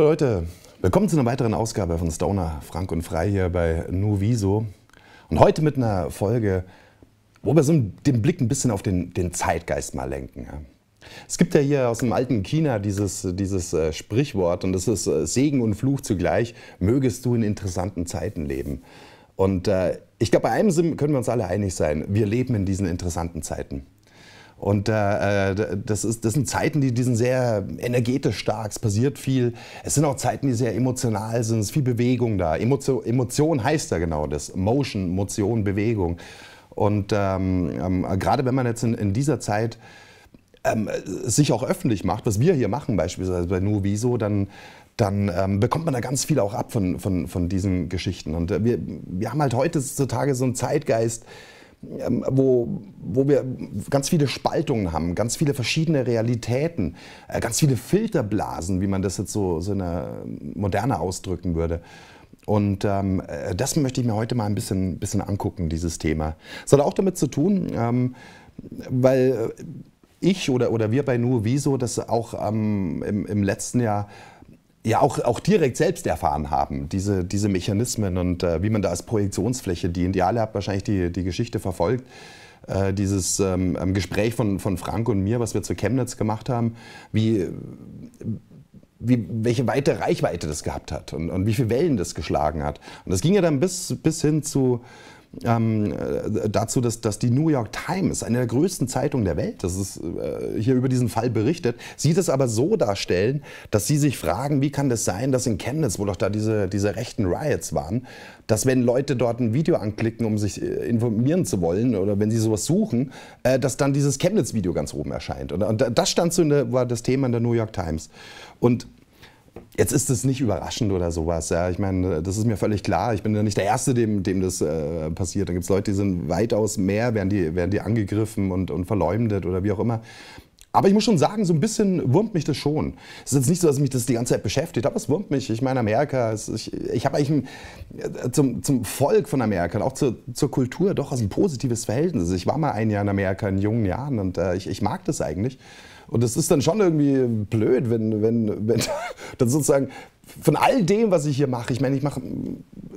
Hallo Leute, willkommen zu einer weiteren Ausgabe von Stoner Frank und Frei hier bei Nuviso. Und heute mit einer Folge, wo wir so den Blick ein bisschen auf den, den Zeitgeist mal lenken. Es gibt ja hier aus dem alten China dieses, dieses äh, Sprichwort und das ist äh, Segen und Fluch zugleich, mögest du in interessanten Zeiten leben. Und äh, ich glaube, bei einem Sinn können wir uns alle einig sein, wir leben in diesen interessanten Zeiten. Und äh, das, ist, das sind Zeiten, die, die sind sehr energetisch stark, es passiert viel. Es sind auch Zeiten, die sehr emotional sind, es ist viel Bewegung da. Emotion, Emotion heißt da genau das, Motion, Motion, Bewegung. Und ähm, ähm, gerade wenn man jetzt in, in dieser Zeit ähm, sich auch öffentlich macht, was wir hier machen beispielsweise bei Nuviso, dann, dann ähm, bekommt man da ganz viel auch ab von, von, von diesen Geschichten. Und äh, wir, wir haben halt heute heutzutage so einen Zeitgeist, ähm, wo, wo wir ganz viele Spaltungen haben, ganz viele verschiedene Realitäten, äh, ganz viele Filterblasen, wie man das jetzt so, so in der Moderne ausdrücken würde. Und ähm, äh, das möchte ich mir heute mal ein bisschen, bisschen angucken, dieses Thema. Das hat auch damit zu tun, ähm, weil äh, ich oder, oder wir bei Nuo Viso das auch ähm, im, im letzten Jahr ja auch, auch direkt selbst erfahren haben, diese, diese Mechanismen und äh, wie man da als Projektionsfläche dient. Ihr alle habt wahrscheinlich die, die Geschichte verfolgt. Äh, dieses ähm, ähm, Gespräch von, von Frank und mir, was wir zu Chemnitz gemacht haben, wie, wie, welche weite Reichweite das gehabt hat und, und wie viele Wellen das geschlagen hat. Und das ging ja dann bis, bis hin zu ähm, äh, dazu, dass, dass die New York Times, eine der größten Zeitungen der Welt, das ist äh, hier über diesen Fall berichtet, sie das aber so darstellen, dass sie sich fragen, wie kann das sein, dass in Chemnitz, wo doch da diese, diese rechten Riots waren, dass wenn Leute dort ein Video anklicken, um sich äh, informieren zu wollen oder wenn sie sowas suchen, äh, dass dann dieses Chemnitz-Video ganz oben erscheint. Und, und das stand so in der, war das Thema in der New York Times. Und Jetzt ist es nicht überraschend oder sowas. Ja. Ich meine, das ist mir völlig klar. Ich bin ja nicht der Erste, dem, dem das äh, passiert. Da gibt es Leute, die sind weitaus mehr, werden die, werden die angegriffen und, und verleumdet oder wie auch immer. Aber ich muss schon sagen, so ein bisschen wurmt mich das schon. Es ist jetzt nicht so, dass mich das die ganze Zeit beschäftigt, aber es wurmt mich. Ich meine, Amerika, ist, ich, ich habe eigentlich ein, äh, zum, zum Volk von Amerika und auch zur, zur Kultur doch ein positives Verhältnis. ich war mal ein Jahr in Amerika in jungen Jahren und äh, ich, ich mag das eigentlich. Und es ist dann schon irgendwie blöd, wenn, wenn, wenn dann sozusagen von all dem, was ich hier mache, ich meine, ich mache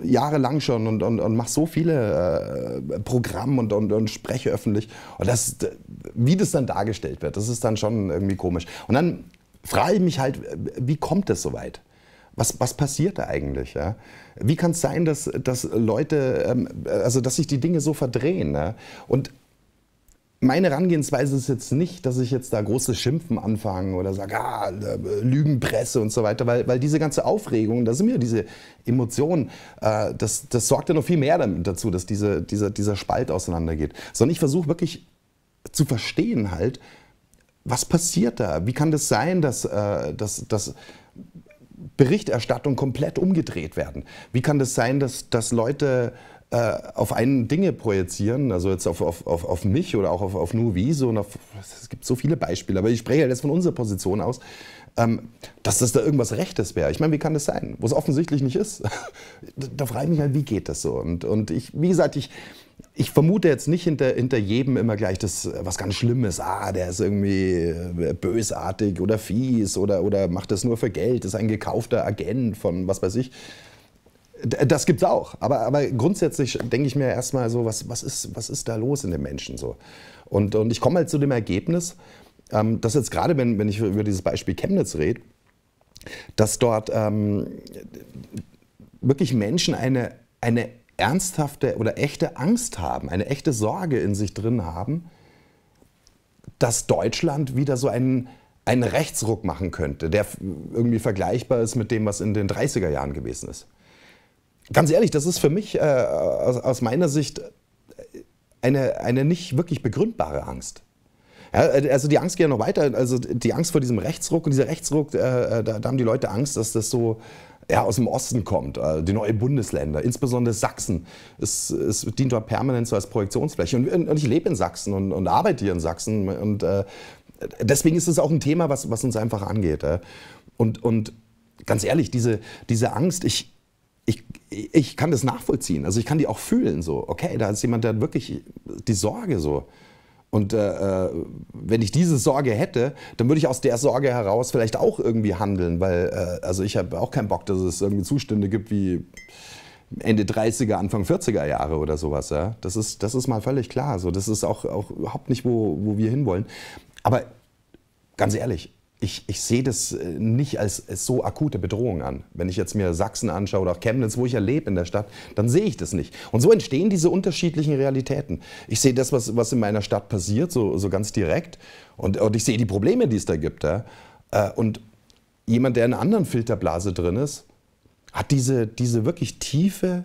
jahrelang schon und, und, und mache so viele äh, Programme und, und, und spreche öffentlich. Und das, wie das dann dargestellt wird, das ist dann schon irgendwie komisch. Und dann frage ich mich halt, wie kommt es so weit? Was, was passiert da eigentlich? Ja? Wie kann es sein, dass, dass Leute, ähm, also dass sich die Dinge so verdrehen? Ja? Ne? Und meine Herangehensweise ist jetzt nicht, dass ich jetzt da große Schimpfen anfange oder sage, ah, äh, Lügenpresse und so weiter, weil, weil diese ganze Aufregung, da sind mir diese Emotionen, äh, das, das sorgt ja noch viel mehr dazu, dass diese, dieser, dieser Spalt auseinandergeht. Sondern ich versuche wirklich zu verstehen halt, was passiert da? Wie kann das sein, dass, äh, dass, dass Berichterstattung komplett umgedreht werden? Wie kann das sein, dass, dass Leute äh, auf einen Dinge projizieren, also jetzt auf, auf, auf, auf mich oder auch auf, auf Nuvi, so und auf, es gibt so viele Beispiele, aber ich spreche jetzt von unserer Position aus, ähm, dass das da irgendwas Rechtes wäre. Ich meine, wie kann das sein? Wo es offensichtlich nicht ist. da, da frage ich mich halt, wie geht das so? Und, und ich, wie gesagt, ich, ich vermute jetzt nicht hinter, hinter jedem immer gleich das, was ganz Schlimmes. Ah, der ist irgendwie äh, bösartig oder fies oder, oder macht das nur für Geld, ist ein gekaufter Agent von was weiß ich. Das gibt's auch. Aber, aber grundsätzlich denke ich mir erstmal so, was, was, ist, was ist da los in den Menschen so? Und, und ich komme halt zu dem Ergebnis, ähm, dass jetzt gerade, wenn, wenn ich über dieses Beispiel Chemnitz rede, dass dort ähm, wirklich Menschen eine, eine ernsthafte oder echte Angst haben, eine echte Sorge in sich drin haben, dass Deutschland wieder so einen, einen Rechtsruck machen könnte, der irgendwie vergleichbar ist mit dem, was in den 30er Jahren gewesen ist. Ganz ehrlich, das ist für mich äh, aus, aus, meiner Sicht äh, eine, eine nicht wirklich begründbare Angst. Ja, äh, also die Angst geht ja noch weiter. Also die Angst vor diesem Rechtsruck und dieser Rechtsruck, äh, äh da, da, haben die Leute Angst, dass das so ja, aus dem Osten kommt. Also die neuen Bundesländer, insbesondere Sachsen, es, es dient dort permanent so als Projektionsfläche. Und, und ich lebe in Sachsen und, und, arbeite hier in Sachsen. Und äh, deswegen ist es auch ein Thema, was, was uns einfach angeht. Äh. Und, und ganz ehrlich, diese, diese Angst, ich, ich, ich kann das nachvollziehen. Also ich kann die auch fühlen. So, okay, da ist jemand, der hat wirklich die Sorge so. Und äh, äh, wenn ich diese Sorge hätte, dann würde ich aus der Sorge heraus vielleicht auch irgendwie handeln, weil äh, also ich habe auch keinen Bock, dass es irgendwie Zustände gibt wie Ende 30er, Anfang 40er Jahre oder sowas. Ja? Das, ist, das ist mal völlig klar. So, das ist auch, auch überhaupt nicht, wo, wo wir hinwollen. Aber ganz ehrlich, ich, ich sehe das äh, nicht als, so akute Bedrohung an. Wenn ich jetzt mir Sachsen anschaue oder auch Chemnitz, wo ich ja lebe in der Stadt, dann sehe ich das nicht. Und so entstehen diese unterschiedlichen Realitäten. Ich sehe das, was, was in meiner Stadt passiert, so, so ganz direkt. Und, und ich sehe die Probleme, die es da gibt. Ja? Äh, und jemand, der in einer anderen Filterblase drin ist, hat diese, diese wirklich tiefe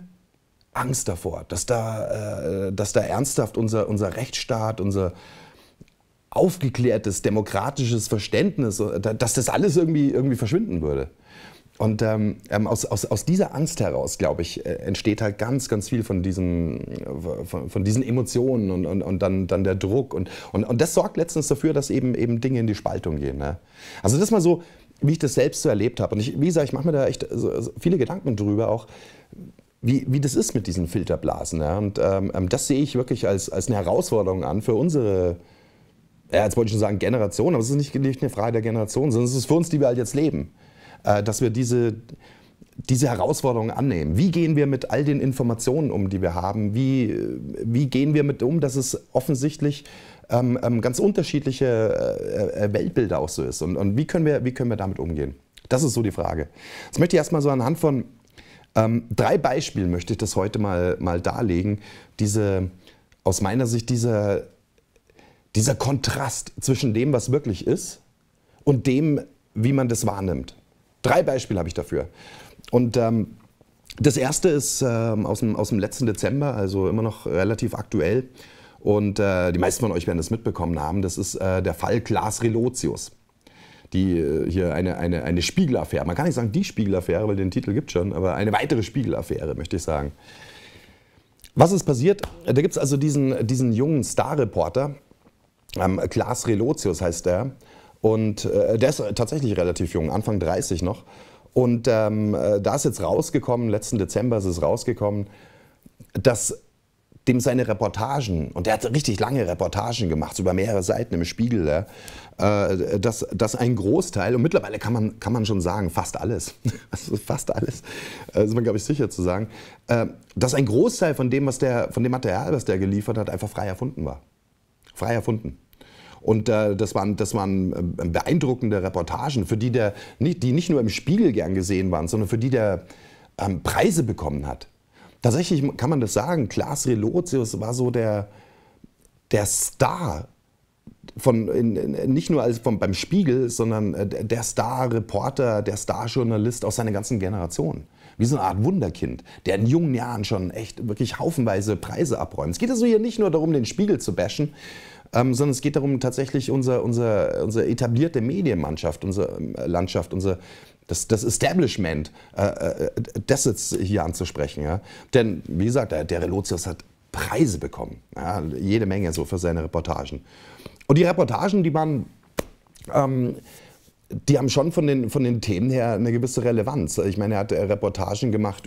Angst davor, dass da, äh, dass da ernsthaft unser, unser Rechtsstaat, unser, aufgeklärtes, demokratisches Verständnis, äh, dass das alles irgendwie, irgendwie verschwinden würde. Und ähm, ähm aus, aus, aus dieser Angst heraus, glaube ich, äh, entsteht halt ganz, ganz viel von, diesem, äh, von, von diesen Emotionen und, und, und dann, dann der Druck. Und, und, und das sorgt letztens dafür, dass eben, eben Dinge in die Spaltung gehen. Ne? Also das ist mal so, wie ich das selbst so erlebt habe. Und ich, wie gesagt, ich mache mir da echt so, viele Gedanken drüber auch. Wie, wie das ist mit diesen Filterblasen. Ne? Und ähm, ähm das sehe ich wirklich als, als eine Herausforderung an für unsere ja, jetzt wollte ich schon sagen Generation, aber es ist nicht, nicht eine Frage der Generation, sondern es ist für uns, die wir halt jetzt leben, äh, dass wir diese, diese Herausforderung annehmen. Wie gehen wir mit all den Informationen um, die wir haben? Wie, äh, wie gehen wir mit um, dass es offensichtlich ähm, ähm ganz unterschiedliche äh, äh, Weltbilder auch so ist? Und, und, wie, können wir, wie können wir damit umgehen? Das ist so die Frage. Jetzt möchte ich erstmal so anhand von ähm, drei Beispielen möchte ich das heute mal, mal darlegen. Diese, aus meiner Sicht, diese dieser Kontrast zwischen dem, was wirklich ist und dem, wie man das wahrnimmt. Drei Beispiele habe ich dafür. Und ähm, das erste ist ähm, aus, dem, aus dem letzten Dezember, also immer noch relativ aktuell. Und äh, die meisten von euch werden das mitbekommen haben. Das ist äh, der Fall Klaas Relotius. Die äh, hier eine, eine, eine Spiegelaffäre. Man kann nicht sagen die Spiegelaffäre, weil den Titel gibt schon, aber eine weitere Spiegelaffäre, möchte ich sagen. Was ist passiert? Da gibt es also diesen, diesen jungen Starreporter, ähm, Klaas Relotius heißt der. Und äh, der ist tatsächlich relativ jung, Anfang 30 noch. Und ähm, äh, da ist jetzt rausgekommen, letzten Dezember ist es rausgekommen, dass dem seine Reportagen, und der hat richtig lange Reportagen gemacht, über mehrere Seiten im Spiegel, äh, dass, dass ein Großteil, und mittlerweile kann man, kann man schon sagen, fast alles, also fast alles, äh, ist man, glaube ich, sicher zu sagen, äh, dass ein Großteil von dem, was der, von dem Material, was der geliefert hat, einfach frei erfunden war. Frei erfunden. Und äh, das, waren, das waren ähm, beeindruckende Reportagen, für die, der, die nicht nur im Spiegel gern gesehen waren, sondern für die der ähm, Preise bekommen hat. Tatsächlich kann man das sagen, Klaas Relotius war so der, der Star von, in, in, nicht nur als vom, beim Spiegel, sondern äh, der Star-Reporter, der Star-Journalist aus seiner ganzen Generation. Wie so eine Art Wunderkind, der in jungen Jahren schon echt wirklich haufenweise Preise abräumt. Es geht also hier nicht nur darum, den Spiegel zu bashen, ähm, sondern es geht darum, tatsächlich unser, unser, unsere etablierte Medienmannschaft, unsere ähm, Landschaft, unser das, das Establishment, äh, äh, das jetzt hier anzusprechen. Ja? Denn, wie gesagt, der, der Relotius hat Preise bekommen. Ja? Jede Menge so für seine Reportagen. Und die Reportagen, die waren. Ähm, die haben schon von den, von den Themen her eine gewisse Relevanz. Ich meine, er hat äh, Reportagen gemacht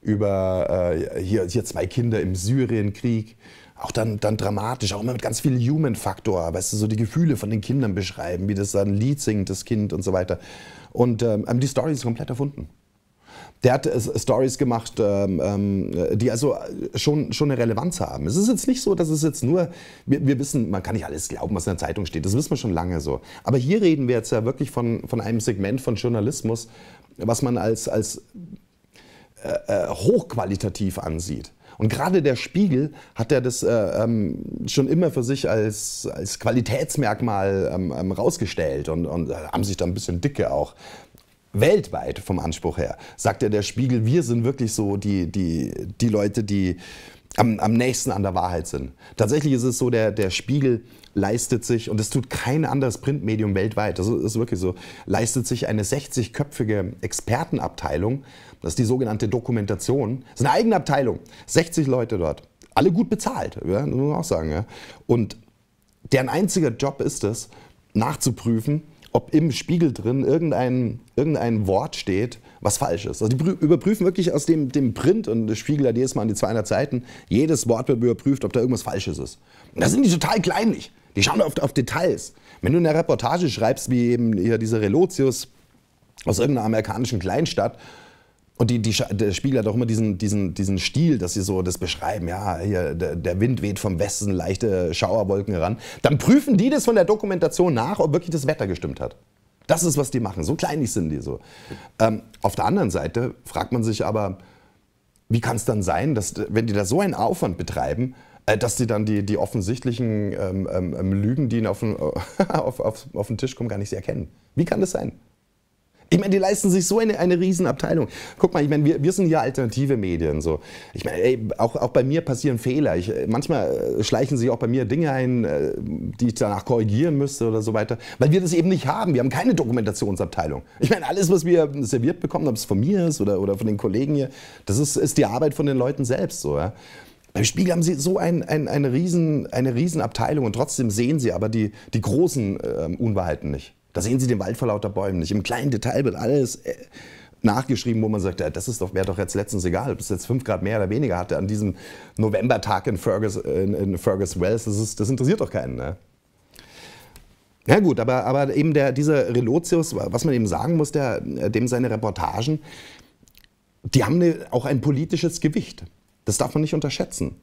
über äh, hier, hier zwei Kinder im Syrienkrieg, auch dann, dann dramatisch, auch immer mit ganz viel Human-Faktor, weißt du, so die Gefühle von den Kindern beschreiben, wie das dann Lied singt, das Kind und so weiter. Und ähm, die Story ist komplett erfunden. Der hat äh, Stories gemacht, ähm, äh, die also äh, schon, schon eine Relevanz haben. Es ist jetzt nicht so, dass es jetzt nur, wir, wir, wissen, man kann nicht alles glauben, was in der Zeitung steht. Das wissen wir schon lange so. Aber hier reden wir jetzt ja wirklich von, von einem Segment von Journalismus, was man als, als äh, äh hochqualitativ ansieht. Und gerade der Spiegel hat ja das äh, ähm, schon immer für sich als, als Qualitätsmerkmal ähm, ähm rausgestellt und, und äh, haben sich da ein bisschen dicke auch weltweit vom Anspruch her, sagt ja der Spiegel, wir sind wirklich so die, die, die Leute, die am, am nächsten an der Wahrheit sind. Tatsächlich ist es so, der, der Spiegel leistet sich, und das tut kein anderes Printmedium weltweit, das ist wirklich so, leistet sich eine 60-köpfige Expertenabteilung, das ist die sogenannte Dokumentation, das ist eine eigene Abteilung, 60 Leute dort, alle gut bezahlt, ja, muss man auch sagen. Ja. Und deren einziger Job ist es, nachzuprüfen, ob im Spiegel drin irgendein, irgendein Wort steht, was falsch ist. Also die überprüfen wirklich aus dem, dem Print und der Spiegel hat jedes Mal an die 200 Seiten, jedes Wort wird überprüft, ob da irgendwas Falsches ist. Und da sind die total kleinlich. Die schauen oft auf Details. Wenn du eine Reportage schreibst, wie eben hier dieser Relotius aus irgendeiner amerikanischen Kleinstadt, und die, die, der Spiegel hat auch immer diesen, diesen, diesen Stil, dass sie so das beschreiben, ja, hier, der, Wind weht vom Westen, leichte Schauerwolken heran. Dann prüfen die das von der Dokumentation nach, ob wirklich das Wetter gestimmt hat. Das ist, was die machen. So kleinig sind die so. Ähm, auf der anderen Seite fragt man sich aber, wie kann es dann sein, dass, wenn die da so einen Aufwand betreiben, äh, dass sie dann die, die offensichtlichen ähm, ähm, ähm, Lügen, die ihnen auf den, auf, auf, auf den Tisch kommen, gar nicht erkennen. Wie kann das sein? Ich meine, die leisten sich so eine, eine Riesenabteilung. Guck mal, ich meine, wir, wir sind ja alternative Medien. So. Ich meine, ey, auch, auch bei mir passieren Fehler. Ich, äh, manchmal äh, schleichen sich auch bei mir Dinge ein, die ich danach korrigieren müsste oder so weiter, weil wir das eben nicht haben. Wir haben keine Dokumentationsabteilung. Ich meine, alles, was wir serviert bekommen, ob es von mir ist oder, oder von den Kollegen hier, das ist, ist die Arbeit von den Leuten selbst. So, ja? Beim Spiegel haben sie so ein, ein, eine, riesen, eine riesen und trotzdem sehen sie aber die, die großen äh, Unwahrheiten nicht. Da sehen sie den Wald vor lauter Bäumen nicht. Im kleinen Detail wird alles äh, nachgeschrieben, wo man sagt, ja, das ist doch, wäre doch jetzt letztens egal, ob es jetzt fünf Grad mehr oder weniger hatte an diesem Novembertag in Fergus, in, in Fergus Wells. Das, ist, das interessiert doch keinen. Ne? Ja gut, aber, aber eben der, dieser Relotius, was man eben sagen muss, der, äh, dem seine Reportagen, die haben eine, auch ein politisches Gewicht. Das darf man nicht unterschätzen.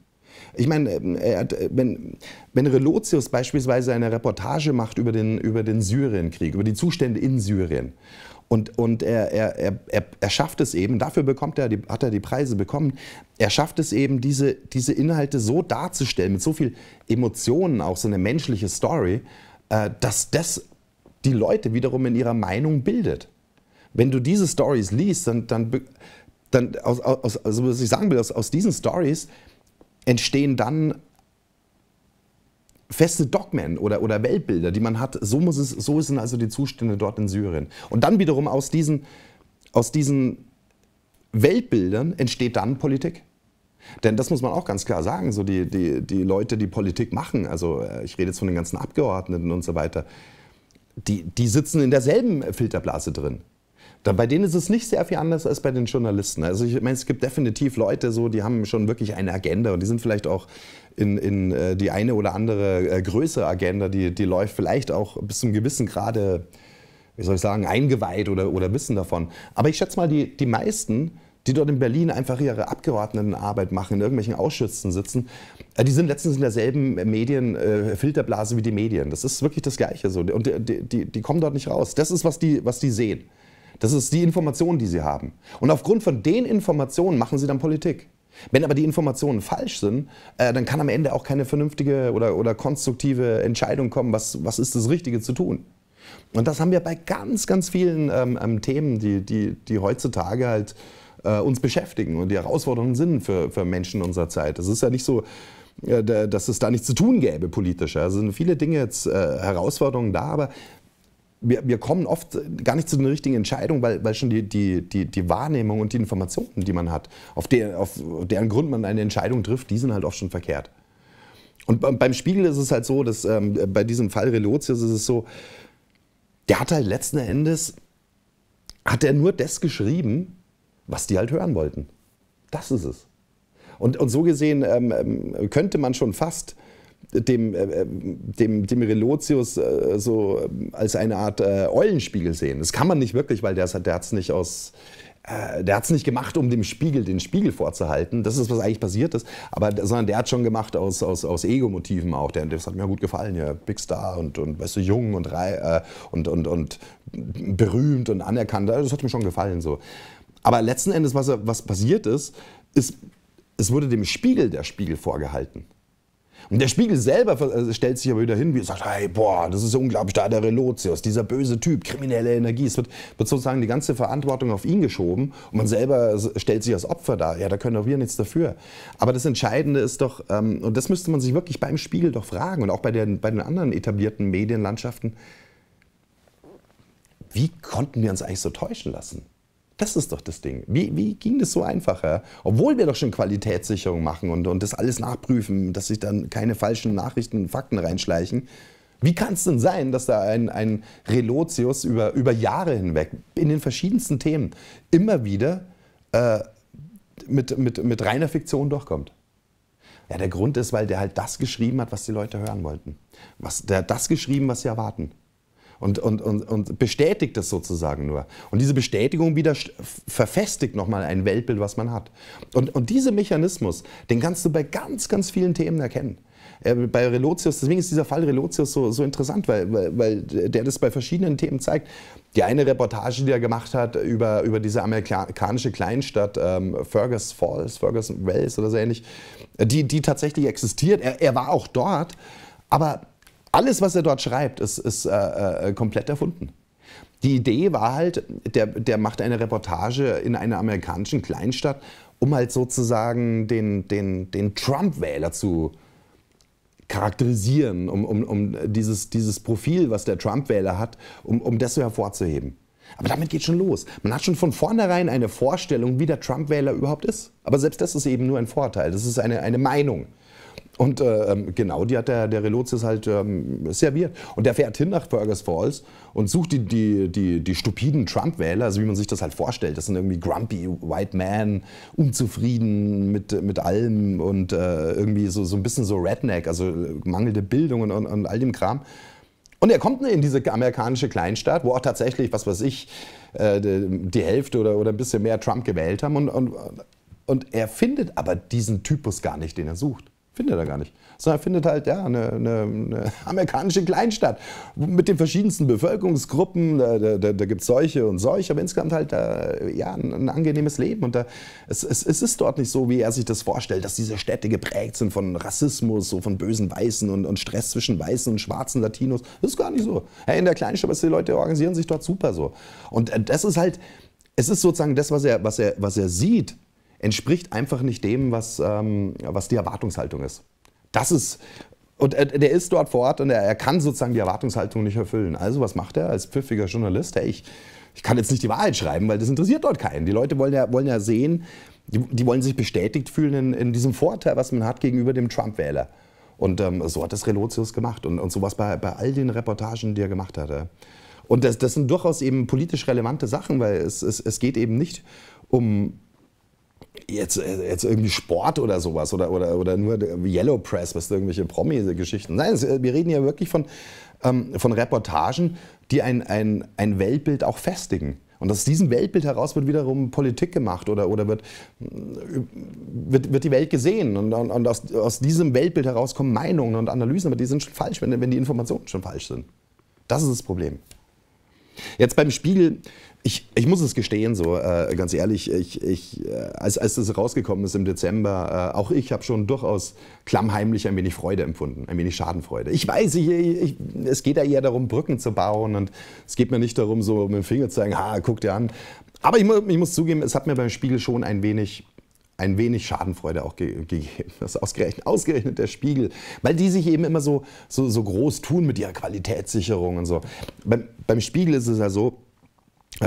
Ich meine, ähm, äh, wenn, wenn Relotius beispielsweise eine Reportage macht über den, über den Syrienkrieg, über die Zustände in Syrien, und, und er, er, er, er schafft es eben, dafür bekommt er die, hat er die Preise bekommen, er schafft es eben, diese, diese Inhalte so darzustellen, mit so viel Emotionen, auch so eine menschliche Story, äh, dass das die Leute wiederum in ihrer Meinung bildet. Wenn du diese Stories liest, dann, dann dann aus, aus, also was ich sagen will, aus, aus diesen Stories entstehen dann feste Dogmen oder, oder Weltbilder, die man hat. So, muss es, so sind also die Zustände dort in Syrien. Und dann wiederum aus diesen, aus diesen Weltbildern entsteht dann Politik. Denn das muss man auch ganz klar sagen, so die, die, die Leute, die Politik machen, also äh, ich rede jetzt von den ganzen Abgeordneten und so weiter, die, die sitzen in derselben Filterblase drin. Da, bei denen ist es nicht sehr viel anders als bei den Journalisten. Also ich meine, es gibt definitiv Leute, so, die haben schon wirklich eine Agenda und die sind vielleicht auch in, in äh, die eine oder andere äh, größere Agenda, die, die läuft vielleicht auch bis zum gewissen Grade, wie soll ich sagen, eingeweiht oder, oder wissen davon. Aber ich schätze mal, die, die meisten, die dort in Berlin einfach ihre Abgeordnetenarbeit machen, in irgendwelchen Ausschüssen sitzen, äh, die sind letztens in derselben Medienfilterblase äh, wie die Medien. Das ist wirklich das Gleiche so. Und die, die, die kommen dort nicht raus. Das ist, was die, was die sehen. Das ist die Information, die sie haben. Und aufgrund von den Informationen machen sie dann Politik. Wenn aber die Informationen falsch sind, äh, dann kann am Ende auch keine vernünftige oder, oder konstruktive Entscheidung kommen, was, was ist das Richtige zu tun. Und das haben wir bei ganz, ganz vielen ähm, ähm Themen, die, die, die heutzutage halt äh, uns beschäftigen und die Herausforderungen sind für, für Menschen unserer Zeit. Es ist ja nicht so, äh, dass es da nichts zu tun gäbe politisch. Also sind viele Dinge jetzt äh, Herausforderungen da, aber wir, wir kommen oft gar nicht zu den richtigen Entscheidungen, weil, weil schon die, die, die, die Wahrnehmung und die Informationen, die man hat, auf, der, auf deren Grund man eine Entscheidung trifft, die sind halt oft schon verkehrt. Und beim Spiegel ist es halt so, dass ähm, bei diesem Fall Relotius ist es so, der hat halt letzten Endes, hat er nur das geschrieben, was die halt hören wollten. Das ist es. Und, und so gesehen ähm, ähm könnte man schon fast dem, äh, dem, dem Relotius äh, so äh, als eine Art äh, Eulenspiegel sehen. Das kann man nicht wirklich, weil der, der hat es nicht aus. Äh, der hat es nicht gemacht, um dem Spiegel den Spiegel vorzuhalten. Das ist, was eigentlich passiert ist. Aber, sondern der hat schon gemacht aus, aus, aus Ego-Motiven auch. Der, das hat mir gut gefallen. Ja, Big Star und, und weißt du, jung und, äh, und, und, und berühmt und anerkannt. Also, das hat mir schon gefallen. So. Aber letzten Endes, was, was passiert ist, ist, es wurde dem Spiegel der Spiegel vorgehalten. Und der Spiegel selber äh, stellt sich aber wieder hin und sagt, hey, boah, das ist unglaublich, da der Relotius, dieser böse Typ, kriminelle Energie. Es wird, wird, sozusagen die ganze Verantwortung auf ihn geschoben und man selber stellt sich als Opfer dar. Ja, da können auch wir nichts dafür. Aber das Entscheidende ist doch, ähm, und das müsste man sich wirklich beim Spiegel doch fragen und auch bei den, bei den anderen etablierten Medienlandschaften, wie konnten wir uns eigentlich so täuschen lassen? Das ist doch das Ding. Wie, wie ging das so einfacher? Obwohl wir doch schon Qualitätssicherung machen und, und das alles nachprüfen, dass sich dann keine falschen Nachrichten und Fakten reinschleichen. Wie kann es denn sein, dass da ein, ein Relotius über, über Jahre hinweg in den verschiedensten Themen immer wieder äh, mit, mit, mit reiner Fiktion durchkommt? Ja, der Grund ist, weil der halt das geschrieben hat, was die Leute hören wollten. Was, der hat das geschrieben, was sie erwarten und, und, und, und bestätigt das sozusagen nur. Und diese Bestätigung wieder verfestigt nochmal ein Weltbild, was man hat. Und, und diesen Mechanismus, den kannst du bei ganz, ganz vielen Themen erkennen äh, bei Relotius, deswegen ist dieser Fall Relotius so, so interessant, weil, weil, weil, der das bei verschiedenen Themen zeigt. Die eine Reportage, die er gemacht hat über, über diese amerikanische Kleinstadt ähm, Fergus Falls, Fergus Wells oder so ähnlich, die, die tatsächlich existiert. Er, er war auch dort, aber alles, was er dort schreibt, ist, ist äh, äh, komplett erfunden. Die Idee war halt, der, der macht eine Reportage in einer amerikanischen Kleinstadt, um halt sozusagen den, den, den Trump-Wähler zu charakterisieren, um, um, um dieses, dieses Profil, was der Trump-Wähler hat, um, um das so hervorzuheben. Aber damit geht schon los. Man hat schon von vornherein eine Vorstellung, wie der Trump-Wähler überhaupt ist. Aber selbst das ist eben nur ein Vorteil. Das ist eine, eine Meinung. Und äh, ähm, genau, die hat der, der Relotius halt ähm, serviert. Und der fährt hin nach Fergus Falls und sucht die, die, die, die stupiden Trump-Wähler, also wie man sich das halt vorstellt. Das sind irgendwie grumpy white man, unzufrieden mit, mit allem und äh, irgendwie so, so ein bisschen so Redneck, also äh, mangelnde Bildung und, und, und all dem Kram. Und er kommt in diese amerikanische Kleinstadt, wo auch tatsächlich, was weiß ich, äh, die Hälfte oder, oder ein bisschen mehr Trump gewählt haben. Und, und, und er findet aber diesen Typus gar nicht, den er sucht. Findet er gar nicht. Sondern er findet halt ja, eine, eine, eine amerikanische Kleinstadt mit den verschiedensten Bevölkerungsgruppen. Da, da, da gibt es solche und solche, aber insgesamt halt äh, ja, ein, ein angenehmes Leben. Und da, es, es, es, ist dort nicht so, wie er sich das vorstellt, dass diese Städte geprägt sind von Rassismus, so von bösen Weißen und, und Stress zwischen Weißen und schwarzen Latinos. Das ist gar nicht so. Hey, in der Kleinstadt, die Leute organisieren sich dort super so. Und äh, das ist halt, es ist sozusagen das, was er, was er, was er sieht entspricht einfach nicht dem, was, ähm, was die Erwartungshaltung ist. Das ist und der ist dort vor Ort und er, kann sozusagen die Erwartungshaltung nicht erfüllen. Also was macht er als pfiffiger Journalist? Hey, ich, ich kann jetzt nicht die Wahrheit schreiben, weil das interessiert dort keinen. Die Leute wollen ja, wollen ja sehen, die, die wollen sich bestätigt fühlen in, in, diesem Vorteil, was man hat gegenüber dem Trump-Wähler. Und ähm, so hat das Relotius gemacht und, und sowas bei, bei all den Reportagen, die er gemacht hatte. Und das, das sind durchaus eben politisch relevante Sachen, weil es, es, es geht eben nicht um jetzt, jetzt irgendwie Sport oder sowas oder, oder, oder nur Yellow Press, was irgendwelche Promi-Geschichten. Nein, wir reden ja wirklich von, ähm, von Reportagen, die ein, ein, ein Weltbild auch festigen. Und aus diesem Weltbild heraus wird wiederum Politik gemacht oder, oder wird, wird, wird die Welt gesehen. Und, und, und aus, aus diesem Weltbild heraus kommen Meinungen und Analysen, aber die sind schon falsch, wenn, wenn die Informationen schon falsch sind. Das ist das Problem. Jetzt beim Spiegel ich, ich muss es gestehen, so äh, ganz ehrlich, ich, ich, äh, als, als das rausgekommen ist im Dezember, äh, auch ich habe schon durchaus klammheimlich ein wenig Freude empfunden, ein wenig Schadenfreude. Ich weiß, ich, ich, es geht ja eher darum, Brücken zu bauen und es geht mir nicht darum, so mit dem Finger zu zeigen, ha, guck dir an. Aber ich, ich muss zugeben, es hat mir beim Spiegel schon ein wenig ein wenig Schadenfreude auch gegeben. Ge das ausgerechnet, ausgerechnet der Spiegel, weil die sich eben immer so, so, so groß tun mit ihrer Qualitätssicherung und so. Beim, beim Spiegel ist es ja so,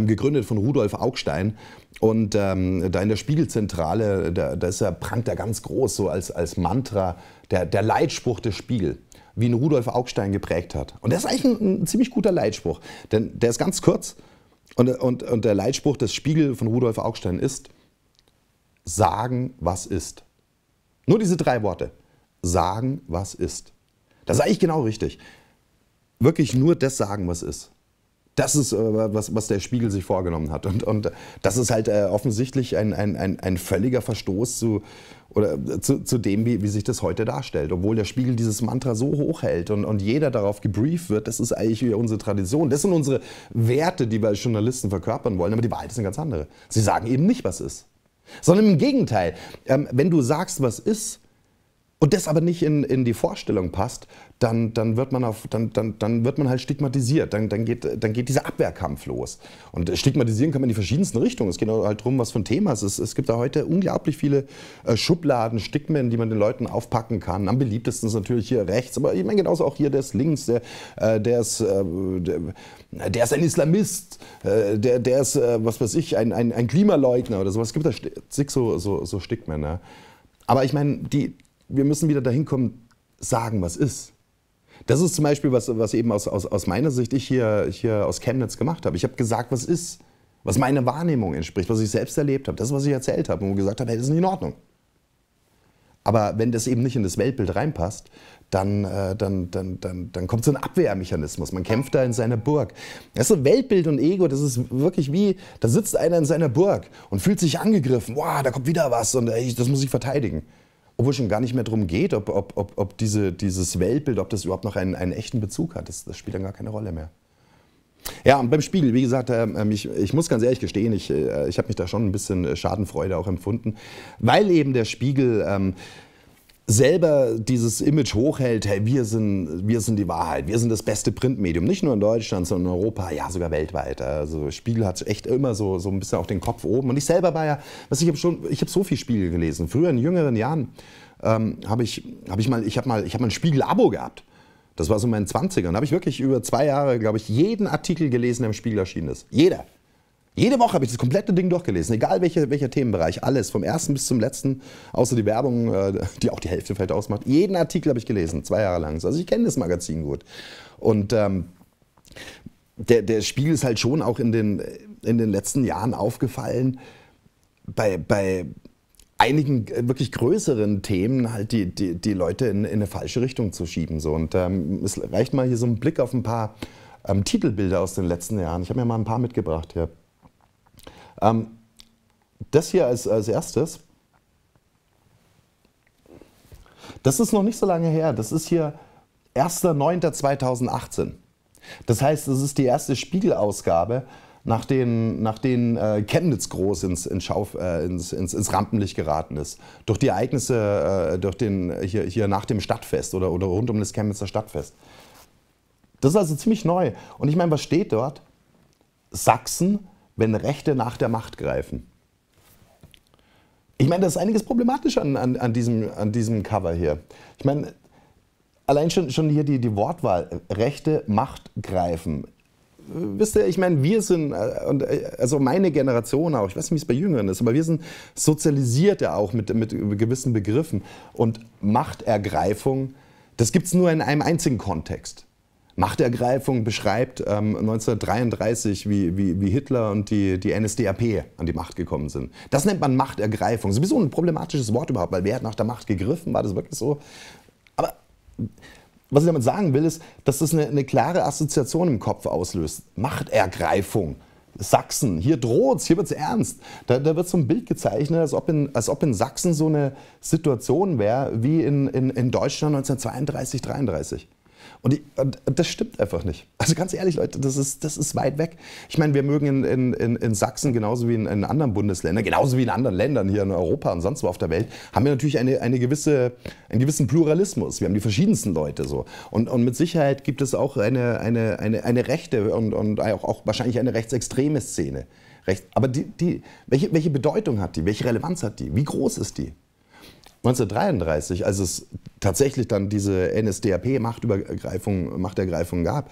gegründet von Rudolf Augstein. Und ähm, da in der Spiegelzentrale, da, da ist er, prangt er ganz groß, so als, als Mantra, der, der Leitspruch des Spiegel, wie ihn Rudolf Augstein geprägt hat. Und das ist eigentlich ein, ein ziemlich guter Leitspruch, denn der ist ganz kurz. Und, und, und der Leitspruch des Spiegel von Rudolf Augstein ist, sagen, was ist. Nur diese drei Worte. Sagen, was ist. Das ist eigentlich genau richtig. Wirklich nur das sagen, was ist. Das ist, äh, was, was der Spiegel sich vorgenommen hat. Und, und das ist halt äh, offensichtlich ein, ein, ein, ein völliger Verstoß zu, oder äh, zu, zu dem, wie, wie sich das heute darstellt. Obwohl der Spiegel dieses Mantra so hoch hält und, und jeder darauf gebrieft wird, das ist eigentlich unsere Tradition. Das sind unsere Werte, die wir als Journalisten verkörpern wollen. Aber die Wahrheit ist eine ganz andere. Sie sagen eben nicht, was ist. Sondern im Gegenteil, ähm, wenn du sagst, was ist, und das aber nicht in, in die Vorstellung passt, dann, dann, wird man auf, dann, dann, dann wird man halt stigmatisiert. Dann, dann, geht, dann geht dieser Abwehrkampf los. Und stigmatisieren kann man in die verschiedensten Richtungen. Es geht halt darum, was für ein Thema es ist. Es gibt da heute unglaublich viele äh, Schubladen, Stigmen, die man den Leuten aufpacken kann. Am beliebtesten ist natürlich hier rechts, aber ich meine genauso auch hier der ist links, der, äh, der, ist, äh, der, der ist ein Islamist, der, der ist, was weiß ich, ein, ein, ein Klimaleugner oder sowas. Es gibt da zig so, so, so Stigmen. Ne? Aber ich meine, die, wir müssen wieder dahin kommen, sagen, was ist. Das ist zum Beispiel, was, was eben aus, aus, aus meiner Sicht ich hier, hier aus Chemnitz gemacht habe. Ich habe gesagt, was ist, was meiner Wahrnehmung entspricht, was ich selbst erlebt habe, das, was ich erzählt habe und gesagt habe, hey, das ist nicht in Ordnung. Aber wenn das eben nicht in das Weltbild reinpasst, dann, äh, dann, dann, dann, dann kommt so ein Abwehrmechanismus. Man kämpft da in seiner Burg. Das ist so Weltbild und Ego, das ist wirklich wie, da sitzt einer in seiner Burg und fühlt sich angegriffen. Wow, da kommt wieder was und ey, das muss ich verteidigen obwohl es schon gar nicht mehr darum geht, ob, ob, ob, ob diese, dieses Weltbild, ob das überhaupt noch einen, einen echten Bezug hat. Das, das spielt dann gar keine Rolle mehr. Ja, und beim Spiegel, wie gesagt, ähm, ich, ich muss ganz ehrlich gestehen, ich, äh, ich habe mich da schon ein bisschen äh, Schadenfreude auch empfunden, weil eben der Spiegel ähm, selber dieses Image hochhält, hey, wir sind, wir sind die Wahrheit, wir sind das beste Printmedium, nicht nur in Deutschland, sondern in Europa, ja sogar weltweit. Also Spiegel hat echt immer so, so ein bisschen auch den Kopf oben. Und ich selber war ja, was ich habe schon, ich habe so viel Spiegel gelesen. Früher in jüngeren Jahren ähm, habe ich, habe ich mal, ich habe mal, ich mal ein Spiegel-Abo gehabt. Das war so in meinen 20ern. Da habe ich wirklich über zwei Jahre, glaube ich, jeden Artikel gelesen, der im Spiegel erschienen ist. Jeder. Jede Woche habe ich das komplette Ding durchgelesen, egal welche, welcher Themenbereich, alles, vom ersten bis zum letzten, außer die Werbung, äh, die auch die Hälfte vielleicht ausmacht. Jeden Artikel habe ich gelesen, zwei Jahre lang. Also ich kenne das Magazin gut. Und ähm, der, der Spiegel ist halt schon auch in den, in den letzten Jahren aufgefallen, bei, bei einigen äh, wirklich größeren Themen halt die, die, die Leute in, in eine falsche Richtung zu schieben. So. Und ähm, es reicht mal hier so ein Blick auf ein paar ähm, Titelbilder aus den letzten Jahren. Ich habe mir mal ein paar mitgebracht hier. Ja. Ähm, das hier als, als erstes. Das ist noch nicht so lange her. Das ist hier 1.9.2018. Das heißt, das ist die erste Spiegelausgabe, nach denen, nach denen äh, Chemnitz groß ins, in Schauf, äh, ins, ins, ins, Rampenlicht geraten ist. Durch die Ereignisse äh, durch den, hier, hier nach dem Stadtfest oder, oder rund um das Chemnitzer Stadtfest. Das ist also ziemlich neu. Und ich meine, was steht dort? Sachsen wenn Rechte nach der Macht greifen. Ich meine, das ist einiges problematisch an, an, an, diesem, an diesem Cover hier. Ich meine, allein schon, schon hier die, die Wortwahl, Rechte, Macht greifen. Wisst ihr, ich meine, wir sind, äh, äh, also meine Generation auch, ich weiß nicht, wie es bei Jüngeren ist, aber wir sind sozialisiert ja auch mit, mit gewissen Begriffen. Und Machtergreifung, das gibt es nur in einem einzigen Kontext. Machtergreifung beschreibt ähm, 1933, wie, wie, wie, Hitler und die, die NSDAP an die Macht gekommen sind. Das nennt man Machtergreifung. Sowieso ein problematisches Wort überhaupt, weil wer hat nach der Macht gegriffen? War das wirklich so? Aber was ich damit sagen will, ist, dass das eine, eine klare Assoziation im Kopf auslöst. Machtergreifung. Sachsen, hier droht es, hier wird es ernst. Da, da, wird so ein Bild gezeichnet, als ob in, als ob in Sachsen so eine Situation wäre wie in, in, in Deutschland 1932, 1933. Und, die, und, das stimmt einfach nicht. Also ganz ehrlich, Leute, das ist, das ist weit weg. Ich meine, wir mögen in, in, in, in Sachsen genauso wie in, in, anderen Bundesländern, genauso wie in anderen Ländern hier in Europa und sonst wo auf der Welt, haben wir natürlich eine, eine gewisse, einen gewissen Pluralismus. Wir haben die verschiedensten Leute so. Und, und mit Sicherheit gibt es auch eine, eine, eine, eine rechte und, und auch, auch wahrscheinlich eine rechtsextreme Szene. Recht, aber die, die, welche, welche Bedeutung hat die? Welche Relevanz hat die? Wie groß ist die? 1933, als es tatsächlich dann diese NSDAP-Machtergreifung Machtergreifung gab,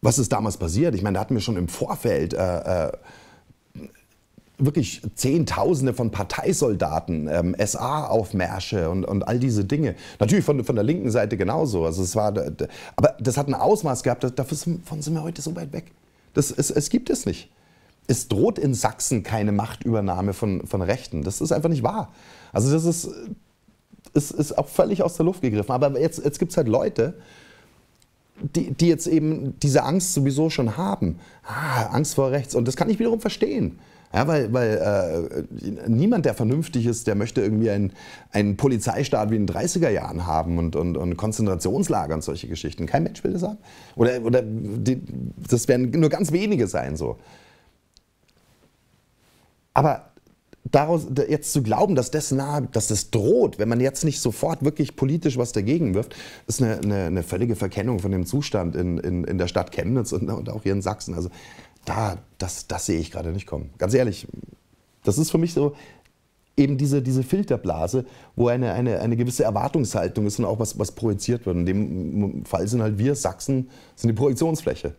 was ist damals passiert? Ich meine, da hatten wir schon im Vorfeld äh, äh wirklich Zehntausende von Parteisoldaten, ähm, SA-Aufmärsche und, und all diese Dinge. Natürlich von, von der linken Seite genauso. Also es war, aber das hat ein Ausmaß gehabt, davon sind wir heute so weit weg. Das, es, es gibt es nicht. Es droht in Sachsen keine Machtübernahme von, von Rechten. Das ist einfach nicht wahr. Also das ist, ist, ist auch völlig aus der Luft gegriffen. Aber jetzt, jetzt gibt es halt Leute, die, die jetzt eben diese Angst sowieso schon haben. Ah, Angst vor rechts. Und das kann ich wiederum verstehen. Ja, weil, weil äh, niemand, der vernünftig ist, der möchte irgendwie einen, einen Polizeistaat wie in den 30er Jahren haben und, und, und Konzentrationslager und solche Geschichten. Kein Mensch will das haben. Oder, oder die, das werden nur ganz wenige sein so. Aber daraus jetzt zu glauben, dass das nahe, dass das droht, wenn man jetzt nicht sofort wirklich politisch was dagegen wirft, ist eine, eine, eine völlige Verkennung von dem Zustand in, in, in der Stadt Chemnitz und, und, auch hier in Sachsen. Also da, das, das sehe ich gerade nicht kommen. Ganz ehrlich, das ist für mich so eben diese, diese Filterblase, wo eine, eine, eine gewisse Erwartungshaltung ist und auch was, was projiziert wird. In dem Fall sind halt wir Sachsen, sind die Projektionsfläche.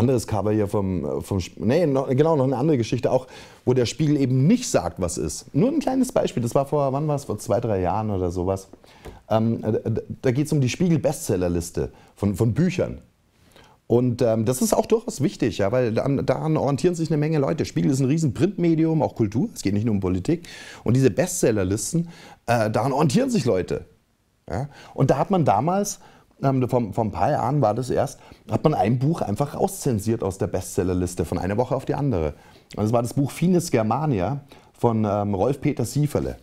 anderes Cover hier vom, äh, vom nee, noch, genau, noch eine andere Geschichte auch, wo der Spiegel eben nicht sagt, was ist. Nur ein kleines Beispiel, das war vor, wann war es, vor zwei, drei Jahren oder sowas. Ähm, äh, da geht es um die Spiegel-Bestsellerliste von, von Büchern. Und ähm, das ist auch durchaus wichtig, ja, weil dann, daran orientieren sich eine Menge Leute. Spiegel ist ein riesen Printmedium, auch Kultur, es geht nicht nur um Politik. Und diese Bestsellerlisten, äh, daran orientieren sich Leute. Ja? Und da hat man damals ähm, vor, vor ein paar Jahren war das erst, hat man ein Buch einfach rauszensiert aus der Bestsellerliste von einer Woche auf die andere. Und das war das Buch Finis Germania von ähm, Rolf-Peter Sieferle.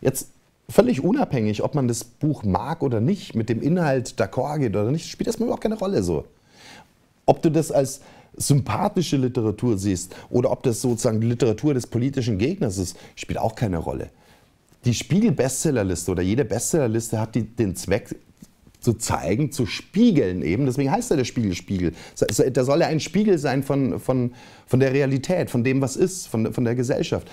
Jetzt völlig unabhängig, ob man das Buch mag oder nicht, mit dem Inhalt d'accord geht oder nicht, spielt das überhaupt keine Rolle so. Ob du das als sympathische Literatur siehst oder ob das sozusagen die Literatur des politischen Gegners ist, spielt auch keine Rolle. Die Spiegel-Bestsellerliste oder jede Bestsellerliste hat die, den Zweck, zu zeigen, zu spiegeln eben. Deswegen heißt er der Spiegelspiegel. Spiegel. Da soll er ein Spiegel sein von, von, von der Realität, von dem, was ist, von, von der Gesellschaft.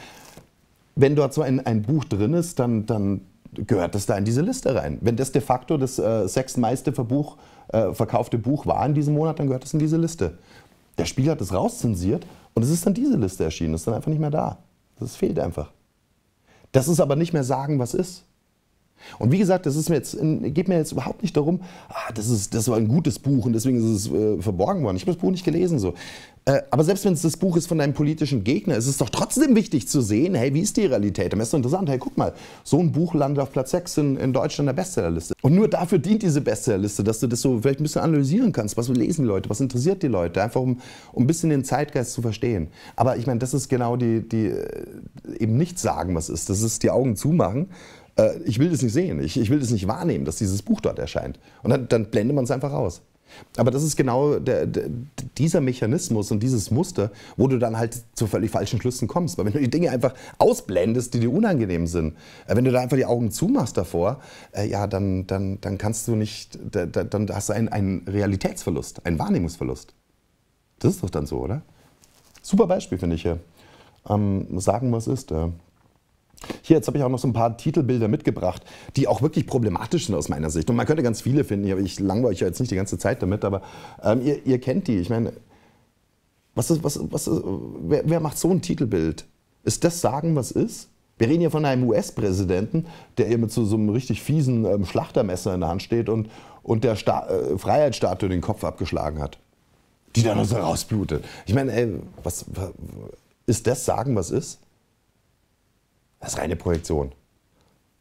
Wenn dort so ein, ein Buch drin ist, dann, dann gehört das da in diese Liste rein. Wenn das de facto das äh, sechstmeiste Verbuch, äh, verkaufte Buch war in diesem Monat, dann gehört das in diese Liste. Der Spiegel hat es rauszensiert und es ist dann diese Liste erschienen. Es ist dann einfach nicht mehr da. Es fehlt einfach. Das ist aber nicht mehr sagen, was ist. Und wie gesagt, das ist mir jetzt, geht mir jetzt überhaupt nicht darum, ah, das, ist, das war ein gutes Buch und deswegen ist es äh, verborgen worden. Ich habe das Buch nicht gelesen. so. Äh, aber selbst wenn es das Buch ist von deinem politischen Gegner, ist es doch trotzdem wichtig zu sehen, hey, wie ist die Realität? Dann Am doch interessant, hey, guck mal, so ein Buch landet auf Platz 6 in, in Deutschland der Bestsellerliste. Und nur dafür dient diese Bestsellerliste, dass du das so vielleicht ein bisschen analysieren kannst. Was lesen die Leute? Was interessiert die Leute? Einfach um, um ein bisschen den Zeitgeist zu verstehen. Aber ich meine, das ist genau die, die äh, eben nicht sagen, was ist. Das ist die Augen zumachen äh, ich will das nicht sehen, ich, ich will das nicht wahrnehmen, dass dieses Buch dort erscheint. Und dann, dann blendet man es einfach aus. Aber das ist genau der, der, dieser Mechanismus und dieses Muster, wo du dann halt zu völlig falschen Schlüssen kommst. Weil wenn du die Dinge einfach ausblendest, die dir unangenehm sind, äh, wenn du da einfach die Augen zumachst davor, äh, ja, dann, dann, dann kannst du nicht, da, da, dann hast du einen, einen Realitätsverlust, einen Wahrnehmungsverlust. Das ist doch dann so, oder? Super Beispiel, finde ich hier. Ähm, sagen, was ist. Äh. Hier, jetzt habe ich auch noch so ein paar Titelbilder mitgebracht, die auch wirklich problematisch sind aus meiner Sicht. Und man könnte ganz viele finden, aber ich langweile euch ja jetzt nicht die ganze Zeit damit, aber ähm, ihr, ihr, kennt die. Ich meine, was ist, was, was ist, wer, wer macht so ein Titelbild? Ist das sagen, was ist? Wir reden hier von einem US-Präsidenten, der hier mit so, so einem richtig fiesen ähm, Schlachtermesser in der Hand steht und, und der Sta äh, Freiheitsstatue den Kopf abgeschlagen hat. Die dann so rausblutet. Ich meine, ey, was, was, ist das sagen, was ist? Das ist reine Projektion.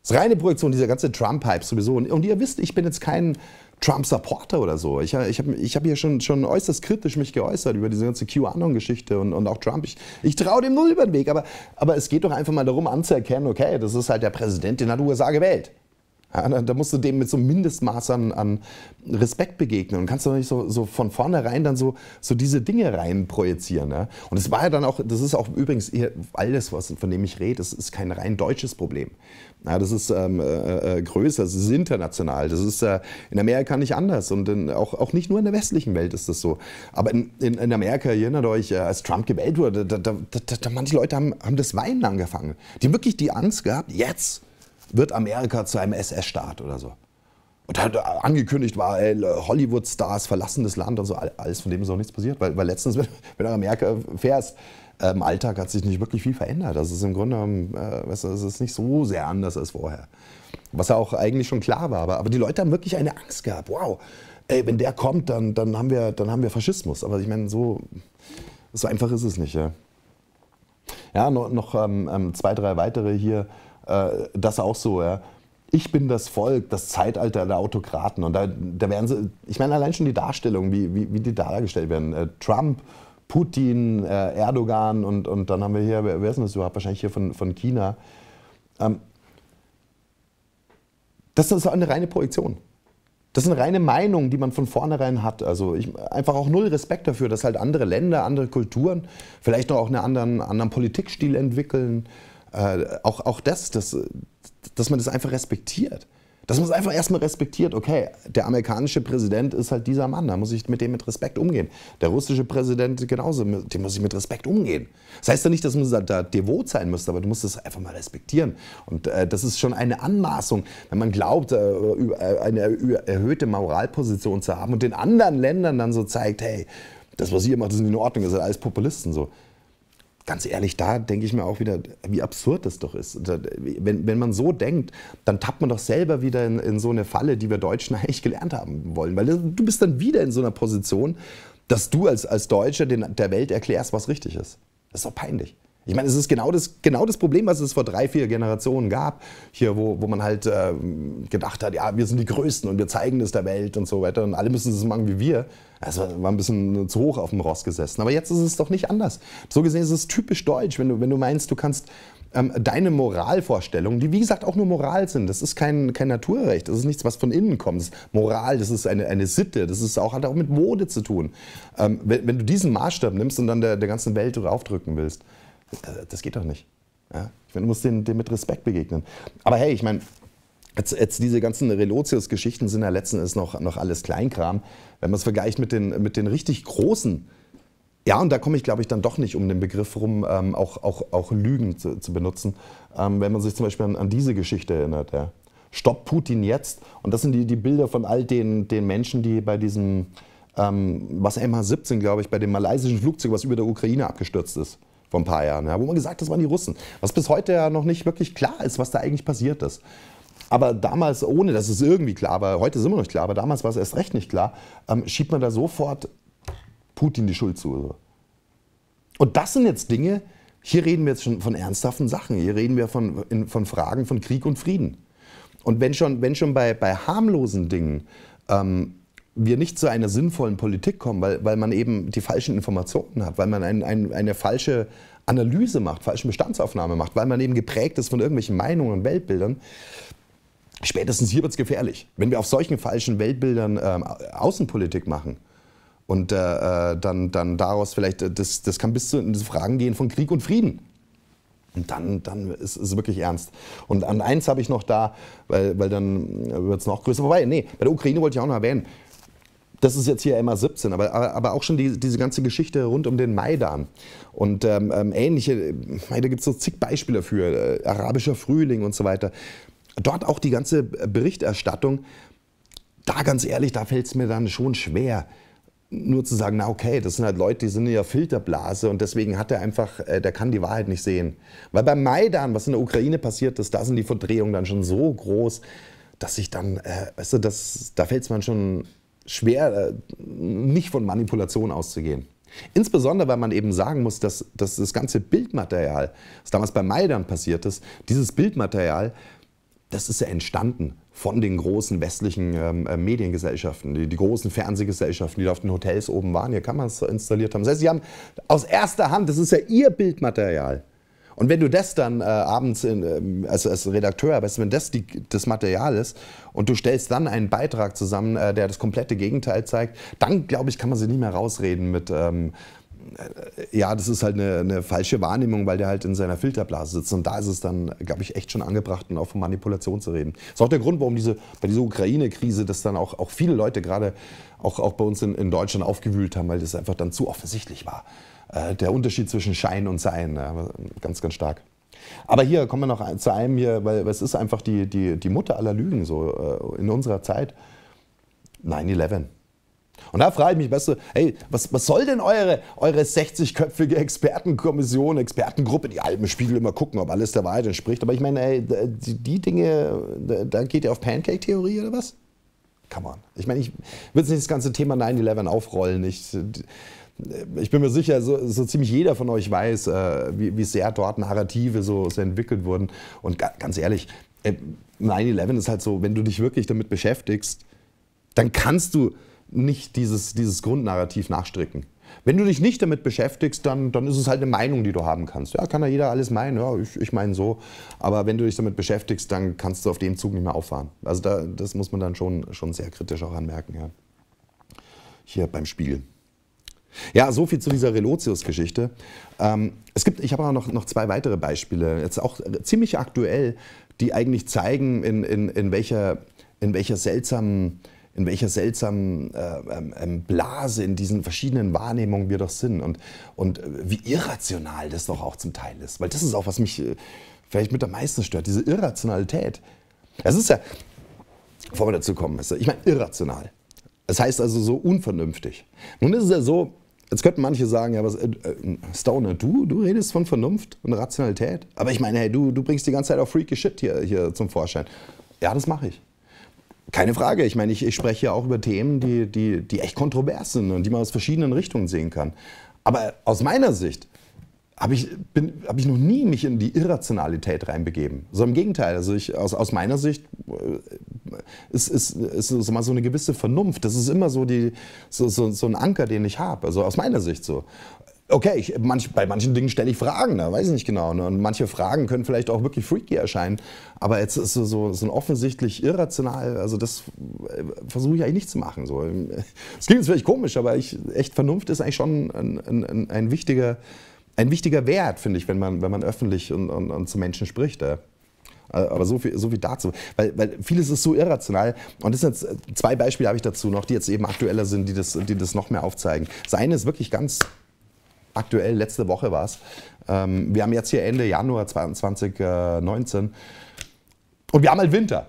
Das ist reine Projektion, dieser ganze Trump-Hype sowieso. Und ihr wisst, ich bin jetzt kein Trump-Supporter oder so. Ich, ich habe ich hab hier schon, schon äußerst kritisch mich geäußert über diese ganze QAnon-Geschichte und, und auch Trump. Ich, ich traue dem null über den Weg. Aber, aber es geht doch einfach mal darum anzuerkennen, okay, das ist halt der Präsident, den hat USA gewählt. Ja, ne, da musst du dem mit so einem Mindestmaß an, an Respekt begegnen und kannst doch nicht so, so von vornherein dann so, so diese Dinge rein projizieren. Ja? Und es war ja dann auch, das ist auch übrigens alles, was, von dem ich rede, das ist kein rein deutsches Problem. Ja, das ist ähm, äh, äh, äh, größer, das ist international, das ist äh, in Amerika nicht anders und in, auch, auch nicht nur in der westlichen Welt ist das so. Aber in, in, in Amerika, ihr erinnert euch, äh, als Trump gewählt wurde, da, da, da, da manche Leute haben, haben das Weinen angefangen. Die haben wirklich die Angst gehabt, jetzt wird Amerika zu einem SS-Staat oder so. Und hat angekündigt war, äh, Hollywood-Stars verlassen das Land und so, alles von dem ist auch nichts passiert. Weil, weil letztens, wenn du nach Amerika fährst, äh, im Alltag hat sich nicht wirklich viel verändert. Das ist im Grunde genommen, äh, weißt du, es ist nicht so sehr anders als vorher. Was ja auch eigentlich schon klar war. Aber, aber die Leute haben wirklich eine Angst gehabt. Wow, ey, wenn der kommt, dann, dann, haben, wir, dann haben wir Faschismus. Aber ich meine, so, so einfach ist es nicht. Ja, ja noch, noch ähm, ähm zwei, drei weitere hier äh, das auch so, ja. Ich bin das Volk, das Zeitalter der Autokraten. Und da, da werden sie, ich meine, allein schon die Darstellung, wie, wie, wie die dargestellt werden. Äh, Trump, Putin, äh, Erdogan und, und dann haben wir hier, wer, wer ist denn das überhaupt? Wahrscheinlich hier von, von China. Ähm, das ist eine reine Projektion. Das ist eine reine Meinung, die man von vornherein hat. Also ich, einfach auch null Respekt dafür, dass halt andere Länder, andere Kulturen vielleicht auch einen anderen, anderen Politikstil entwickeln äh, auch, auch das, dass, dass man das einfach respektiert. Dass man es einfach erstmal respektiert, okay, der amerikanische Präsident ist halt dieser Mann, da muss ich mit dem mit Respekt umgehen. Der russische Präsident genauso, dem muss ich mit Respekt umgehen. Das heißt ja nicht, dass man da, devot sein müsste, aber du musst es einfach mal respektieren. Und äh, das ist schon eine Anmaßung, wenn man glaubt, äh, äh eine erhöhte Moralposition zu haben und den anderen Ländern dann so zeigt, hey, das, was ihr macht, ist in Ordnung, das sind alles Populisten so ganz ehrlich, da denke ich mir auch wieder, wie absurd das doch ist. Wenn, wenn man so denkt, dann tappt man doch selber wieder in, in so eine Falle, die wir Deutschen eigentlich gelernt haben wollen. Weil du bist dann wieder in so einer Position, dass du als, als Deutscher den, der Welt erklärst, was richtig ist. Das ist doch peinlich. Ich meine, es ist genau das, genau das Problem, was es vor drei, vier Generationen gab, hier, wo, wo man halt äh, gedacht hat, ja, wir sind die Größten und wir zeigen das der Welt und so weiter und alle müssen es machen wie wir. Also war ein bisschen zu hoch auf dem Ross gesessen. Aber jetzt ist es doch nicht anders. So gesehen ist es typisch deutsch, wenn du, wenn du meinst, du kannst ähm, deine Moralvorstellungen, die wie gesagt auch nur Moral sind, das ist kein, kein Naturrecht, das ist nichts, was von innen kommt. Das Moral, das ist eine, eine Sitte, das ist auch, hat auch mit Mode zu tun. Ähm, wenn, wenn, du diesen Maßstab nimmst und dann der, der ganzen Welt draufdrücken willst. Äh, das geht doch nicht. Ja? Ich meine, du musst dem mit Respekt begegnen. Aber hey, ich meine, Jetzt, jetzt, diese ganzen Relotius-Geschichten sind ja letzten Endes noch, noch alles Kleinkram, wenn man es vergleicht mit den, mit den richtig großen. Ja, und da komme ich, glaube ich, dann doch nicht um den Begriff rum, ähm, auch, auch, auch Lügen zu, zu benutzen, ähm, wenn man sich zum Beispiel an, an diese Geschichte erinnert. Ja. Stopp Putin jetzt. Und das sind die, die Bilder von all den, den Menschen, die bei diesem, ähm, was MH17, glaube ich, bei dem malaysischen Flugzeug, was über der Ukraine abgestürzt ist vor ein paar Jahren, ja, wo man gesagt hat, das waren die Russen. Was bis heute ja noch nicht wirklich klar ist, was da eigentlich passiert ist. Aber damals, ohne dass es irgendwie klar war, heute ist immer noch klar, aber damals war es erst recht nicht klar, ähm, schiebt man da sofort Putin die Schuld zu. Und das sind jetzt Dinge, hier reden wir jetzt schon von ernsthaften Sachen, hier reden wir von, in, von Fragen von Krieg und Frieden. Und wenn schon, wenn schon bei, bei harmlosen Dingen ähm, wir nicht zu einer sinnvollen Politik kommen, weil, weil man eben die falschen Informationen hat, weil man ein, ein, eine falsche Analyse macht, falsche Bestandsaufnahme macht, weil man eben geprägt ist von irgendwelchen Meinungen und Weltbildern. Spätestens hier wird es gefährlich. Wenn wir auf solchen falschen Weltbildern ähm, Außenpolitik machen und äh, äh, dann, dann daraus vielleicht, äh, das, das kann bis zu Fragen gehen von Krieg und Frieden. Und dann, dann ist es wirklich ernst. Und an eins habe ich noch da, weil, weil dann äh, wird es noch größer. Wobei, nee, bei der Ukraine wollte ich auch noch erwähnen das ist jetzt hier ma 17, aber, aber auch schon die, diese ganze Geschichte rund um den Maidan. Und ähm, ähm ähnliche, da gibt es so zig Beispiele für, äh, arabischer Frühling und so weiter. Dort auch die ganze Berichterstattung, da ganz ehrlich, da fällt es mir dann schon schwer, nur zu sagen, na okay, das sind halt Leute, die sind ja Filterblase und deswegen hat er einfach, äh, der kann die Wahrheit nicht sehen. Weil beim Maidan, was in der Ukraine passiert ist, da sind die Verdrehungen dann schon so groß, dass ich dann, äh, weißt du, das, da fällt es mir schon schwer, äh, nicht von Manipulation auszugehen. Insbesondere, weil man eben sagen muss, dass, dass das ganze Bildmaterial, was damals bei Maidan passiert ist, dieses Bildmaterial, das ist ja entstanden von den großen westlichen ähm, äh, Mediengesellschaften, die, die, großen Fernsehgesellschaften, die da auf den Hotels oben waren, hier Kameras installiert haben. Das heißt, sie haben aus erster Hand, das ist ja ihr Bildmaterial, und wenn du das dann äh, abends in, ähm, als, als Redakteur du, wenn das die, das Material ist und du stellst dann einen Beitrag zusammen, äh, der das komplette Gegenteil zeigt, dann glaube ich, kann man sich nicht mehr rausreden mit. Ähm, äh, ja, das ist halt eine, eine, falsche Wahrnehmung, weil der halt in seiner Filterblase sitzt. Und da ist es dann, glaube ich, echt schon angebracht, und auch von Manipulation zu reden. Das ist auch der Grund, warum diese, bei dieser Ukraine-Krise, dass dann auch, auch viele Leute gerade auch, auch bei uns in, in Deutschland aufgewühlt haben, weil das einfach dann zu offensichtlich war. Äh, der Unterschied zwischen Schein und Sein. Ja, ganz, ganz stark. Aber hier kommen wir noch zu einem hier, weil es ist einfach die, die, die Mutter aller Lügen so äh, in unserer Zeit. 9-11. Und da frage ich mich, weißt du, hey, was, was soll denn eure, eure 60-köpfige Expertenkommission, Expertengruppe, die alten Spiegel immer gucken, ob alles der Wahrheit entspricht. Aber ich meine, ey, die, die Dinge, da geht ihr auf Pancake-Theorie oder was? Come on. Ich meine, ich würde jetzt nicht das ganze Thema 9-11 aufrollen. Ich, ich bin mir sicher, so, so ziemlich jeder von euch weiß, äh, wie, wie, sehr dort Narrative so, so entwickelt wurden. Und ga, ganz ehrlich, äh, 9-11 ist halt so, wenn du dich wirklich damit beschäftigst, dann kannst du nicht dieses, dieses Grundnarrativ nachstricken. Wenn du dich nicht damit beschäftigst, dann, dann ist es halt eine Meinung, die du haben kannst. Ja, kann ja jeder alles meinen, ja, ich, ich meine so. Aber wenn du dich damit beschäftigst, dann kannst du auf dem Zug nicht mehr auffahren. Also da, das muss man dann schon, schon sehr kritisch auch anmerken. Ja. Hier beim Spiegel. Ja, so viel zu dieser Relotius-Geschichte. Ähm, es gibt, ich habe noch, noch zwei weitere Beispiele, jetzt auch ziemlich aktuell, die eigentlich zeigen, in, in, in, welcher, in welcher seltsamen, in welcher seltsamen äh, ähm, ähm Blase in diesen verschiedenen Wahrnehmungen wir doch sind und, und äh, wie irrational das doch auch zum Teil ist. Weil das ist auch, was mich äh, vielleicht mit am meisten stört, diese Irrationalität. Es ist ja, bevor wir dazu kommen, ich meine irrational. Das heißt also so unvernünftig. Nun ist es ja so, Jetzt könnten manche sagen, ja, was, äh, äh, Stoner, du, du redest von Vernunft und Rationalität. Aber ich meine, hey, du, du bringst die ganze Zeit auch freaky Shit hier, hier zum Vorschein. Ja, das mache ich. Keine Frage. Ich meine, ich, ich spreche ja auch über Themen, die, die, die echt kontrovers sind und die man aus verschiedenen Richtungen sehen kann. Aber aus meiner Sicht habe ich, bin, hab ich noch nie mich in die Irrationalität reinbegeben. So im Gegenteil, also ich, aus, aus meiner Sicht äh, ist, ist, ist, ist mal so eine gewisse Vernunft. Das ist immer so, die, so, so, so ein Anker, den ich habe. Also aus meiner Sicht so. Okay, ich, manch, bei manchen Dingen stelle ich Fragen, da ne? weiß ich nicht genau. Ne? Und manche Fragen können vielleicht auch wirklich freaky erscheinen. Aber jetzt ist so, so, so ein offensichtlich irrational, also das äh, versuche ich eigentlich nicht zu machen. So. Es klingt jetzt vielleicht komisch, aber ich, echt Vernunft ist eigentlich schon ein, ein, ein wichtiger ein wichtiger Wert, finde ich, wenn man, wenn man öffentlich und, und, und zu Menschen spricht. Ja. Äh, aber so viel, so viel dazu. Weil, weil vieles ist so irrational. Und das sind jetzt äh, zwei Beispiele habe ich dazu noch, die jetzt eben aktueller sind, die das, die das noch mehr aufzeigen. Das eine ist wirklich ganz aktuell, letzte Woche war es. Ähm, wir haben jetzt hier Ende Januar 2019 äh, und wir haben halt Winter.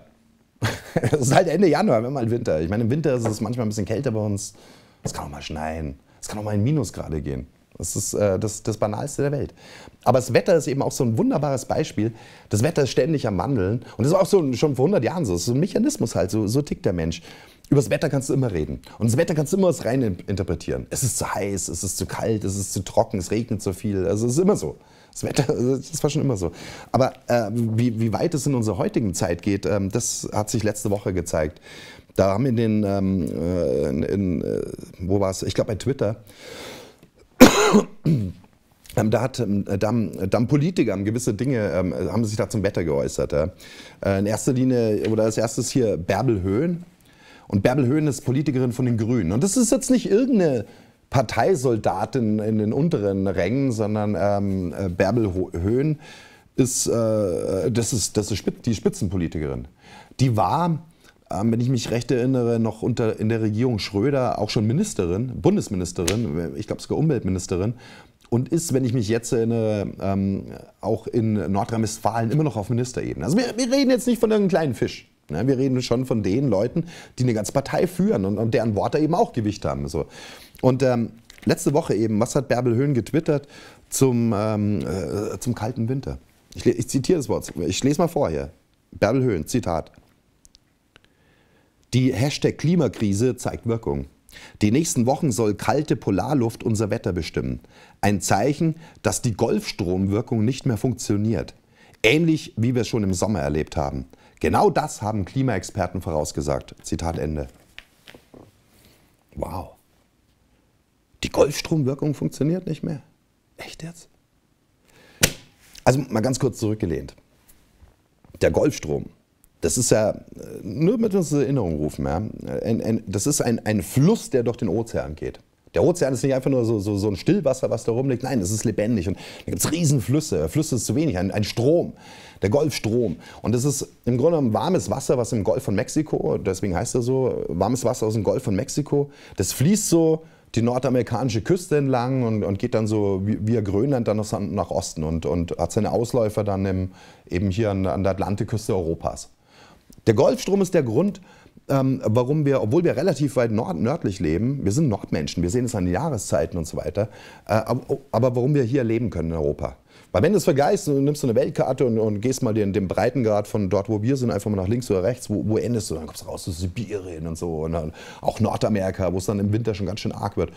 Es ist halt Ende Januar, wir haben halt Winter. Ich meine, im Winter ist es manchmal ein bisschen kälter bei uns. Es kann auch mal schneien. Es kann auch mal in Minusgrade gehen. Das ist äh, das, das Banalste der Welt. Aber das Wetter ist eben auch so ein wunderbares Beispiel. Das Wetter ist ständig am Wandeln. Und das ist auch so schon vor 100 Jahren so. Das ist so ein Mechanismus halt, so, so tickt der Mensch. Über das Wetter kannst du immer reden. Und das Wetter kannst du immer was rein interpretieren. Es ist zu heiß, es ist zu kalt, es ist zu trocken, es regnet zu viel. Also es ist immer so. Das Wetter, das war schon immer so. Aber äh, wie, wie weit es in unserer heutigen Zeit geht, ähm, das hat sich letzte Woche gezeigt. Da haben wir den, ähm, äh, in, in, äh, wo war es? Ich glaube bei Twitter ähm, da, hat, ähm, äh, äh, da, haben, Politiker haben gewisse Dinge, ähm, äh, haben sich da zum Wetter geäußert. in erster Linie, oder als erstes hier Bärbel Höhn. Und Bärbel Höhn ist Politikerin von den Grünen. Und das ist jetzt nicht irgendeine Parteisoldatin in den unteren Rängen, sondern ähm, Bärbel Höhn ist, äh, das ist, das ist die Spitzenpolitikerin. Die war ähm, wenn ich mich recht erinnere, noch unter, in der Regierung Schröder auch schon Ministerin, Bundesministerin, ich glaube sogar Umweltministerin. Und ist, wenn ich mich jetzt erinnere, ähm, auch in Nordrhein-Westfalen immer noch auf Ministerebene. Also wir, wir reden jetzt nicht von irgendeinem kleinen Fisch. Ne? Wir reden schon von den Leuten, die eine ganze Partei führen und, und deren Worte eben auch Gewicht haben. So. Und ähm, letzte Woche eben, was hat Bärbel Höhn getwittert zum, ähm, äh, zum kalten Winter? Ich, ich zitiere das Wort, ich lese mal vorher. Bärbel Höhn, Zitat. Die Hashtag Klimakrise zeigt Wirkung. Die nächsten Wochen soll kalte Polarluft unser Wetter bestimmen. Ein Zeichen, dass die Golfstromwirkung nicht mehr funktioniert. Ähnlich wie wir es schon im Sommer erlebt haben. Genau das haben Klimaexperten vorausgesagt. Zitat Ende. Wow. Die Golfstromwirkung funktioniert nicht mehr. Echt jetzt? Also mal ganz kurz zurückgelehnt. Der Golfstrom, das ist ja, äh, nur mit uns in Erinnerung rufen, ja. Ein, ein, das ist ein, ein Fluss, der durch den Ozean geht. Der Ozean ist nicht einfach nur so, so, so ein Stillwasser, was da rumliegt. Nein, es ist lebendig. Und da gibt es Riesenflüsse. Flüsse ist zu wenig. Ein, ein Strom, der Golfstrom. Und das ist im Grunde genommen warmes Wasser, was im Golf von Mexiko, deswegen heißt er so, warmes Wasser aus dem Golf von Mexiko, das fließt so die nordamerikanische Küste entlang und, und geht dann so via Grönland dann nach Osten und, und hat seine Ausläufer dann im, eben hier an, an der Atlantikküste Europas. Der Golfstrom ist der Grund, ähm, warum wir, obwohl wir relativ weit nord nördlich leben, wir sind Nordmenschen, wir sehen es an den Jahreszeiten und so weiter, äh, aber, oh, aber, warum wir hier leben können in Europa. Weil wenn du es vergleichst, du nimmst so eine Weltkarte und, und gehst mal den, den, Breitengrad von dort, wo wir sind, einfach mal nach links oder rechts, wo, wo endest du? Dann kommst du raus zu Sibirien und so und dann auch Nordamerika, wo es dann im Winter schon ganz schön arg wird.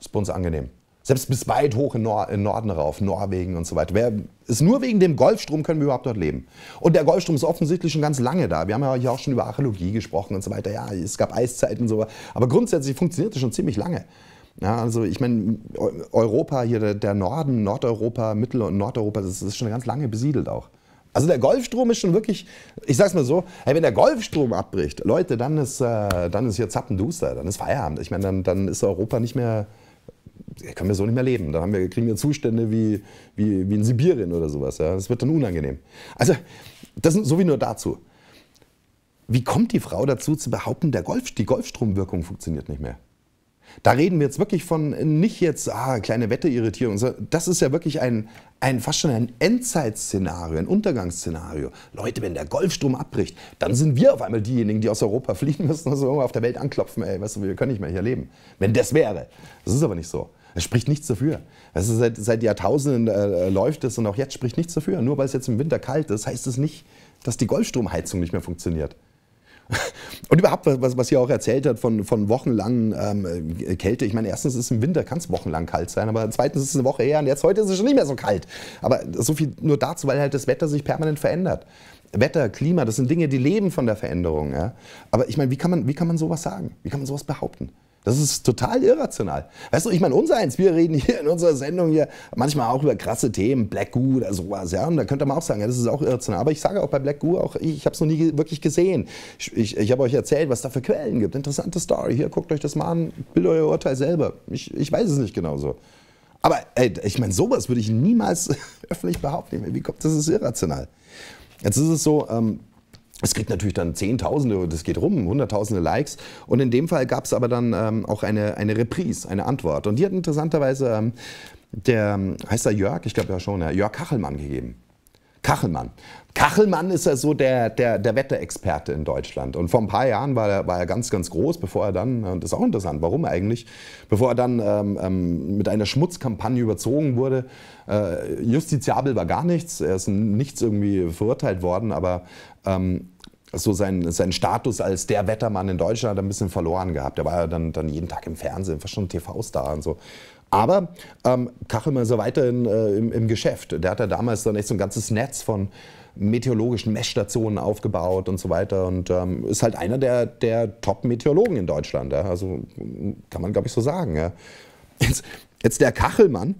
ist bei uns angenehm selbst bis weit hoch in, Nor in Norden rauf, Norwegen und so weiter. Wer, ist nur wegen dem Golfstrom können wir überhaupt dort leben. Und der Golfstrom ist offensichtlich schon ganz lange da. Wir haben ja hier auch schon über Archäologie gesprochen und so weiter. Ja, es gab Eiszeiten und so. Aber grundsätzlich funktioniert es schon ziemlich lange. Ja, also ich meine, Europa hier, der, der Norden, Nordeuropa, Mittel- und Nordeuropa, das ist schon ganz lange besiedelt auch. Also der Golfstrom ist schon wirklich, ich sag's mal so, hey, wenn der Golfstrom abbricht, Leute, dann ist, äh, dann ist hier zappenduster, dann ist Feierabend. Ich meine, dann, dann ist Europa nicht mehr, können wir so nicht mehr leben. Da haben wir, kriegen wir Zustände wie, wie, wie in Sibirien oder sowas. Ja? Das wird dann unangenehm. Also, das so wie nur dazu. Wie kommt die Frau dazu zu behaupten, der Golf, die Golfstromwirkung funktioniert nicht mehr? Da reden wir jetzt wirklich von nicht jetzt, ah, kleine Wetterirritierung. Das ist ja wirklich ein, ein fast schon ein Endzeitszenario, ein Untergangsszenario. Leute, wenn der Golfstrom abbricht, dann sind wir auf einmal diejenigen, die aus Europa fliehen müssen und so irgendwo auf der Welt anklopfen. Ey, weißt du, wir können nicht mehr hier leben. Wenn das wäre. Das ist aber nicht so. Es spricht nichts dafür. Also seit, seit Jahrtausenden äh, äh, läuft es und auch jetzt spricht nichts dafür. Nur weil es jetzt im Winter kalt ist, heißt es nicht, dass die Golfstromheizung nicht mehr funktioniert. Und überhaupt, was, was hier auch erzählt hat von, von wochenlangen ähm, äh, Kälte. Ich meine, erstens ist es im Winter, kann es wochenlang kalt sein, aber zweitens ist es eine Woche her und jetzt heute ist es schon nicht mehr so kalt. Aber so viel nur dazu, weil halt das Wetter sich permanent verändert. Wetter, Klima, das sind Dinge, die leben von der Veränderung. Ja? Aber ich meine, wie kann, man, wie kann man sowas sagen? Wie kann man sowas behaupten? Das ist total irrational. Weißt du, ich meine, unser eins, wir reden hier in unserer Sendung hier manchmal auch über krasse Themen, Black Goo oder sowas, ja. Und da könnte man auch sagen, ja, das ist auch irrational. Aber ich sage auch bei Black Goo, auch ich, ich habe es noch nie wirklich gesehen. Ich, ich, ich habe euch erzählt, was da für Quellen gibt. Interessante Story. Hier, guckt euch das mal an, bildet euer Urteil selber. Ich, ich weiß es nicht genau so. Aber ey, ich meine, sowas würde ich niemals öffentlich behaupten. Wie kommt das? ist irrational. Jetzt ist es so, ähm, es kriegt natürlich dann Zehntausende das geht rum, Hunderttausende Likes. Und in dem Fall gab es aber dann ähm, auch eine, eine Reprise, eine Antwort. Und die hat interessanterweise ähm, der, ähm, heißt er Jörg? Ich glaube ja schon, ja, Jörg Kachelmann gegeben. Kachelmann. Kachelmann ist ja so der, der, der Wetterexperte in Deutschland. Und vor ein paar Jahren war er, war er ganz, ganz groß, bevor er dann, und das ist auch interessant, warum eigentlich, bevor er dann ähm, ähm, mit einer Schmutzkampagne überzogen wurde. Äh, justiziabel war gar nichts, er ist nichts irgendwie verurteilt worden, aber ähm, so seinen, seinen Status als der Wettermann in Deutschland ein bisschen verloren gehabt. Der war ja dann, dann jeden Tag im Fernsehen, war schon TV-Star und so. Aber ähm, Kachelmann ist ja weiterhin äh, im, im, Geschäft. Der hat ja damals dann echt so ein ganzes Netz von meteorologischen Messstationen aufgebaut und so weiter und ähm, ist halt einer der, der Top-Meteorologen in Deutschland. Ja? Also kann man, glaube ich, so sagen. Ja? Jetzt, jetzt der Kachelmann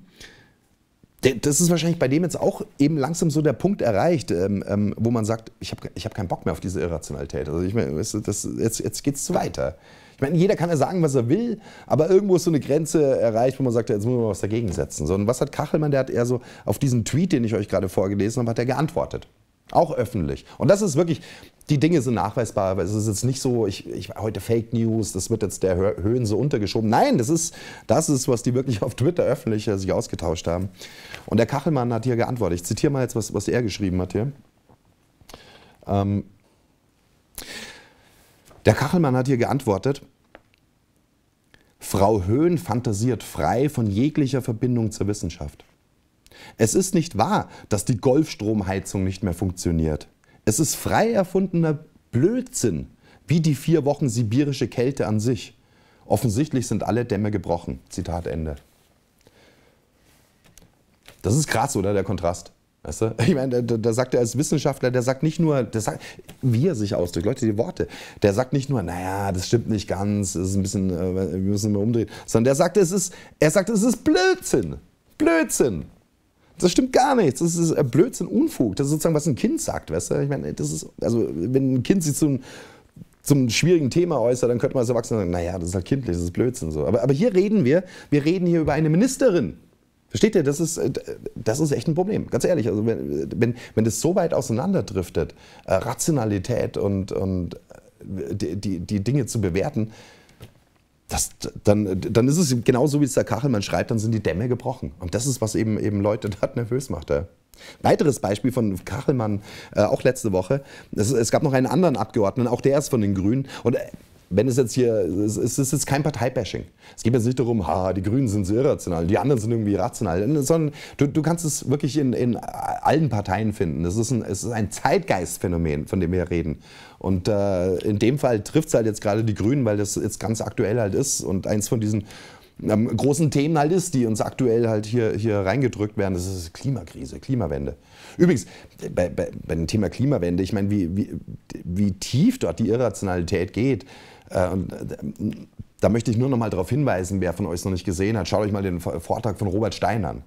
das ist wahrscheinlich bei dem jetzt auch eben langsam so der Punkt erreicht, ähm, ähm, wo man sagt, ich habe ich hab keinen Bock mehr auf diese Irrationalität. Also ich meine, das, jetzt, jetzt geht es weiter. Ich meine, jeder kann ja sagen, was er will, aber irgendwo ist so eine Grenze erreicht, wo man sagt, jetzt muss man was dagegen setzen. So, und was hat Kachelmann, der hat eher so auf diesen Tweet, den ich euch gerade vorgelesen habe, hat er geantwortet. Auch öffentlich. Und das ist wirklich, die Dinge sind nachweisbar. Aber Es ist jetzt nicht so, ich, ich, heute Fake News, das wird jetzt der Höhen so untergeschoben. Nein, das ist, das ist, was die wirklich auf Twitter öffentlich äh, sich ausgetauscht haben. Und der Kachelmann hat hier geantwortet. Ich zitiere mal jetzt, was, was er geschrieben hat hier. Ähm, der Kachelmann hat hier geantwortet. Frau Höhn fantasiert frei von jeglicher Verbindung zur Wissenschaft. Es ist nicht wahr, dass die Golfstromheizung nicht mehr funktioniert. Es ist frei erfundener Blödsinn, wie die vier Wochen sibirische Kälte an sich. Offensichtlich sind alle Dämme gebrochen. Zitat Ende. Das ist krass, oder der Kontrast? Weißt du? Ich meine, da, sagt er als Wissenschaftler, der sagt nicht nur, der sagt, wie er sich ausdrückt, Leute, die Worte, der sagt nicht nur, naja, das stimmt nicht ganz, das ist ein bisschen, äh, wir müssen mal umdrehen, sondern der sagt, es ist, er sagt, es ist Blödsinn. Blödsinn. Das stimmt gar nicht. Das ist Blödsinn, Unfug. Das ist sozusagen, was ein Kind sagt, weißt du? Ich meine, das ist, also wenn ein Kind sich zum zum schwierigen Thema äußert, dann könnte man als Erwachsener sagen, naja, das ist halt kindlich, das ist Blödsinn so. Aber, aber hier reden wir, wir reden hier über eine Ministerin. Versteht ihr, das ist, äh, das ist echt ein Problem, ganz ehrlich. Also wenn, wenn, wenn das so weit auseinanderdriftet, äh, Rationalität und, und äh, die, die, die Dinge zu bewerten, das, dann, dann ist es genauso wie es der Kachelmann schreibt, dann sind die Dämme gebrochen. Und das ist, was eben, eben Leute dort nervös macht. Ja. Weiteres Beispiel von Kachelmann, äh, auch letzte Woche. Es, es, gab noch einen anderen Abgeordneten, auch der ist von den Grünen. Und äh, wenn es jetzt hier, es ist jetzt kein Parteibashing. Es geht jetzt nicht darum, ha, die Grünen sind so irrational, die anderen sind irgendwie rational, sondern du, du kannst es wirklich in, in allen Parteien finden. Es ist ein, es ist ein Zeitgeistphänomen, von dem wir reden. Und äh, in dem Fall trifft es halt jetzt gerade die Grünen, weil das jetzt ganz aktuell halt ist und eins von diesen ähm, großen Themen halt ist, die uns aktuell halt hier, hier reingedrückt werden. Das ist Klimakrise, Klimawende. Übrigens, bei, bei, bei dem Thema Klimawende, ich meine, wie, wie, wie tief dort die Irrationalität geht. Äh, und, äh, da möchte ich nur noch mal darauf hinweisen, wer von euch es noch nicht gesehen hat, schaut euch mal den Vortrag von Robert Stein an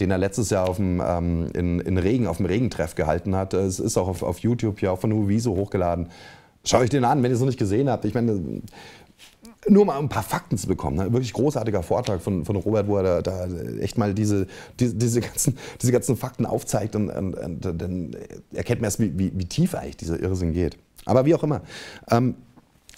den er letztes Jahr auf dem, ähm, in, in, Regen, auf dem Regentreff gehalten hat. Es ist auch auf, auf YouTube hier auch von Huviso hochgeladen. Schaut euch den an, wenn ihr es noch nicht gesehen habt. Ich meine, nur mal ein paar Fakten zu bekommen. Ne? Wirklich großartiger Vortrag von, von Robert, wo er da, da echt mal diese, die, diese, ganzen, diese ganzen Fakten aufzeigt und, und, und dann erkennt man erst, wie, wie, wie tief eigentlich dieser Irrsinn geht. Aber wie auch immer. Ähm,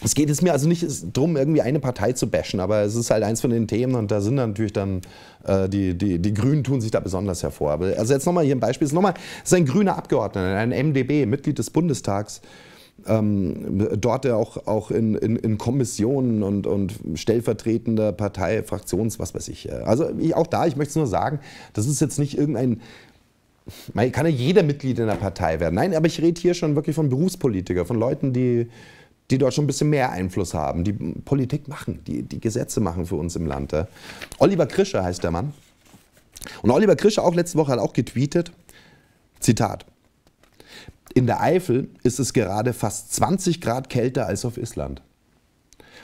es geht jetzt mir also nicht darum, irgendwie eine Partei zu bashen, aber es ist halt eins von den Themen und da sind dann natürlich dann äh, die, die, die Grünen tun sich da besonders hervor. Aber also jetzt nochmal hier ein Beispiel, es ist nochmal ist ein grüner Abgeordneter, ein MdB, Mitglied des Bundestags, ähm, dort auch, auch in, in, in Kommissionen und, und stellvertretender Partei, Fraktions, was weiß ich. Äh, also ich, auch da, ich möchte es nur sagen, das ist jetzt nicht irgendein man kann ja jeder Mitglied in der Partei werden. Nein, aber ich rede hier schon wirklich von Berufspolitiker, von Leuten, die, die dort schon ein bisschen mehr Einfluss haben, die Politik machen, die, die Gesetze machen für uns im Land. Ja. Äh. Oliver Krischer heißt der Mann. Und Oliver Krischer auch letzte Woche hat auch getweetet, Zitat, in der Eifel ist es gerade fast 20 Grad kälter als auf Island.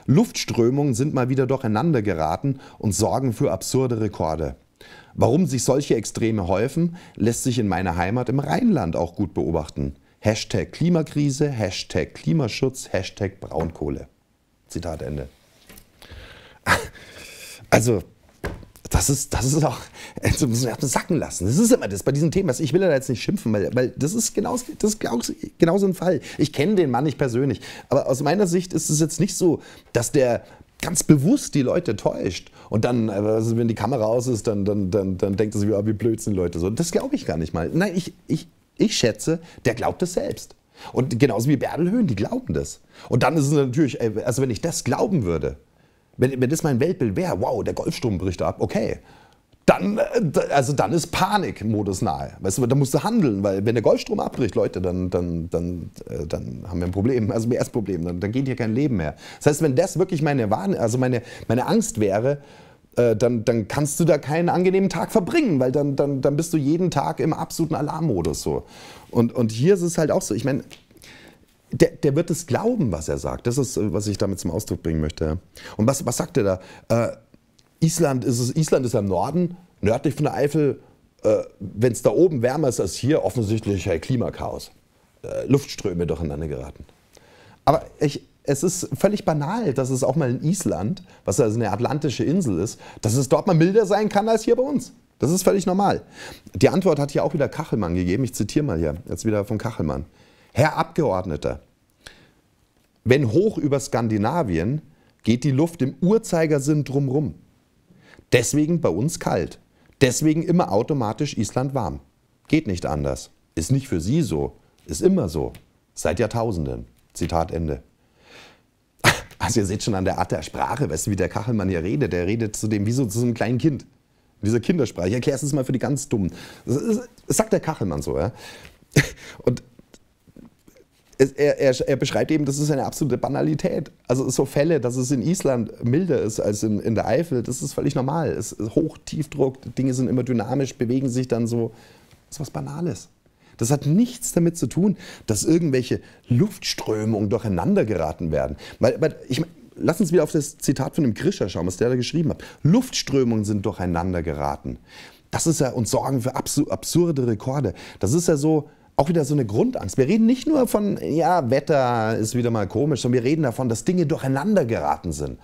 Luftströmungen sind mal wieder durcheinander geraten und sorgen für absurde Rekorde. Warum sich solche Extreme häufen, lässt sich in meiner Heimat im Rheinland auch gut beobachten. Hashtag Klimakrise, Hashtag Klimaschutz, Hashtag Braunkohle. Zitat Ende. Also, das ist, das ist auch, das also, müssen wir erstmal sacken lassen. Das ist immer das bei diesen Themen. Also, ich will da jetzt nicht schimpfen, weil, weil das ist genau, das ist genau, so ein Fall. Ich kenne den Mann nicht persönlich. Aber aus meiner Sicht ist es jetzt nicht so, dass der ganz bewusst die Leute täuscht. Und dann, also wenn die Kamera aus ist, dann, dann, dann, dann denkt er sich, wie ah, blöd sind Leute so. Das glaube ich gar nicht mal. Nein, ich, ich, ich schätze, der glaubt es selbst. Und genauso wie Bärbel Höhn, die glauben das. Und dann ist es natürlich, äh, also wenn ich das glauben würde, wenn, wenn das mein Weltbild wäre, wow, der Golfsturm bricht ab, okay. Dann, äh, also dann ist Panikmodus nahe. Weißt du, da musst du handeln, weil wenn der Golfstrom abbricht, Leute, dann, dann, dann, äh, dann haben wir ein Problem, also ein Erstproblem, dann, dann geht hier kein Leben mehr. Das heißt, wenn das wirklich meine, Warn also meine, meine Angst wäre, äh, dann, dann kannst du da keinen angenehmen Tag verbringen, weil dann, dann, dann bist du jeden Tag im absoluten Alarmmodus. So. Und, und hier ist es halt auch so, ich meine, der, der, wird es glauben, was er sagt. Das ist, äh, was ich damit zum Ausdruck bringen möchte. Und was, was sagt er da? Äh, Island, ist es, Island ist am Norden, nördlich von der Eifel. Äh, Wenn es da oben wärmer ist als hier, offensichtlich hey, Klimakaos. Äh, Luftströme durcheinander geraten. Aber ich, es ist völlig banal, dass es auch mal in Island, was also eine atlantische Insel ist, dass es dort mal milder sein kann als hier bei uns. Das ist völlig normal. Die Antwort hat hier auch wieder Kachelmann gegeben. Ich zitiere mal hier, jetzt wieder von Kachelmann. Herr Abgeordneter, wenn hoch über Skandinavien, geht die Luft im Uhrzeigersinn drumrum. Deswegen bei uns kalt. Deswegen immer automatisch Island warm. Geht nicht anders. Ist nicht für Sie so. Ist immer so. Seit Jahrtausenden. Zitat Ende. Also ihr seht schon an der Art der Sprache, weißt du, wie der Kachelmann hier redet. Der redet zu dem wie so zu so einem kleinen Kind. In dieser Kindersprache. Ich erkläre es mal für die ganz Dummen. Das, sagt der Kachelmann so. Ja? Und er, er, er, beschreibt eben, das ist eine absolute Banalität. Also so Fälle, dass es in Island milder ist als in, in der Eifel, das ist völlig normal. Es ist Hoch-Tiefdruck, Dinge sind immer dynamisch, bewegen sich dann so. Das ist was Banales. Das hat nichts damit zu tun, dass irgendwelche Luftströmungen durcheinander geraten werden. Weil, weil ich lass uns wieder auf das Zitat von dem Krischer schauen, was der da geschrieben hat. Luftströmungen sind durcheinander geraten. Das ist ja, und sorgen für absurde Rekorde. Das ist ja so, auch wieder so eine Grundangst. Wir reden nicht nur von, ja, Wetter ist wieder mal komisch, sondern wir reden davon, dass Dinge durcheinander geraten sind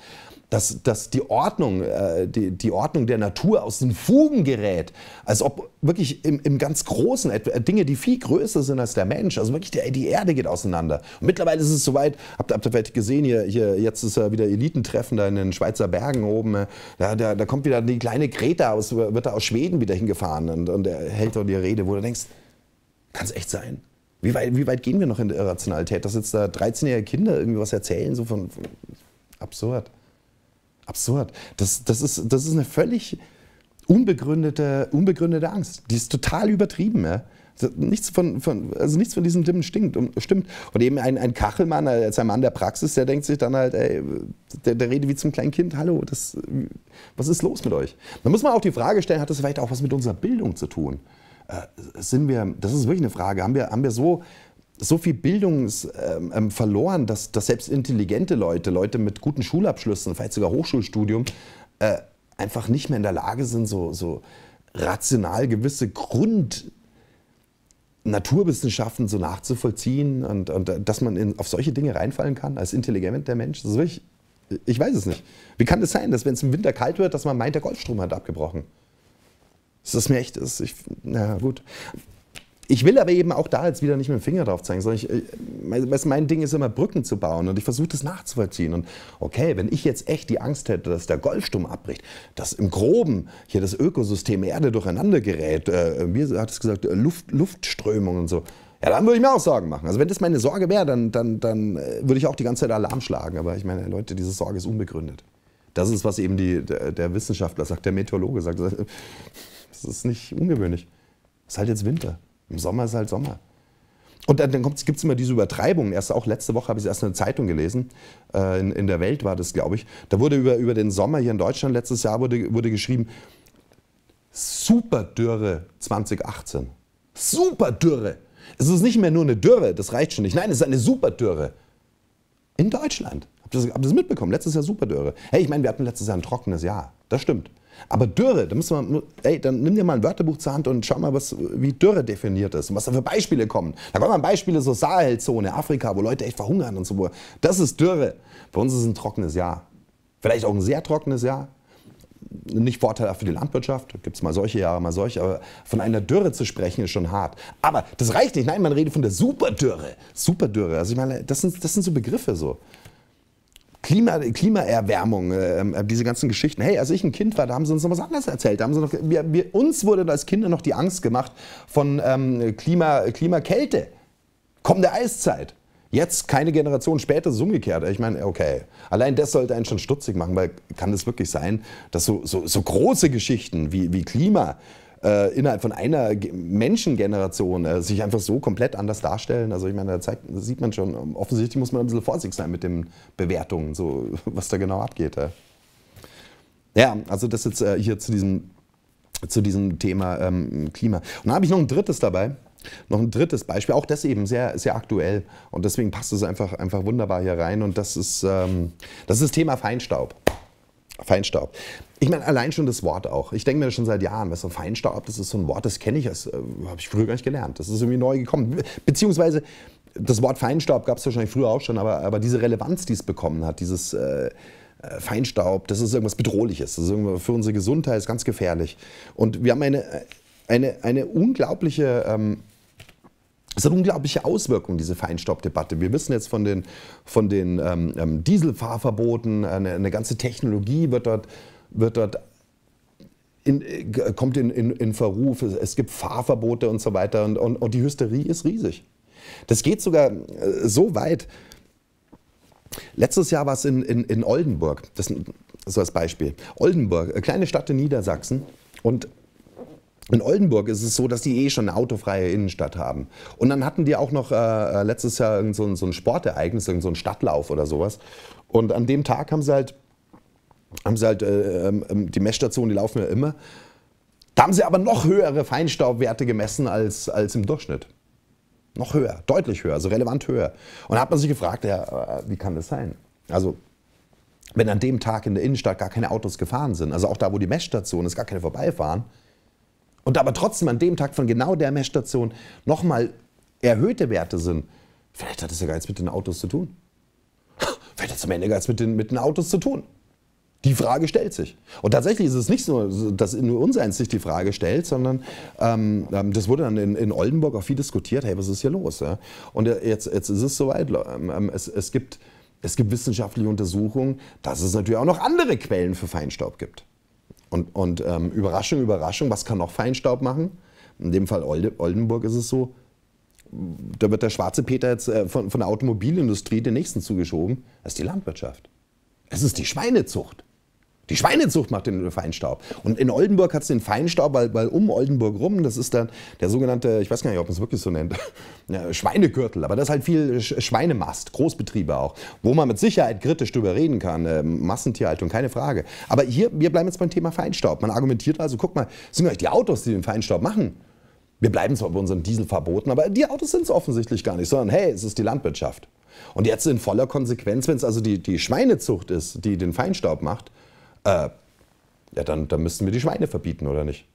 dass, dass die, Ordnung, äh, die, die, Ordnung der Natur aus den Fugen gerät. Als ob wirklich im, im ganz Großen äh, Dinge, die viel größer sind als der Mensch, also wirklich der, die Erde geht auseinander. Und mittlerweile ist es soweit, habt, habt ihr vielleicht gesehen, hier, hier, jetzt ist ja wieder Elitentreffen da in den Schweizer Bergen oben. Äh, da, da, da kommt wieder die kleine Greta, aus, wird da aus Schweden wieder hingefahren und, und hält dort ihre Rede, wo du denkst, kann es echt sein? Wie weit, wie weit, gehen wir noch in der Irrationalität? Dass jetzt da 13-jährige Kinder irgendwie was erzählen, so von, von absurd absurd. Das, das, ist, das ist eine völlig unbegründete, unbegründete Angst. Die ist total übertrieben. Ja? Nichts von, von, also nichts von diesem Dimmen stinkt, um, stimmt. Und eben ein, ein Kachelmann, als äh, ein Mann der Praxis, der denkt sich dann halt, ey, der, der redet wie zum kleinen Kind, hallo, das, was ist los mit euch? Da muss man auch die Frage stellen, hat das vielleicht auch was mit unserer Bildung zu tun? Äh, sind wir, das ist wirklich eine Frage, haben wir, haben wir so so viel Bildung ähm, ähm, verloren, dass, dass selbst intelligente Leute, Leute mit guten Schulabschlüssen, vielleicht sogar Hochschulstudium, äh, einfach nicht mehr in der Lage sind, so, so rational gewisse Grund Naturwissenschaften so nachzuvollziehen und, und äh, dass man in, auf solche Dinge reinfallen kann als intelligenter Mensch, das ist ich weiß es nicht. Wie kann es das sein, dass wenn es im Winter kalt wird, dass man meint, der Golfstrom hat abgebrochen? Dass das mir echt ist. Ich, na gut. Ich will aber eben auch da jetzt wieder nicht mit dem Finger drauf zeigen, sondern ich, äh, mein, mein Ding ist immer, Brücken zu bauen und ich versuche das nachzuvollziehen. Und okay, wenn ich jetzt echt die Angst hätte, dass der Golfsturm abbricht, dass im Groben hier das Ökosystem Erde durcheinander gerät, äh, wie hat es gesagt, Luft, Luftströmung und so, ja, dann würde ich mir auch Sorgen machen. Also wenn das meine Sorge wäre, dann, dann, dann äh, würde ich auch die ganze Zeit Alarm schlagen. Aber ich meine, Leute, diese Sorge ist unbegründet. Das ist, was eben die, der, der Wissenschaftler sagt, der Meteorologe sagt. Das ist nicht ungewöhnlich. Es ist halt jetzt Winter. Im Sommer ist halt Sommer. Und dann, dann gibt es immer diese Übertreibungen. Erst auch letzte Woche habe ich erst in der Zeitung gelesen. Äh, in, in, der Welt war das, glaube ich. Da wurde über, über den Sommer hier in Deutschland letztes Jahr wurde, wurde geschrieben, Superdürre 2018. Superdürre. Es ist nicht mehr nur eine Dürre, das reicht schon nicht. Nein, es ist eine Superdürre. In Deutschland. Habt ihr das, habt ihr das mitbekommen? Letztes Jahr Superdürre. Hey, ich meine, wir hatten letztes Jahr ein trockenes Jahr. Das stimmt. Aber Dürre, da muss man, ey, dann nimm dir mal ein Wörterbuch zur Hand und schau mal, was, wie Dürre definiert ist und was da für Beispiele kommen. Da kommen Beispiele so Sahelzone, Afrika, wo Leute echt verhungern und so. Das ist Dürre. Bei uns ist es ein trockenes Jahr. Vielleicht auch ein sehr trockenes Jahr. Nicht vorteilhaft für die Landwirtschaft, gibt es mal solche Jahre, mal solche, aber von einer Dürre zu sprechen ist schon hart. Aber das reicht nicht, nein, man redet von der Superdürre. Superdürre, also ich meine, das sind, das sind so Begriffe so. Klima, Klimaerwärmung, ähm, äh, diese ganzen Geschichten. Hey, als ich ein Kind war, da haben sie uns noch was anderes erzählt. Da haben sie noch, wir, wir, uns wurde als Kinder noch die Angst gemacht von ähm, Klima, Klimakälte, kommende Eiszeit. Jetzt, keine Generation später, ist es umgekehrt. Ich meine, okay, allein das sollte einen schon stutzig machen, weil kann es wirklich sein, dass so, so, so große Geschichten wie, wie Klima, äh, innerhalb von einer Menschengeneration äh, sich einfach so komplett anders darstellen. Also ich meine, da zeigt, sieht man schon, ähm, offensichtlich muss man ein bisschen vorsichtig sein mit den Bewertungen, so, was da genau abgeht. Ja, äh. ja also das jetzt äh, hier zu diesem, zu diesem Thema ähm, Klima. Und dann habe ich noch ein drittes dabei. Noch ein drittes Beispiel, auch das eben sehr, sehr aktuell. Und deswegen passt es einfach, einfach wunderbar hier rein. Und das ist, ähm, das ist das Thema Feinstaub. Feinstaub. Ich meine, allein schon das Wort auch. Ich denke mir schon seit Jahren, was so Feinstaub, das ist so ein Wort, das kenne ich, das äh, habe ich früher gar nicht gelernt. Das ist irgendwie neu gekommen. Beziehungsweise das Wort Feinstaub gab es wahrscheinlich früher auch schon, aber, aber diese Relevanz, die es bekommen hat, dieses äh, äh, Feinstaub, das ist irgendwas Bedrohliches. Das ist irgendwas für unsere Gesundheit ist ganz gefährlich. Und wir haben eine, äh, eine, eine unglaubliche ähm, es hat unglaubliche Auswirkungen, diese Feinstaubdebatte. Wir wissen jetzt von den, von den ähm, ähm Dieselfahrverboten, äh, eine, eine, ganze Technologie wird dort, wird dort in, äh, kommt in, in, in Verruf, es, gibt Fahrverbote und so weiter und, und, und die Hysterie ist riesig. Das geht sogar äh, so weit. Letztes Jahr war es in, in, in Oldenburg, das so als Beispiel. Oldenburg, kleine Stadt in Niedersachsen und in Oldenburg ist es so, dass die eh schon eine autofreie Innenstadt haben. Und dann hatten die auch noch äh, äh, letztes Jahr irgend so ein, so ein Sportereignis, irgend so ein Stadtlauf oder sowas. Und an dem Tag haben sie halt, haben sie halt äh, ähm, ähm, die Messstationen, die laufen ja immer. Da haben sie aber noch höhere Feinstaubwerte gemessen als, als im Durchschnitt. Noch höher, deutlich höher, also relevant höher. Und da hat man sich gefragt, ja, äh, wie kann das sein? Also wenn an dem Tag in der Innenstadt gar keine Autos gefahren sind, also auch da, wo die Messstation ist, gar keine vorbeifahren, und aber trotzdem an dem Tag von genau der Messstation nochmal erhöhte Werte sind, vielleicht hat das ja gar nichts mit den Autos zu tun. Vielleicht hat es am Ende gar nichts mit den, mit den Autos zu tun. Die Frage stellt sich. Und tatsächlich ist es nicht nur, so, dass nur uns eins sich die Frage stellt, sondern ähm, ähm, das wurde dann in, in, Oldenburg auch viel diskutiert, hey, was ist hier los? Ja? Und äh, jetzt, jetzt ist es soweit, ähm, ähm, es, es, gibt, es gibt wissenschaftliche Untersuchungen, dass es natürlich auch noch andere Quellen für Feinstaub gibt. Und, und ähm, Überraschung, Überraschung, was kann noch Feinstaub machen? In dem Fall Oldenburg ist es so, da wird der schwarze Peter jetzt äh, von, von der Automobilindustrie den nächsten zugeschoben, das ist die Landwirtschaft. Es ist die Schweinezucht. Die Schweinezucht macht den Feinstaub. Und in Oldenburg hat es den Feinstaub, weil, weil, um Oldenburg rum, das ist dann der sogenannte, ich weiß gar nicht, ob man es wirklich so nennt, Schweinegürtel. Aber das ist halt viel Schweinemast, Großbetriebe auch, wo man mit Sicherheit kritisch drüber reden kann. Ähm, Massentierhaltung, keine Frage. Aber hier, wir bleiben jetzt beim Thema Feinstaub. Man argumentiert also, guck mal, sind eigentlich die Autos, die den Feinstaub machen? Wir bleiben zwar bei unseren Diesel verboten, aber die Autos sind es offensichtlich gar nicht, sondern hey, es ist die Landwirtschaft. Und jetzt in voller Konsequenz, wenn es also die, die Schweinezucht ist, die den Feinstaub macht, äh, ja, dann, dann müssten wir die Schweine verbieten, oder nicht?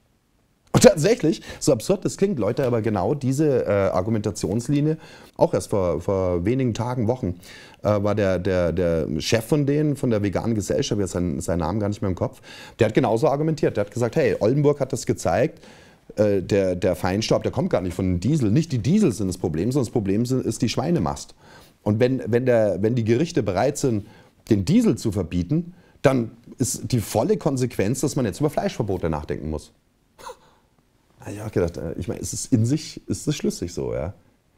Und tatsächlich, so absurd das klingt, Leute, aber genau diese äh, Argumentationslinie, auch erst vor, vor wenigen Tagen, Wochen, äh, war der, der, der Chef von denen, von der veganen Gesellschaft, jetzt seinen, seinen Namen gar nicht mehr im Kopf, der hat genauso argumentiert. Der hat gesagt, hey, Oldenburg hat das gezeigt, äh, der, der Feinstaub, der kommt gar nicht von dem Diesel. Nicht die Diesel sind das Problem, sondern das Problem sind, ist die Schweinemast. Und wenn, wenn, der, wenn die Gerichte bereit sind, den Diesel zu verbieten, dann ist die volle Konsequenz, dass man jetzt über Fleischverbote nachdenken muss. Ich habe auch gedacht, äh, ich meine, ist es in sich, ist es schlüssig so, ja.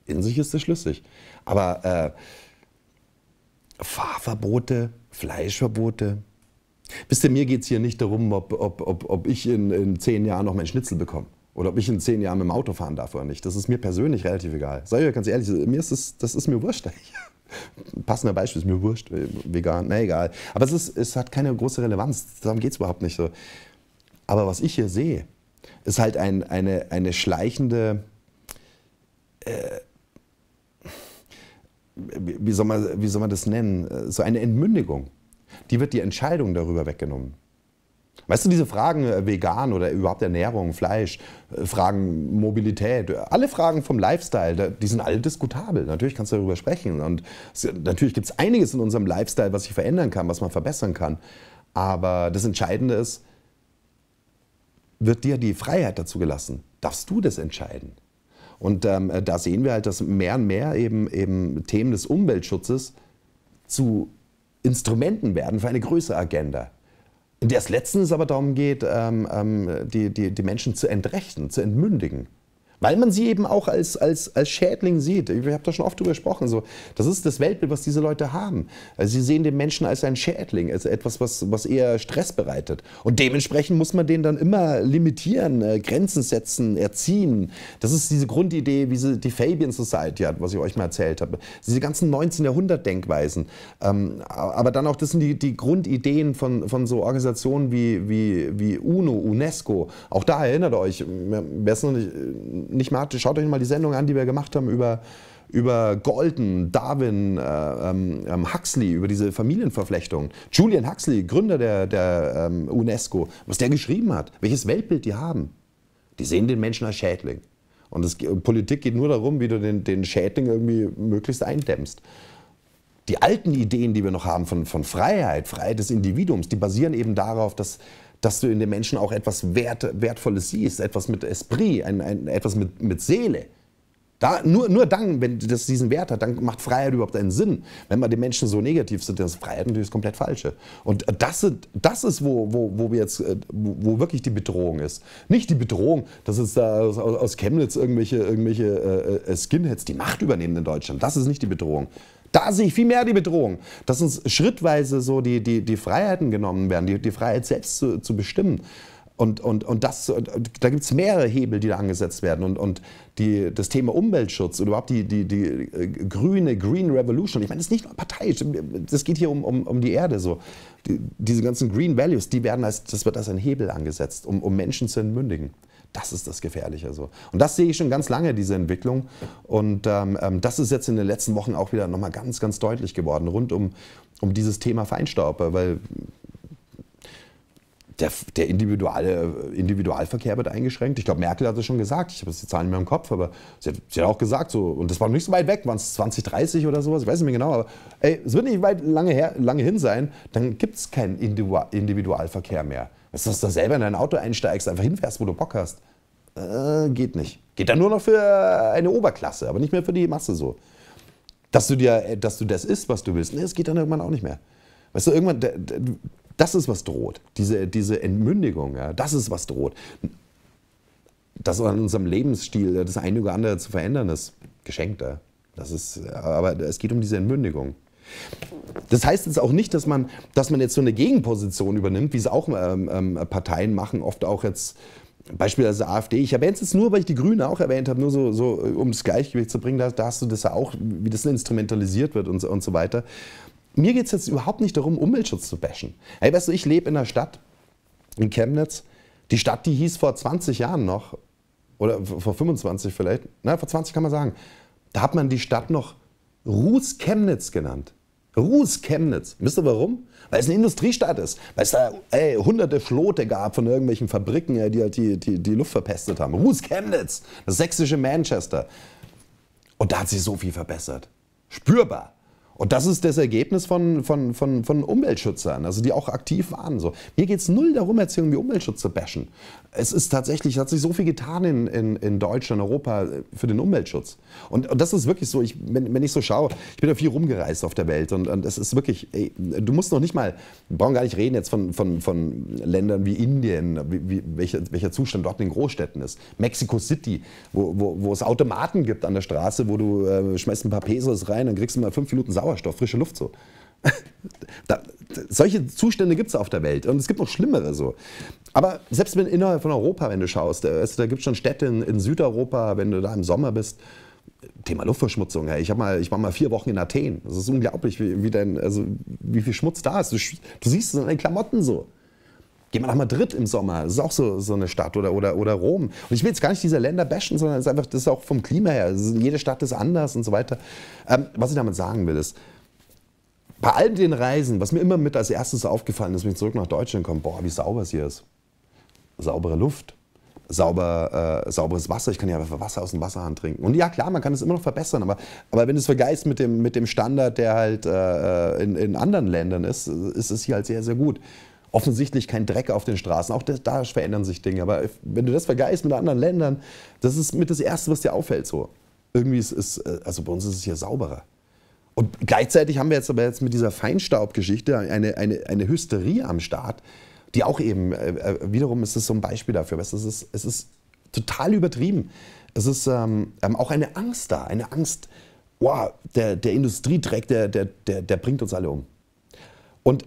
In sich ist es schlüssig. Aber äh, Fahrverbote, Fleischverbote. Wisst ihr, mir geht es hier nicht darum, ob, ob, ob, ob ich in, in zehn Jahren noch meinen Schnitzel bekomme. Oder ob ich in zehn Jahren mit dem Auto fahren darf oder nicht. Das ist mir persönlich relativ egal. Sag ich euch ganz ehrlich, mir ist das, das ist mir wurscht passender Beispiel, ist mir wurscht, äh, vegan, na egal. Aber es, ist, es hat keine große Relevanz, darum geht es überhaupt nicht so. Aber was ich hier sehe, ist halt ein, eine, eine schleichende, äh, wie, soll man, wie soll man das nennen, äh, so eine Entmündigung. Die wird die Entscheidung darüber weggenommen. Weißt du, diese Fragen äh, vegan oder überhaupt Ernährung, Fleisch, äh, Fragen Mobilität, alle Fragen vom Lifestyle, die sind alle diskutabel. Natürlich kannst du darüber sprechen und es, natürlich gibt es einiges in unserem Lifestyle, was sich verändern kann, was man verbessern kann. Aber das Entscheidende ist, wird dir die Freiheit dazu gelassen? Darfst du das entscheiden? Und ähm, äh, da sehen wir halt, dass mehr und mehr eben, eben Themen des Umweltschutzes zu Instrumenten werden für eine größere Agenda. Und der es letztens aber darum geht, ähm, ähm, die, die, die Menschen zu entrechten, zu entmündigen. Weil man sie eben auch als, als, als Schädling sieht. Ich habe da schon oft drüber gesprochen. So, das ist das Weltbild, was diese Leute haben. Also sie sehen den Menschen als ein Schädling, als etwas, was, was eher Stress bereitet. Und dementsprechend muss man den dann immer limitieren, äh, Grenzen setzen, erziehen. Das ist diese Grundidee, wie sie die Fabian Society hat, was ich euch mal erzählt habe. Diese ganzen 19. Jahrhundert-Denkweisen. Ähm, aber dann auch, das sind die, die Grundideen von, von so Organisationen wie, wie, wie UNO, UNESCO. Auch da erinnert euch, wer es noch nicht äh, nicht mehr hatte. Schaut euch mal die Sendung an, die wir gemacht haben über über Golden, Darwin, äh, ähm, ähm, Huxley, über diese Familienverflechtung. Julian Huxley, Gründer der, der ähm, UNESCO, was der geschrieben hat, welches Weltbild die haben. Die sehen den Menschen als Schädling. Und es, Politik geht nur darum, wie du den, den Schädling irgendwie möglichst eindämmst. Die alten Ideen, die wir noch haben von, von Freiheit, Freiheit des Individuums, die basieren eben darauf, dass dass du in den Menschen auch etwas Wert, Wertvolles siehst, etwas mit Esprit, ein, ein, etwas mit, mit Seele. Da, nur, nur dann, wenn das diesen Wert hat, dann macht Freiheit überhaupt einen Sinn. Wenn wir den Menschen so negativ sind, dann ist Freiheit natürlich das komplett Falsche. Und das, sind, das ist, wo, wo, wo wir jetzt, äh, wo wirklich die Bedrohung ist. Nicht die Bedrohung, dass jetzt da aus, aus Chemnitz irgendwelche, irgendwelche äh, äh, Skinheads die Macht übernehmen in Deutschland. Das ist nicht die Bedrohung. Da sehe ich viel mehr die Bedrohung, dass uns schrittweise so die, die, die Freiheiten genommen werden, die, die Freiheit selbst zu, zu bestimmen. Und, und, und das, da gibt es mehrere Hebel, die da angesetzt werden. Und, und die, das Thema Umweltschutz und überhaupt die, die, die äh, grüne Green Revolution. Ich meine, das ist nicht nur parteiisch, das geht hier um, um, um die Erde. So. Die, diese ganzen Green Values, die werden als, das wird als ein Hebel angesetzt, um, um Menschen zu entmündigen. Das ist das Gefährliche. So. Und das sehe ich schon ganz lange, diese Entwicklung. Und ähm, ähm, das ist jetzt in den letzten Wochen auch wieder nochmal ganz, ganz deutlich geworden, rund um, um dieses Thema Feinstaub. Weil der, der individuelle Individualverkehr wird eingeschränkt. Ich glaube, Merkel hat es schon gesagt. Ich habe die Zahlen nicht mehr im Kopf, aber sie hat, sie hat, auch gesagt, so, und das war noch nicht so weit weg, waren es 2030 oder sowas, ich weiß nicht mehr genau, aber ey, es wird nicht weit lange, her, lange hin sein, dann gibt es keinen Individualverkehr mehr. Dass du das selber in dein Auto einsteigst, einfach hinfährst, wo du Bock hast. Äh, geht nicht. Geht dann nur noch für eine Oberklasse, aber nicht mehr für die Masse so. Dass du dir, äh, dass du das isst, was du willst, nee, das geht dann irgendwann auch nicht mehr. Weißt du, irgendwann, das ist, was droht. Diese, diese Entmündigung, ja, das ist, was droht. Dass an unserem Lebensstil das eine oder andere zu verändern ist, geschenkt. Ja. Das ist, aber es geht um diese Entmündigung. Das heißt jetzt auch nicht, dass man, dass man jetzt so eine Gegenposition übernimmt, wie es auch ähm, ähm, Parteien machen, oft auch jetzt beispielsweise AfD. Ich erwähne es jetzt nur, weil ich die Grünen auch erwähnt habe, nur so, so äh, um das Gleichgewicht zu bringen, da, da hast du das ja auch, wie das instrumentalisiert wird und so, und so weiter. Mir geht es jetzt überhaupt nicht darum, Umweltschutz zu bashen. Hey, weißt du, ich lebe in einer Stadt, in Chemnitz, die Stadt, die hieß vor 20 Jahren noch, oder vor 25 vielleicht, na, vor 20 kann man sagen, da hat man die Stadt noch Ruß Chemnitz genannt. Ruß Chemnitz. Wisst ihr warum? Weil es eine Industriestadt ist. Weil es da ey, hunderte Flote gab von irgendwelchen Fabriken, die halt die, die, die Luft verpestet haben. Ruß Chemnitz, das sächsische Manchester. Und da hat sich so viel verbessert. Spürbar. Und das ist das Ergebnis von, von, von, von Umweltschützern, also die auch aktiv waren. So. Mir geht es null darum, jetzt irgendwie Umweltschutz zu bashen. Es ist tatsächlich, es hat sich so viel getan in, in, in Deutschland, Europa äh, für den Umweltschutz. Und, und das ist wirklich so, ich, wenn, wenn ich so schaue, ich bin ja viel rumgereist auf der Welt und, und es ist wirklich, ey, du musst noch nicht mal, wir brauchen gar nicht reden jetzt von, von, von Ländern wie Indien, wie, wie, welcher, welcher Zustand dort in den Großstädten ist. Mexico City, wo, wo, wo es Automaten gibt an der Straße, wo du äh, schmeißt ein paar Pesos rein, dann kriegst du mal fünf Minuten Sachen Sauerstoff, frische Luft so. da, solche Zustände gibt es auf der Welt und es gibt noch schlimmere so. Aber selbst wenn innerhalb von Europa, wenn du schaust, äh, da, da gibt es schon Städte in, in, Südeuropa, wenn du da im Sommer bist. Thema Luftverschmutzung. Hey. Ich, mal, ich war mal vier Wochen in Athen. Das ist unglaublich, wie, wie, denn, also, wie viel Schmutz da ist. Du, du siehst es in den Klamotten so. Geh mal nach Madrid im Sommer, das ist auch so, so eine Stadt oder, oder, oder Rom. Und ich will jetzt gar nicht diese Länder bashen, sondern es ist einfach, das ist auch vom Klima her, also jede Stadt ist anders und so weiter. Ähm, was ich damit sagen will ist, bei all den Reisen, was mir immer mit als erstes aufgefallen ist, wenn ich zurück nach Deutschland komme, boah, wie sauber es hier ist. Saubere Luft, sauber, äh, sauberes Wasser. Ich kann ja einfach Wasser aus dem Wasserhahn trinken. Und ja, klar, man kann es immer noch verbessern, aber, aber wenn du es vergleichst mit dem, mit dem Standard, der halt äh, äh in, in anderen Ländern ist, ist es hier halt sehr, sehr gut offensichtlich kein Dreck auf den Straßen. Auch das, da verändern sich Dinge. Aber wenn du das vergleichst mit anderen Ländern, das ist mit das Erste, was dir auffällt. So. Irgendwie ist es, äh, also bei uns ist es hier sauberer. Und gleichzeitig haben wir jetzt aber jetzt mit dieser Feinstaubgeschichte eine, eine, eine Hysterie am Start, die auch eben, äh, äh wiederum ist es so ein Beispiel dafür, weißt, es, ist, es ist total übertrieben. Es ist ähm, ähm, auch eine Angst da, eine Angst, wow, der, der Industriedreck, der, der, der, der bringt uns alle um. Und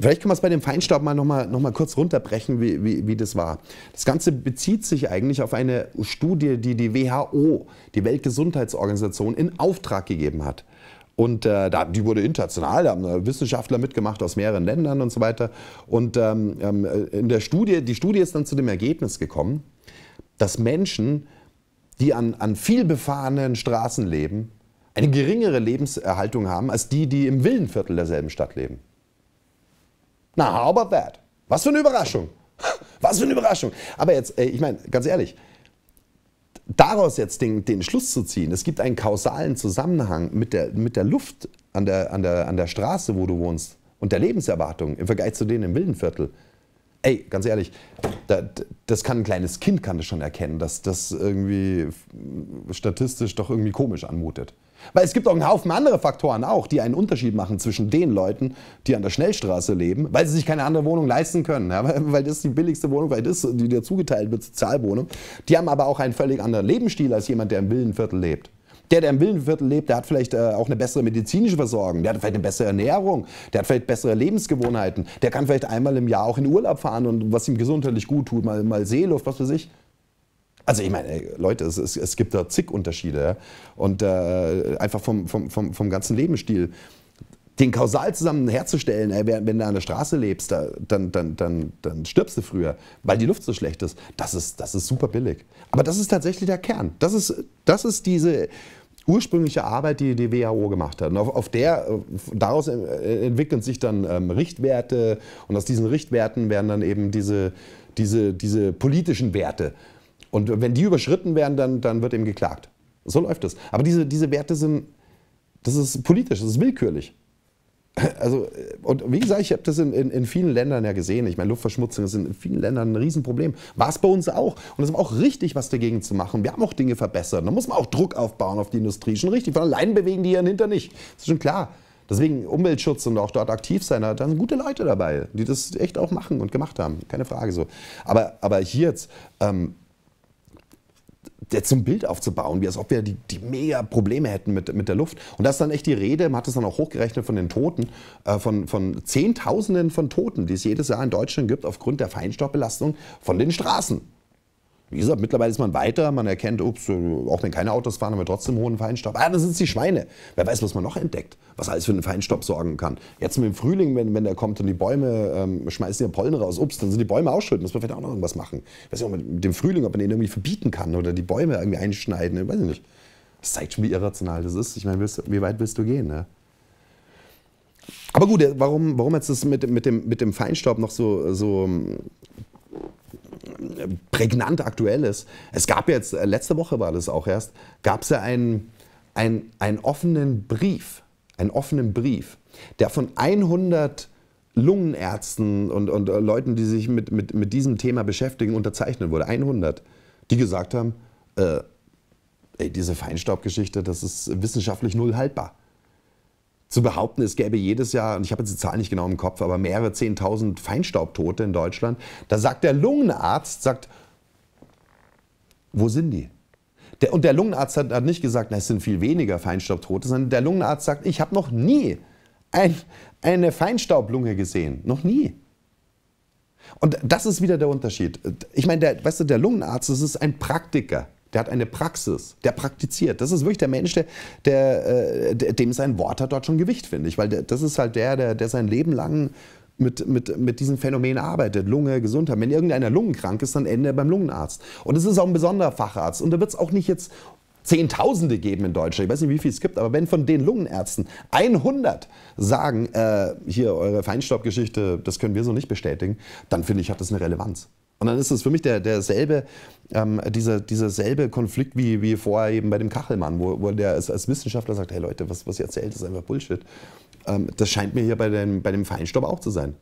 Vielleicht können wir es bei dem Feinstaub mal nochmal noch mal kurz runterbrechen, wie, wie, wie, das war. Das Ganze bezieht sich eigentlich auf eine Studie, die die WHO, die Weltgesundheitsorganisation, in Auftrag gegeben hat. Und äh, die wurde international, da haben äh, Wissenschaftler mitgemacht aus mehreren Ländern und so weiter. Und ähm, ähm äh, in der Studie, die Studie ist dann zu dem Ergebnis gekommen, dass Menschen, die an, an vielbefahrenen Straßen leben, eine geringere Lebenserhaltung haben als die, die im Villenviertel derselben Stadt leben. Na, how about that? Was für eine Überraschung. Was für eine Überraschung. Aber jetzt, äh, ich meine, ganz ehrlich, daraus jetzt den, den Schluss zu ziehen, es gibt einen kausalen Zusammenhang mit der, mit der Luft an der, an, der, an der Straße, wo du wohnst und der Lebenserwartung im Vergleich zu denen im wilden Viertel. Ey, ganz ehrlich, da, das kann ein kleines Kind kann das schon erkennen, dass das irgendwie statistisch doch irgendwie komisch anmutet. Weil es gibt auch einen Haufen andere Faktoren auch, die einen Unterschied machen zwischen den Leuten, die an der Schnellstraße leben, weil sie sich keine andere Wohnung leisten können, ja, weil, das ist die billigste Wohnung, weil das die dir zugeteilt wird, Sozialwohnung. Die haben aber auch einen völlig anderen Lebensstil als jemand, der im Villenviertel lebt. Der, der im Villenviertel lebt, der hat vielleicht äh, auch eine bessere medizinische Versorgung, der hat vielleicht eine bessere Ernährung, der hat vielleicht bessere Lebensgewohnheiten, der kann vielleicht einmal im Jahr auch in Urlaub fahren und was ihm gesundheitlich gut tut, mal, mal Seeluft, was weiß ich. Also ich meine, Leute, es, es, es, gibt da zig Unterschiede. Ja? Und äh, einfach vom, vom, vom, vom ganzen Lebensstil den kausal zusammen herzustellen, ey, wenn du an der Straße lebst, dann, dann, dann, dann stirbst du früher, weil die Luft so schlecht ist. Das ist, das ist super billig. Aber das ist tatsächlich der Kern. Das ist, das ist diese ursprüngliche Arbeit, die die WHO gemacht hat. Und auf, auf der, daraus entwickeln sich dann ähm, Richtwerte und aus diesen Richtwerten werden dann eben diese, diese, diese politischen Werte. Und wenn die überschritten werden, dann, dann wird eben geklagt. So läuft es. Aber diese, diese Werte sind, das ist politisch, das ist willkürlich. Also, äh, und wie gesagt, ich habe das in, in, in, vielen Ländern ja gesehen. Ich meine, Luftverschmutzung ist in vielen Ländern ein Riesenproblem. War es bei uns auch. Und es war auch richtig, was dagegen zu machen. Wir haben auch Dinge verbessert. Da muss man auch Druck aufbauen auf die Industrie. Schon richtig. Von allein bewegen die ihren Hinter nicht. Das ist schon klar. Deswegen Umweltschutz und auch dort aktiv sein. Da sind gute Leute dabei, die das echt auch machen und gemacht haben. Keine Frage so. Aber, aber hier jetzt, ähm, jetzt so ein Bild aufzubauen, wie als ob wir die, die mega Probleme hätten mit, mit der Luft. Und das ist dann echt die Rede, man hat es dann auch hochgerechnet von den Toten, äh, von, von Zehntausenden von Toten, die es jedes Jahr in Deutschland gibt aufgrund der Feinstaubbelastung von den Straßen. Wie gesagt, mittlerweile ist man weiter, man erkennt, ups, äh, auch wenn keine Autos fahren, haben wir trotzdem hohen Feinstaub. Ah, das sind die Schweine. Wer weiß, was man noch entdeckt, was alles für einen Feinstaub sorgen kann. Jetzt mit dem Frühling, wenn, wenn der kommt und die Bäume ähm, schmeißen ja Pollen raus, ups, dann sind die Bäume ausschütten, muss man vielleicht auch noch irgendwas machen. Ich weiß nicht, ob man mit dem Frühling, ob man den irgendwie verbieten kann oder die Bäume irgendwie einschneiden, ich weiß ich nicht. Das zeigt schon, wie irrational das ist. Ich meine, wie weit willst du gehen, ne? Aber gut, warum, warum jetzt das mit, mit, dem, mit dem Feinstaub noch so, so prägnant aktuell ist. Es gab jetzt, äh, letzte Woche war das auch erst, gab es ja einen, einen, einen offenen Brief, einen offenen Brief, der von 100 Lungenärzten und, und äh, Leuten, die sich mit, mit, mit diesem Thema beschäftigen, unterzeichnet wurde. 100, die gesagt haben, äh, ey, diese Feinstaubgeschichte, das ist wissenschaftlich null haltbar zu behaupten, es gäbe jedes Jahr, und ich habe jetzt die Zahl nicht genau im Kopf, aber mehrere 10.000 Feinstaubtote in Deutschland, da sagt der Lungenarzt, sagt, wo sind die? Der, und der Lungenarzt hat, hat nicht gesagt, na, es sind viel weniger Feinstaubtote, sondern der Lungenarzt sagt, ich habe noch nie ein, eine Feinstaublunge gesehen. Noch nie. Und das ist wieder der Unterschied. Ich meine, der, weißt du, der Lungenarzt, das ist ein Praktiker. Der hat eine Praxis, der praktiziert. Das ist wirklich der Mensch, der, der, äh, der dem sein Wort hat dort schon Gewicht, finde ich. Weil der, das ist halt der, der, der sein Leben lang mit, mit, mit diesem Phänomen arbeitet, Lunge, Gesundheit. Wenn irgendeiner lungenkrank ist, dann endet er beim Lungenarzt. Und es ist auch ein besonderer Facharzt. Und da wird es auch nicht jetzt Zehntausende geben in Deutschland. Ich weiß nicht, wie viel es gibt, aber wenn von den Lungenärzten 100 sagen, äh, hier eure Feinstaubgeschichte, das können wir so nicht bestätigen, dann finde ich, hat das eine Relevanz. Und dann ist es für mich der, derselbe, ähm, dieser, dieser selbe Konflikt wie, wie vorher eben bei dem Kachelmann, wo, wo der als, als Wissenschaftler sagt, hey Leute, was, was ihr erzählt, ist einfach Bullshit. Ähm, das scheint mir hier bei dem, bei dem Feinstaub auch zu sein.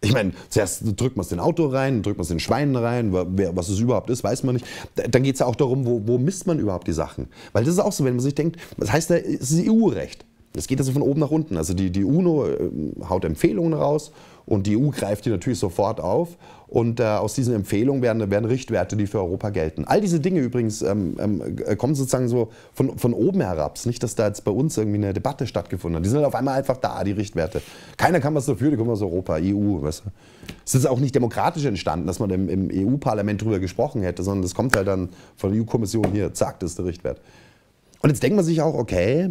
Ich meine, zuerst drückt man es den Auto rein, drückt man es den Schweinen rein, wer, was es überhaupt ist, weiß man nicht. Dann geht es ja auch darum, wo, wo, misst man überhaupt die Sachen. Weil das ist auch so, wenn man sich denkt, das heißt es ist EU-Recht. Es geht also von oben nach unten. Also die, die UNO ähm, haut Empfehlungen raus und die EU greift die natürlich sofort auf. Und äh, aus diesen Empfehlungen werden, werden, Richtwerte, die für Europa gelten. All diese Dinge übrigens ähm, ähm, äh, kommen sozusagen so von, von oben herab. nicht, dass da jetzt bei uns irgendwie eine Debatte stattgefunden hat. Die sind halt auf einmal einfach da, die Richtwerte. Keiner kann was dafür, die kommen aus Europa, EU. Weißt du? Es ist auch nicht demokratisch entstanden, dass man im, im EU-Parlament drüber gesprochen hätte, sondern das kommt halt dann von der EU-Kommission hier, zack, das ist der Richtwert. Und jetzt denkt man sich auch, okay,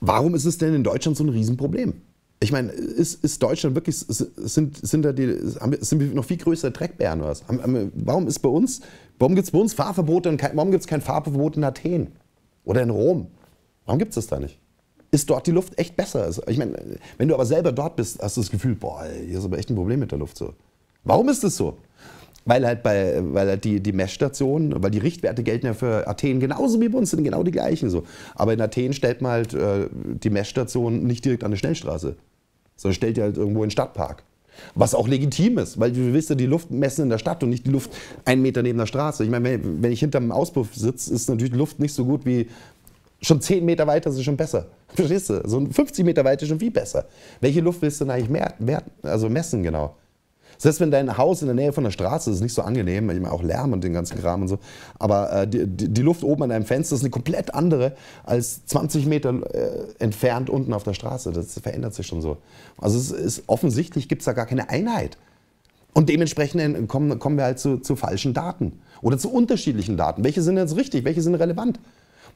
warum ist es denn in Deutschland so ein Riesenproblem? ich meine, ist, ist Deutschland wirklich, sind, sind da die, sind wir noch viel größere Dreckbären oder was? Warum ist bei uns, warum gibt es bei uns Fahrverbote und kein, warum gibt es kein Fahrverbot in Athen oder in Rom? Warum gibt es das da nicht? Ist dort die Luft echt besser? Also, ich meine, wenn du aber selber dort bist, hast du das Gefühl, boah, hier ist aber echt ein Problem mit der Luft so. Warum ist das so? Weil halt, bei, weil halt die, die Messstationen, weil die Richtwerte gelten ja für Athen genauso wie bei uns, sind genau die gleichen so. Aber in Athen stellt man halt äh, die Messstation nicht direkt an eine Schnellstraße, sondern stellt ihr halt irgendwo in den Stadtpark. Was auch legitim ist, weil du willst ja die Luft messen in der Stadt und nicht die Luft einen Meter neben der Straße. Ich meine, wenn ich hinterm Auspuff sitze, ist natürlich die Luft nicht so gut wie schon 10 Meter weiter ist es schon besser. Verstehst du? So 50 Meter weiter ist schon viel besser. Welche Luft willst du denn eigentlich mehr, mehr, also messen genau? Selbst wenn dein Haus in der Nähe von der Straße ist, ist nicht so angenehm, ich meine auch Lärm und den ganzen Kram und so, aber äh, die, die, Luft oben an deinem Fenster ist eine komplett andere als 20 Meter äh, entfernt unten auf der Straße. Das verändert sich schon so. Also es ist offensichtlich gibt es da gar keine Einheit. Und dementsprechend äh, kommen, kommen wir halt zu, zu falschen Daten oder zu unterschiedlichen Daten. Welche sind jetzt richtig, welche sind relevant?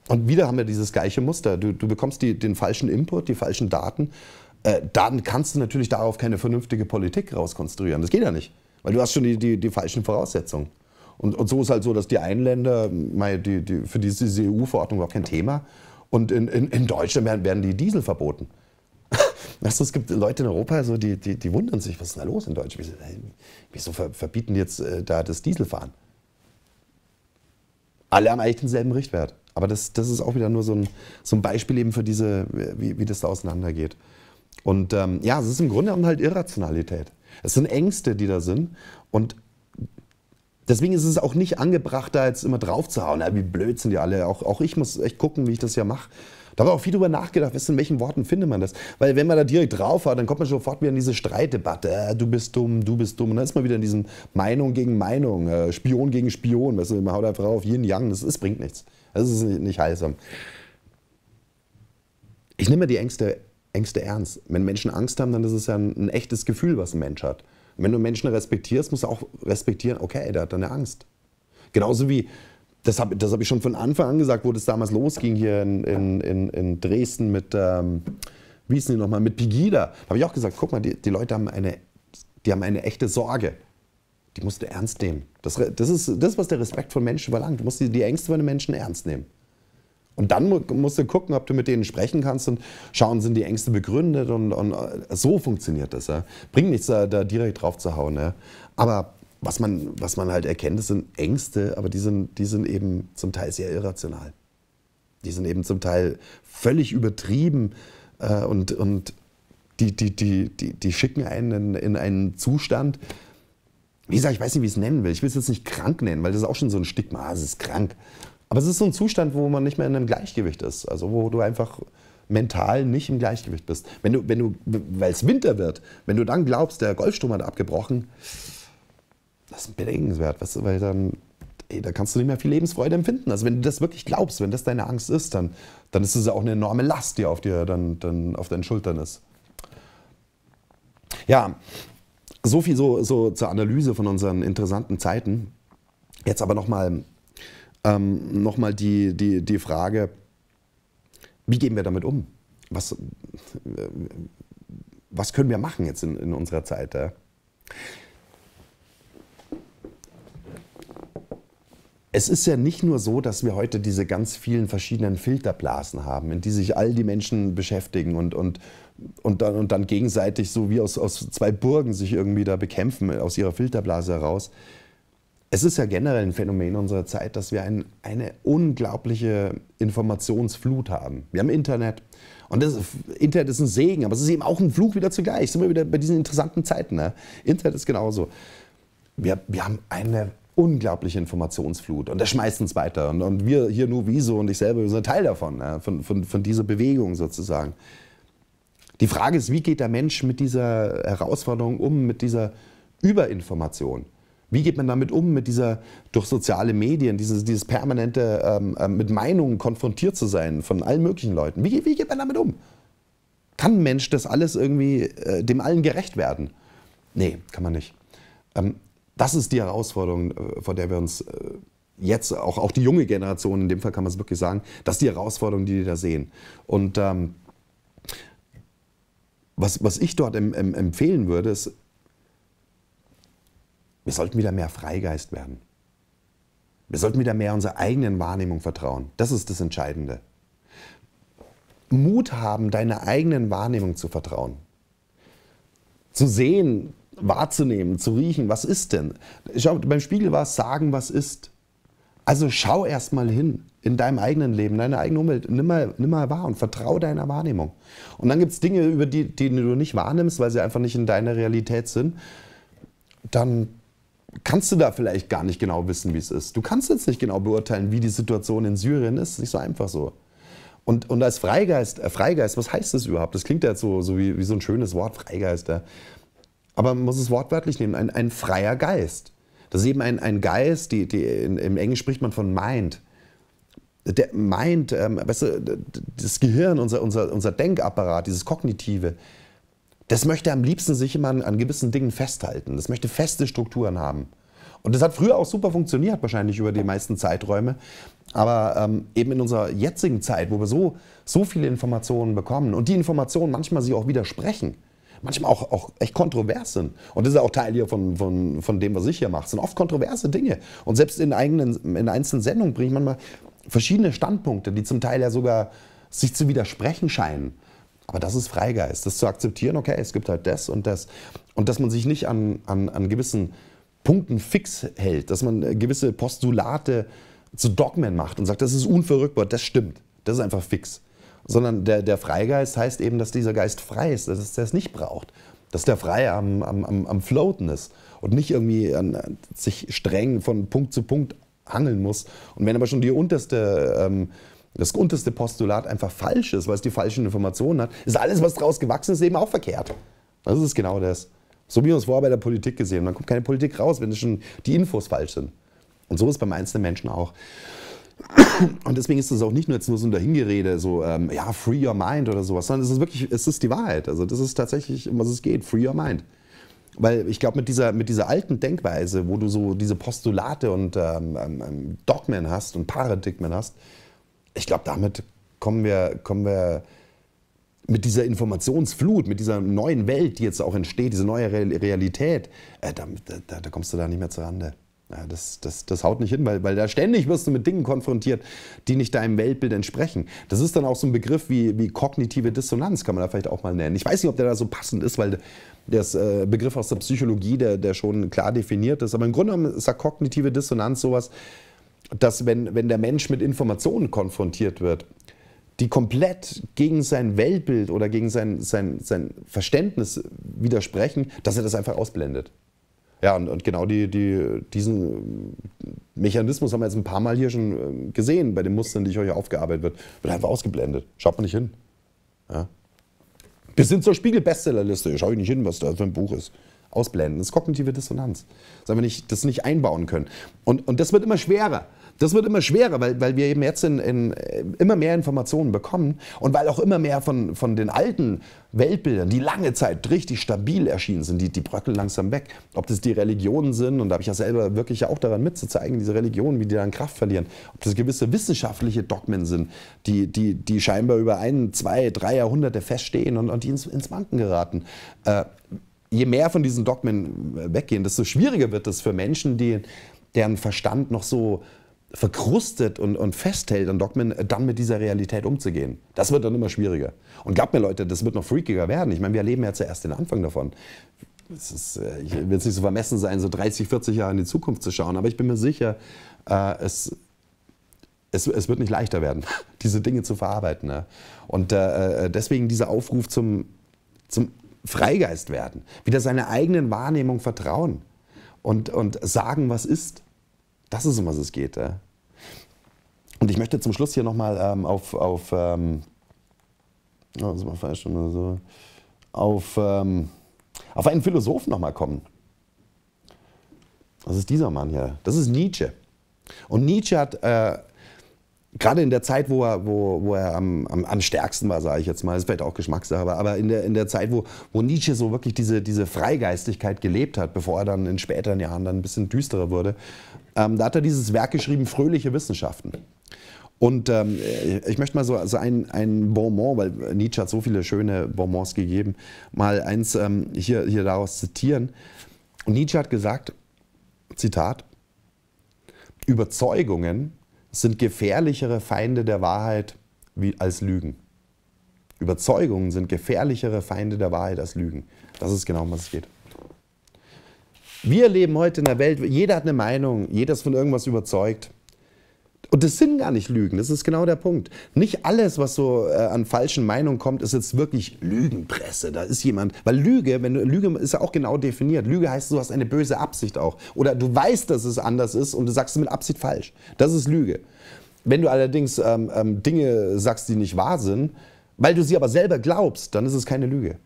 Und wieder haben wir dieses gleiche Muster. Du, du bekommst die, den falschen Input, die falschen Daten äh, dann kannst du natürlich darauf keine vernünftige Politik rauskonstruieren. Das geht ja nicht, weil du hast schon die, die, die falschen Voraussetzungen. Und, und so ist halt so, dass die Einländer, die, die, für die diese EU-Verordnung überhaupt kein Thema. Und in, in, in Deutschland werden, werden, die Diesel verboten. weißt du, es gibt Leute in Europa, so, die, die, die wundern sich, was ist denn da los in Deutschland? Wieso, äh, ver, verbieten jetzt äh, da das Dieselfahren? Alle haben eigentlich denselben Richtwert. Aber das, das ist auch wieder nur so ein, so ein Beispiel eben für diese, wie, wie das da auseinandergeht. Und ähm, ja, es ist im Grunde genommen halt Irrationalität. Es sind Ängste, die da sind. Und deswegen ist es auch nicht angebracht, da jetzt immer drauf zu hauen. Ja, wie blöd sind die alle? Auch, auch ich muss echt gucken, wie ich das ja mache. Da habe ich auch viel drüber nachgedacht, weißt, du, in welchen Worten findet man das? Weil wenn man da direkt drauf hat, dann kommt man sofort wieder in diese Streitdebatte. Äh, du bist dumm, du bist dumm. Und dann ist man wieder in diesen Meinung gegen Meinung, äh, Spion gegen Spion. Weißt du, man haut einfach auf Yin Yang, das, das bringt nichts. Das ist nicht, nicht heilsam. Ich nehme mir die Ängste Ängste ernst. Wenn Menschen Angst haben, dann ist es ja ein, ein echtes Gefühl, was ein Mensch hat. Und wenn du Menschen respektierst, musst du auch respektieren, okay, der hat dann eine Angst. Genauso wie, das habe das hab ich schon von Anfang an gesagt, wo das damals losging hier in, in, in, in Dresden mit, ähm, wie hießen die nochmal, mit Pegida. Da habe ich auch gesagt, guck mal, die, die Leute haben eine, die haben eine echte Sorge. Die musst du ernst nehmen. Das, das ist das, was der Respekt von Menschen verlangt. Du musst die, die Ängste von den Menschen ernst nehmen. Und dann musst du gucken, ob du mit denen sprechen kannst und schauen, sind die Ängste begründet und, und äh, so funktioniert das. Ja. Bringt nichts, da, direkt drauf zu hauen. Ja. Aber was man, was man halt erkennt, das sind Ängste, aber die sind, die sind eben zum Teil sehr irrational. Die sind eben zum Teil völlig übertrieben äh, und, und die, die, die, die, die schicken einen in, in einen Zustand, wie gesagt, ich weiß nicht, wie ich es nennen will. Ich will es jetzt nicht krank nennen, weil das ist auch schon so ein Stigma, ah, es ist krank. Aber es ist so ein Zustand, wo man nicht mehr in einem Gleichgewicht ist. Also wo du einfach mental nicht im Gleichgewicht bist. Wenn du, wenn du, weil es Winter wird, wenn du dann glaubst, der Golfsturm hat abgebrochen, das ist bedenkenswert, weißt du, weil dann, ey, da kannst du nicht mehr viel Lebensfreude empfinden. Also wenn du das wirklich glaubst, wenn das deine Angst ist, dann, dann ist es auch eine enorme Last, die auf dir, dann, dann auf deinen Schultern ist. Ja, so viel so, so zur Analyse von unseren interessanten Zeiten. Jetzt aber nochmal ähm, nochmal die, die, die Frage, wie gehen wir damit um? Was, äh, was können wir machen jetzt in, in unserer Zeit? Ja? Es ist ja nicht nur so, dass wir heute diese ganz vielen verschiedenen Filterblasen haben, in die sich all die Menschen beschäftigen und, und, und, dann, und dann gegenseitig so wie aus, aus zwei Burgen sich irgendwie da bekämpfen aus ihrer Filterblase heraus. Es ist ja generell ein Phänomen unserer Zeit, dass wir ein, eine unglaubliche Informationsflut haben. Wir haben Internet. Und das Internet ist ein Segen, aber es ist eben auch ein Fluch wieder zugleich. Sind wir wieder bei diesen interessanten Zeiten. Ne? Internet ist genauso. Wir, wir haben eine unglaubliche Informationsflut und das schmeißt uns weiter. Und, und wir hier nur Wieso und ich selber, wir sind Teil davon, ne? von, von, von dieser Bewegung sozusagen. Die Frage ist, wie geht der Mensch mit dieser Herausforderung um, mit dieser Überinformation? Wie geht man damit um, mit dieser durch soziale Medien, dieses, dieses permanente ähm, ähm, mit Meinungen konfrontiert zu sein von allen möglichen Leuten? Wie, wie geht man damit um? Kann ein Mensch das alles irgendwie äh, dem allen gerecht werden? Nee, kann man nicht. Ähm, das ist die Herausforderung, äh, vor der wir uns äh, jetzt, auch, auch die junge Generation, in dem Fall kann man es wirklich sagen, das ist die Herausforderung, die die da sehen. Und ähm, was, was ich dort em, em, empfehlen würde, ist, wir sollten wieder mehr Freigeist werden. Wir sollten wieder mehr unserer eigenen Wahrnehmung vertrauen. Das ist das Entscheidende. Mut haben, deiner eigenen Wahrnehmung zu vertrauen. Zu sehen, wahrzunehmen, zu riechen, was ist denn? Schau, beim Spiegel war es sagen, was ist. Also schau erst mal hin in deinem eigenen Leben, deiner eigenen Umwelt. Nimm mal, nimm mal wahr und vertraue deiner Wahrnehmung. Und dann gibt es Dinge, über die, die du nicht wahrnimmst, weil sie einfach nicht in deiner Realität sind. Dann kannst du da vielleicht gar nicht genau wissen, wie es ist. Du kannst jetzt nicht genau beurteilen, wie die Situation in Syrien ist. Das ist nicht so einfach so. Und, und als Freigeist, äh, Freigeist, was heißt das überhaupt? Das klingt ja jetzt so, so wie, wie so ein schönes Wort, Freigeister. Aber man muss es wortwörtlich nehmen, ein, ein freier Geist. Das ist eben ein, ein Geist, die, die, in, im Englischen spricht man von Mind. Der Mind, ähm, weißt du, das Gehirn, unser, unser, unser Denkapparat, dieses Kognitive, das möchte am liebsten sich immer an, an gewissen Dingen festhalten. Das möchte feste Strukturen haben. Und das hat früher auch super funktioniert, wahrscheinlich über die meisten Zeiträume. Aber ähm, eben in unserer jetzigen Zeit, wo wir so, so viele Informationen bekommen und die Informationen manchmal sich auch widersprechen, manchmal auch, auch echt kontrovers sind. Und das ist auch Teil hier von, von, von dem, was ich hier mache. Es sind oft kontroverse Dinge. Und selbst in, eigenen, in einzelnen Sendungen bringe ich manchmal verschiedene Standpunkte, die zum Teil ja sogar sich zu widersprechen scheinen. Aber das ist Freigeist, das zu akzeptieren, okay, es gibt halt das und das. Und dass man sich nicht an, an, an gewissen Punkten fix hält, dass man äh, gewisse Postulate zu Dogmen macht und sagt, das ist unverrückbar, das stimmt, das ist einfach fix. Sondern der, der Freigeist heißt eben, dass dieser Geist frei ist, dass er es nicht braucht. Dass der frei am, am, am Floaten ist und nicht irgendwie an, äh, sich streng von Punkt zu Punkt hangeln muss. Und wenn aber schon die unterste ähm, das unterste Postulat einfach falsch ist, weil es die falschen Informationen hat, ist alles, was daraus gewachsen ist, eben auch verkehrt. Das ist genau das. So wie wir es vorher bei der Politik gesehen haben. Dann kommt keine Politik raus, wenn schon die Infos falsch sind. Und so ist es beim einzelnen Menschen auch. Und deswegen ist es auch nicht nur jetzt nur so ein Dahingerede, so, ähm, ja, free your mind oder sowas, sondern es ist wirklich, es ist die Wahrheit. Also, das ist tatsächlich, um was es geht, free your mind. Weil ich glaube, mit dieser, mit dieser alten Denkweise, wo du so diese Postulate und ähm, ähm, ähm Dogmen hast und Paradigmen hast, ich glaube, damit kommen wir, kommen wir mit dieser Informationsflut, mit dieser neuen Welt, die jetzt auch entsteht, diese neue Realität, äh, da, da, da, kommst du da nicht mehr zu Rande. Ja, das, das, das haut nicht hin, weil, weil da ständig wirst du mit Dingen konfrontiert, die nicht deinem Weltbild entsprechen. Das ist dann auch so ein Begriff wie, wie kognitive Dissonanz, kann man da vielleicht auch mal nennen. Ich weiß nicht, ob der da so passend ist, weil der äh, Begriff aus der Psychologie, der, der schon klar definiert ist. Aber im Grunde genommen ist da kognitive Dissonanz sowas, äh, dass wenn, wenn der Mensch mit Informationen konfrontiert wird, die komplett gegen sein Weltbild oder gegen sein, sein, sein Verständnis widersprechen, dass er das einfach ausblendet. Ja, und, und genau die, die, diesen Mechanismus haben wir jetzt ein paar Mal hier schon ähm, gesehen, bei den Mustern, die ich euch aufgearbeitet wird, wird einfach ausgeblendet. Schaut man nicht hin. Ja. Bis hin zur Spiegel-Bestsellerliste. Schau ich nicht hin, was da für ein Buch ist. Ausblenden. Das ist kognitive Dissonanz. Das, haben wir nicht, das nicht einbauen können. Und, und das wird immer schwerer. Das wird immer schwerer, weil, weil wir eben jetzt in, in, äh, immer mehr Informationen bekommen und weil auch immer mehr von, von den alten Weltbildern, die lange Zeit richtig stabil erschienen sind, die, die bröckeln langsam weg. Ob das die Religionen sind, und da habe ich ja selber wirklich auch daran mitzuzeigen, diese Religionen, wie die dann Kraft verlieren. Ob das gewisse wissenschaftliche Dogmen sind, die, die, die scheinbar über ein, zwei, drei Jahrhunderte feststehen und, und die ins, ins Wanken geraten. Äh, je mehr von diesen Dogmen äh, weggehen, desto schwieriger wird es für Menschen, die, deren Verstand noch so verkrustet und, und festhält an Dogmen, äh, dann mit dieser Realität umzugehen. Das wird dann immer schwieriger. Und glaubt mir Leute, das wird noch freakiger werden. Ich meine, wir erleben ja zuerst den Anfang davon. Ist, äh, ich will es nicht so vermessen sein, so 30, 40 Jahre in die Zukunft zu schauen, aber ich bin mir sicher, äh, es, es, es, wird nicht leichter werden, diese Dinge zu verarbeiten. Ne? Und äh, äh, deswegen dieser Aufruf zum, zum Freigeist werden, wieder seiner eigenen Wahrnehmung vertrauen und, und sagen, was ist. Das ist, um was es geht. Ja. Äh. Und ich möchte zum Schluss hier nochmal ähm, auf, auf, ähm, oh, das war falsch oder so, auf, ähm, auf einen Philosophen nochmal kommen. Das ist dieser Mann hier. Das ist Nietzsche. Und Nietzsche hat äh, gerade in der Zeit, wo er, wo, wo er am, am, am stärksten war, sage ich jetzt mal, das ist vielleicht auch Geschmackssache, aber, aber in, der, in der Zeit, wo, wo Nietzsche so wirklich diese, diese Freigeistigkeit gelebt hat, bevor er dann in späteren Jahren dann ein bisschen düsterer wurde, ähm, da hat er dieses Werk geschrieben, Fröhliche Wissenschaften. Und ähm, äh, ich möchte mal so, so ein, ein Bonbon, weil Nietzsche hat so viele schöne Bonbons gegeben, mal eins ähm, hier, hier daraus zitieren. Nietzsche hat gesagt, Zitat, Überzeugungen sind gefährlichere Feinde der Wahrheit wie, als Lügen. Überzeugungen sind gefährlichere Feinde der Wahrheit als Lügen. Das ist genau, um was es geht. Wir leben heute in einer Welt, jeder hat eine Meinung, jeder ist von irgendwas überzeugt. Und das sind gar nicht Lügen, das ist genau der Punkt. Nicht alles, was so äh, an falschen Meinungen kommt, ist jetzt wirklich Lügenpresse. Da ist jemand, weil Lüge, wenn du, Lüge ist ja auch genau definiert. Lüge heißt, du hast eine böse Absicht auch. Oder du weißt, dass es anders ist und du sagst es mit Absicht falsch. Das ist Lüge. Wenn du allerdings ähm, ähm, Dinge sagst, die nicht wahr sind, weil du sie aber selber glaubst, dann ist es keine Lüge.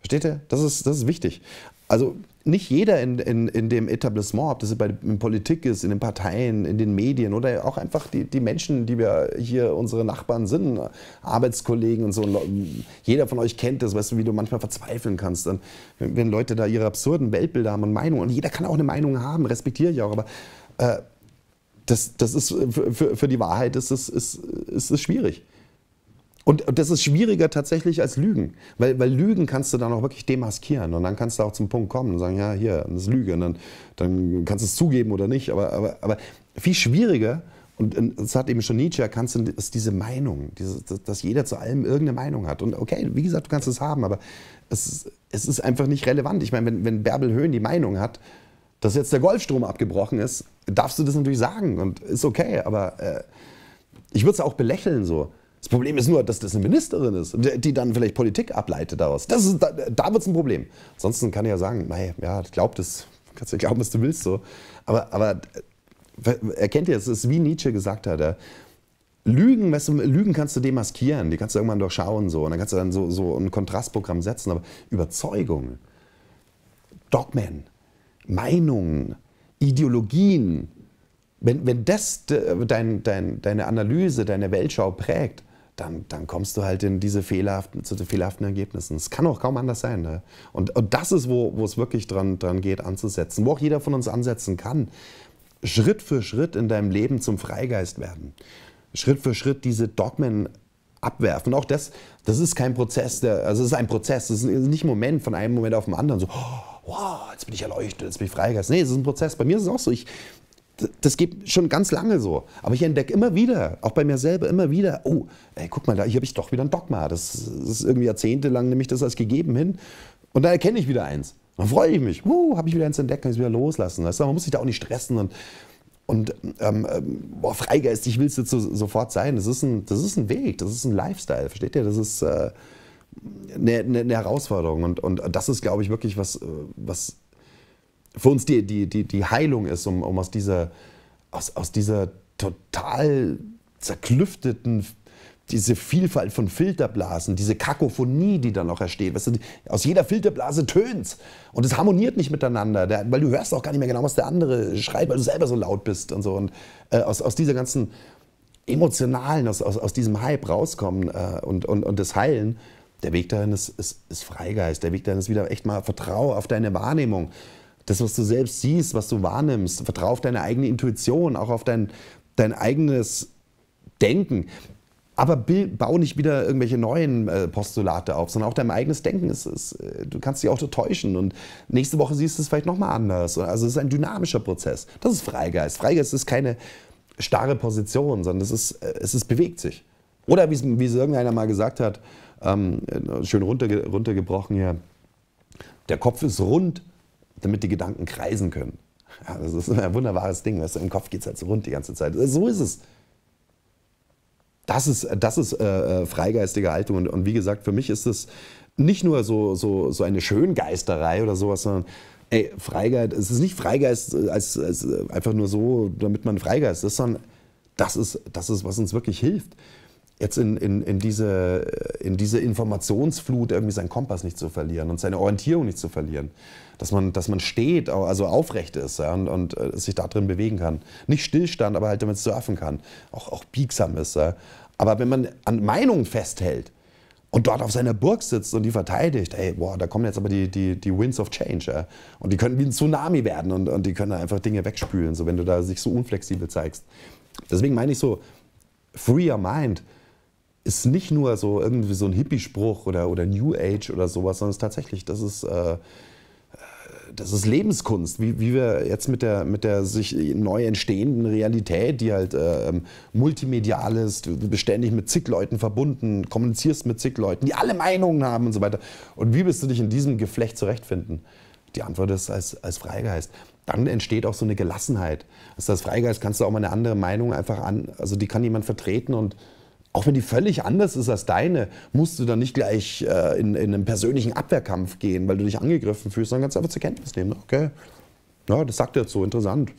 Versteht ihr? Das ist, das ist wichtig. Also nicht jeder in, in, in dem Etablissement, ob das bei, in Politik ist, in den Parteien, in den Medien oder auch einfach die, die Menschen, die wir hier unsere Nachbarn sind, Arbeitskollegen und so. Jeder von euch kennt das, weißt du, wie du manchmal verzweifeln kannst, dann, wenn Leute da ihre absurden Weltbilder haben und Meinungen. Und jeder kann auch eine Meinung haben, respektiere ich auch, aber äh, das, das ist äh, für, für, für die Wahrheit ist es ist, ist, ist schwierig. Und und das ist schwieriger tatsächlich als Lügen. Weil, weil Lügen kannst du dann auch wirklich demaskieren. Und dann kannst du auch zum Punkt kommen und sagen, ja, hier, das ist Lüge. Und dann, dann kannst du es zugeben oder nicht. Aber, aber, aber viel schwieriger, und es hat eben schon Nietzsche erkannt, ist diese Meinung, dieses, dass jeder zu allem irgendeine Meinung hat. Und okay, wie gesagt, du kannst es haben, aber es, es ist einfach nicht relevant. Ich meine, wenn, wenn Bärbel Höhn die Meinung hat, dass jetzt der Golfstrom abgebrochen ist, darfst du das natürlich sagen und ist okay, aber äh, ich würde es auch belächeln so. Das Problem ist nur, dass das eine Ministerin ist, die dann vielleicht Politik ableitet daraus. Das ist, da da wird es ein Problem. Ansonsten kann ich ja sagen, naja, ja, glaub das, kannst du glauben, was du willst. So. Aber, aber äh, erkennt ihr, es ist wie Nietzsche gesagt hat, äh, Lügen, weißt du, Lügen kannst du demaskieren, die kannst du irgendwann durchschauen so und dann kannst du dann so, so ein Kontrastprogramm setzen, aber Überzeugung, Dogmen, Meinungen, Ideologien, wenn, wenn das de, äh, dein, dein, deine Analyse, deine Weltschau prägt, dann, dann kommst du halt in diese fehlerhaften, zu den fehlerhaften Ergebnissen. Es kann auch kaum anders sein. Ne? Und, und das ist, wo, wo es wirklich dran, dran geht, anzusetzen, wo auch jeder von uns ansetzen kann. Schritt für Schritt in deinem Leben zum Freigeist werden. Schritt für Schritt diese Dogmen abwerfen. Auch das, das ist kein Prozess, der, also es ist ein Prozess, es ist nicht ein Moment von einem Moment auf den anderen, so, oh, wow, jetzt bin ich erleuchtet, jetzt bin ich Freigeist. Nee, es ist ein Prozess. Bei mir ist es auch so, ich, das geht schon ganz lange so. Aber ich entdecke immer wieder, auch bei mir selber immer wieder, oh, ey, guck mal, da, hier habe ich doch wieder ein Dogma. Das, ist irgendwie jahrzehntelang, nehme ich das als gegeben hin. Und dann erkenne ich wieder eins. Dann freue ich mich. Uh, habe ich wieder eins entdeckt, kann ich es wieder loslassen. Weißt du? Man muss sich da auch nicht stressen und, und ähm, ähm boah, Freigeist, ich will es sofort sein. Das ist, ein, das ist ein Weg, das ist ein Lifestyle, versteht ihr? Das ist äh, eine, eine, eine Herausforderung. Und, und das ist, glaube ich, wirklich was, äh, was für uns die, die, die, die Heilung ist, um, um aus, dieser, aus, aus dieser total zerklüfteten, diese Vielfalt von Filterblasen, diese Kakophonie, die dann noch entsteht. Weißt du, aus jeder Filterblase tönt's und es harmoniert nicht miteinander, der, weil du hörst auch gar nicht mehr genau, was der andere schreit, weil du selber so laut bist und so. Und äh, aus, aus dieser ganzen emotionalen, aus, aus, aus diesem Hype rauskommen äh, und, und, und das Heilen, der Weg dahin ist, ist, ist Freigeist. Der Weg dahin ist wieder echt mal Vertrauen auf deine Wahrnehmung das, was du selbst siehst, was du wahrnimmst. vertraue auf deine eigene Intuition, auch auf dein, dein eigenes Denken. Aber bau nicht wieder irgendwelche neuen äh, Postulate auf, sondern auch dein eigenes Denken ist es. Äh, du kannst dich auch täuschen und nächste Woche siehst du es vielleicht nochmal anders. Also es ist ein dynamischer Prozess. Das ist Freigeist. Freigeist ist keine starre Position, sondern es ist, äh, es ist bewegt sich. Oder wie es, wie es irgendeiner mal gesagt hat, ähm, schön runterge runtergebrochen hier, der Kopf ist rund, damit die Gedanken kreisen können. Ja, das ist ein wunderbares Ding, weißt du, im Kopf geht es halt so rund die ganze Zeit. So ist es. Das ist, das ist äh, äh, freigeistige Haltung. Und, und, wie gesagt, für mich ist es nicht nur so, so, so eine Schöngeisterei oder sowas, sondern ey, Freigeist, es ist nicht Freigeist äh, als, als äh, einfach nur so, damit man Freigeist ist, sondern das ist, das ist, was uns wirklich hilft jetzt in, in, in, diese, in diese Informationsflut irgendwie seinen Kompass nicht zu verlieren und seine Orientierung nicht zu verlieren. Dass man, dass man steht, also aufrecht ist ja, und, und äh, sich da drin bewegen kann. Nicht Stillstand, aber halt damit surfen kann. Auch, auch biegsam ist. Ja. Aber wenn man an Meinungen festhält und dort auf seiner Burg sitzt und die verteidigt, ey, boah, da kommen jetzt aber die, die, die Winds of Change. Ja. Und die können wie ein Tsunami werden und, und die können einfach Dinge wegspülen, so wenn du da sich so unflexibel zeigst. Deswegen meine ich so, free your mind ist nicht nur so irgendwie so ein Hippie-Spruch oder, oder New Age oder sowas, sondern es ist tatsächlich, das ist, äh, äh das ist Lebenskunst, wie, wie wir jetzt mit der, mit der sich neu entstehenden Realität, die halt äh, ähm, multimedial ist, du bist ständig mit zig Leuten verbunden, kommunizierst mit zig Leuten, die alle Meinungen haben und so weiter. Und wie wirst du dich in diesem Geflecht zurechtfinden? Die Antwort ist als, als Freigeist dann entsteht auch so eine Gelassenheit. Also als Freigeist kannst du auch mal eine andere Meinung einfach an, also die kann jemand vertreten und auch wenn die völlig anders ist als deine, musst du dann nicht gleich äh, in, in einen persönlichen Abwehrkampf gehen, weil du dich angegriffen fühlst, sondern ganz einfach zur Kenntnis nehmen. Ne? Okay, ja, das sagt er jetzt so, interessant.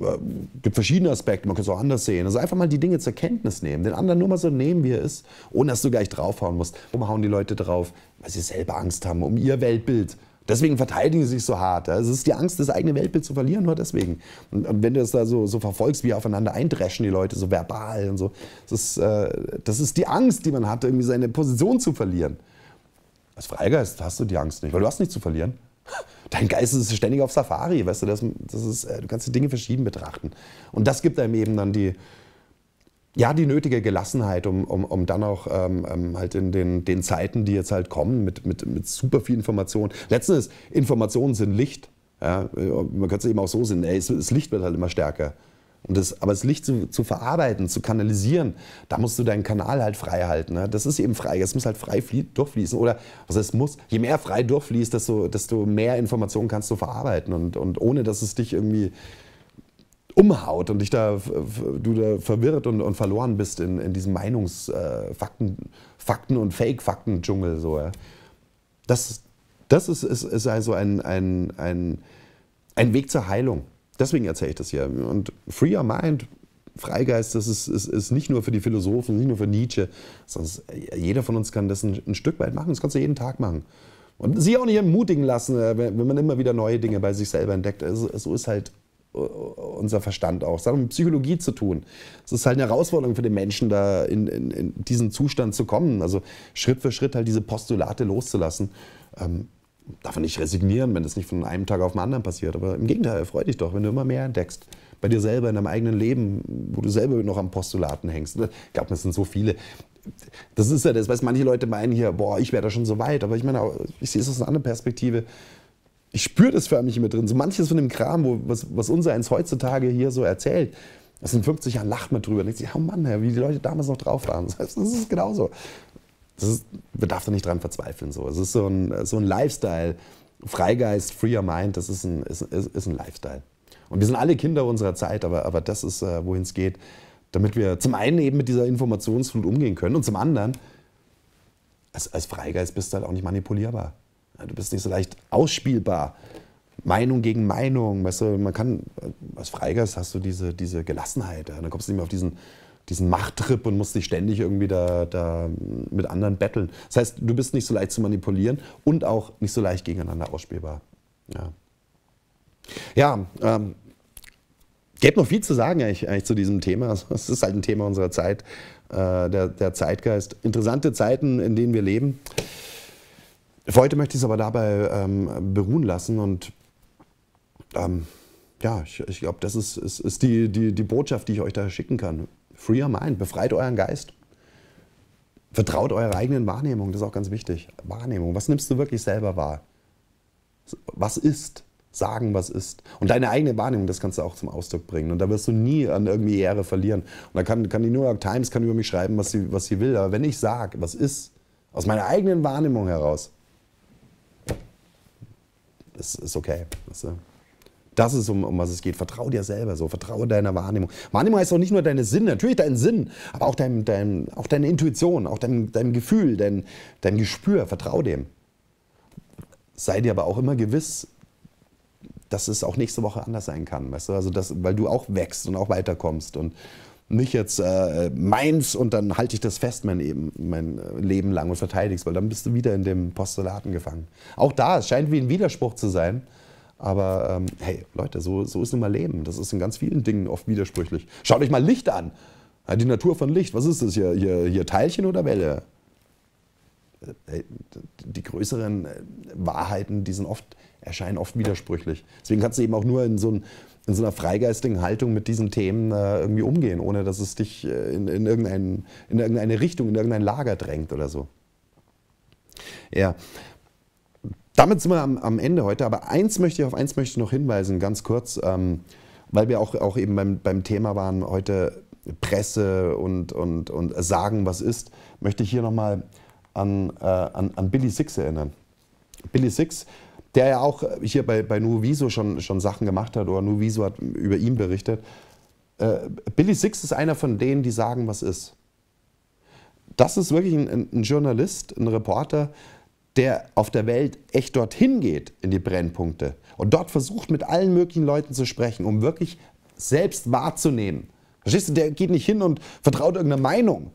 Äh, gibt verschiedene Aspekte, man kann es auch anders sehen. Also einfach mal die Dinge zur Kenntnis nehmen, den anderen nur mal so nehmen, wie er ist, ohne dass du gleich draufhauen musst. Warum hauen die Leute drauf? Weil sie selber Angst haben um ihr Weltbild. Deswegen verteidigen sie sich so hart. Es ist die Angst, das eigene Weltbild zu verlieren, nur deswegen. Und, und wenn du das da so, so verfolgst, wie aufeinander eindreschen die Leute, so verbal und so, das ist, äh, das ist die Angst, die man hat, irgendwie seine Position zu verlieren. Als Freigeist hast du die Angst nicht, weil du hast nichts zu verlieren. Dein Geist ist ständig auf Safari, weißt du, das, das ist, äh, du kannst die Dinge verschieden betrachten. Und das gibt einem eben dann die, ja, die nötige Gelassenheit, um, um, um dann auch ähm, ähm, halt in den, den Zeiten, die jetzt halt kommen, mit, mit, mit super viel Information. Letztens, Informationen sind Licht. Ja? Man könnte es eben auch so sehen, ey, das Licht wird halt immer stärker. Und das, aber das Licht zu, zu, verarbeiten, zu kanalisieren, da musst du deinen Kanal halt frei halten. Ne? Das ist eben frei. Es muss halt frei durchfließen. Oder also heißt muss? Je mehr frei durchfließt, desto, desto mehr Informationen kannst du verarbeiten. Und, und ohne, dass es dich irgendwie umhaut und dich da, du da verwirrt und, und verloren bist in, in diesem Meinungsfakten äh, Fakten und Fake-Fakten-Dschungel. So, ja. Das, das ist, ist, ist also ein, ein, ein, ein Weg zur Heilung. Deswegen erzähle ich das hier. Und Freer Mind, Freigeist, das ist, ist, ist nicht nur für die Philosophen, nicht nur für Nietzsche. Sonst, äh, jeder von uns kann das ein, ein Stück weit machen. Das kannst du jeden Tag machen. Und sie auch nicht ermutigen lassen, äh, wenn man immer wieder neue Dinge bei sich selber entdeckt. Also, so ist halt unser Verstand auch. Es hat mit Psychologie zu tun. Es ist halt eine Herausforderung für den Menschen, da in, in, in, diesen Zustand zu kommen. Also Schritt für Schritt halt diese Postulate loszulassen. Ähm, darf man nicht resignieren, wenn das nicht von einem Tag auf den anderen passiert. Aber im Gegenteil, freu dich doch, wenn du immer mehr entdeckst. Bei dir selber, in deinem eigenen Leben, wo du selber noch am Postulaten hängst. Ich glaube, es sind so viele. Das ist ja das, was manche Leute meinen hier, boah, ich wäre da schon so weit. Aber ich meine, ich sehe es aus einer anderen Perspektive ich spüre das förmlich immer drin. So manches von dem Kram, wo, was, was unser eins heutzutage hier so erzählt, das in 50 Jahren lacht man drüber. Denkt sich, oh Mann, wie die Leute damals noch drauf waren. Das ist genauso. Das ist, man darf da nicht dran verzweifeln. So. Es ist so ein, so ein Lifestyle. Freigeist, Freer Mind, das ist ein, ist, ist ein Lifestyle. Und wir sind alle Kinder unserer Zeit, aber, aber das ist, äh, wohin es geht, damit wir zum einen eben mit dieser Informationsflut umgehen können und zum anderen, als, als Freigeist bist du halt auch nicht manipulierbar. Du bist nicht so leicht ausspielbar. Meinung gegen Meinung, weißt du, man kann, äh, als Freigeist hast du diese, diese Gelassenheit, ja? dann kommst du nicht mehr auf diesen, diesen Machttrip und musst dich ständig irgendwie da, da mit anderen betteln. Das heißt, du bist nicht so leicht zu manipulieren und auch nicht so leicht gegeneinander ausspielbar. Ja, ja ähm, gäbe noch viel zu sagen eigentlich, eigentlich zu diesem Thema. es ist halt ein Thema unserer Zeit, äh, der, der Zeitgeist. Interessante Zeiten, in denen wir leben. Für heute möchte ich es aber dabei ähm, beruhen lassen und ähm, ja, ich, ich glaube, das ist, ist, ist die, die, die Botschaft, die ich euch da schicken kann. Free your mind, befreit euren Geist. Vertraut eurer eigenen Wahrnehmung, das ist auch ganz wichtig. Wahrnehmung, was nimmst du wirklich selber wahr? Was ist? Sagen, was ist. Und deine eigene Wahrnehmung, das kannst du auch zum Ausdruck bringen. Und da wirst du nie an irgendwie Ehre verlieren. Und da kann, kann die New York Times kann über mich schreiben, was sie, was sie will. Aber wenn ich sage, was ist, aus meiner eigenen Wahrnehmung heraus, ist, ist okay. Weißt du? Das ist, um, um was es geht. Vertraue dir selber so. Vertraue deiner Wahrnehmung. Wahrnehmung heißt auch nicht nur deine Sinn, natürlich deinen Sinn, aber auch, dein, dein, auch deine Intuition, auch dein, dein Gefühl, dein, dein Gespür. Vertraue dem. Sei dir aber auch immer gewiss, dass es auch nächste Woche anders sein kann, weißt du? Also das, weil du auch wächst und auch weiterkommst und nicht jetzt äh, meins und dann halte ich das fest mein, eben, mein äh, Leben lang und verteidige es, weil dann bist du wieder in dem Postulaten gefangen. Auch da, es scheint wie ein Widerspruch zu sein. Aber ähm, hey, Leute, so, so ist nun mal Leben. Das ist in ganz vielen Dingen oft widersprüchlich. Schaut euch mal Licht an. Die Natur von Licht. Was ist das hier? Hier, hier Teilchen oder Welle? Äh, äh, die größeren Wahrheiten, die sind oft, erscheinen oft widersprüchlich. Deswegen kannst du eben auch nur in so einem in so einer freigeistigen Haltung mit diesen Themen äh, irgendwie umgehen, ohne dass es dich äh, in, in, irgendein, in irgendeine Richtung, in irgendein Lager drängt oder so. Ja. Damit sind wir am, am Ende heute, aber eins möchte ich auf eins möchte ich noch hinweisen, ganz kurz, ähm, weil wir auch, auch eben beim, beim Thema waren heute Presse und, und, und sagen, was ist, möchte ich hier nochmal an, äh, an, an Billy Six erinnern. Billy Six der ja auch äh, hier bei, bei Nuviso schon, schon Sachen gemacht hat oder Nuviso hat über ihn berichtet. Äh, Billy Six ist einer von denen, die sagen, was ist. Das ist wirklich ein, ein Journalist, ein Reporter, der auf der Welt echt dorthin geht, in die Brennpunkte und dort versucht, mit allen möglichen Leuten zu sprechen, um wirklich selbst wahrzunehmen. Verstehst du, der geht nicht hin und vertraut irgendeiner Meinung,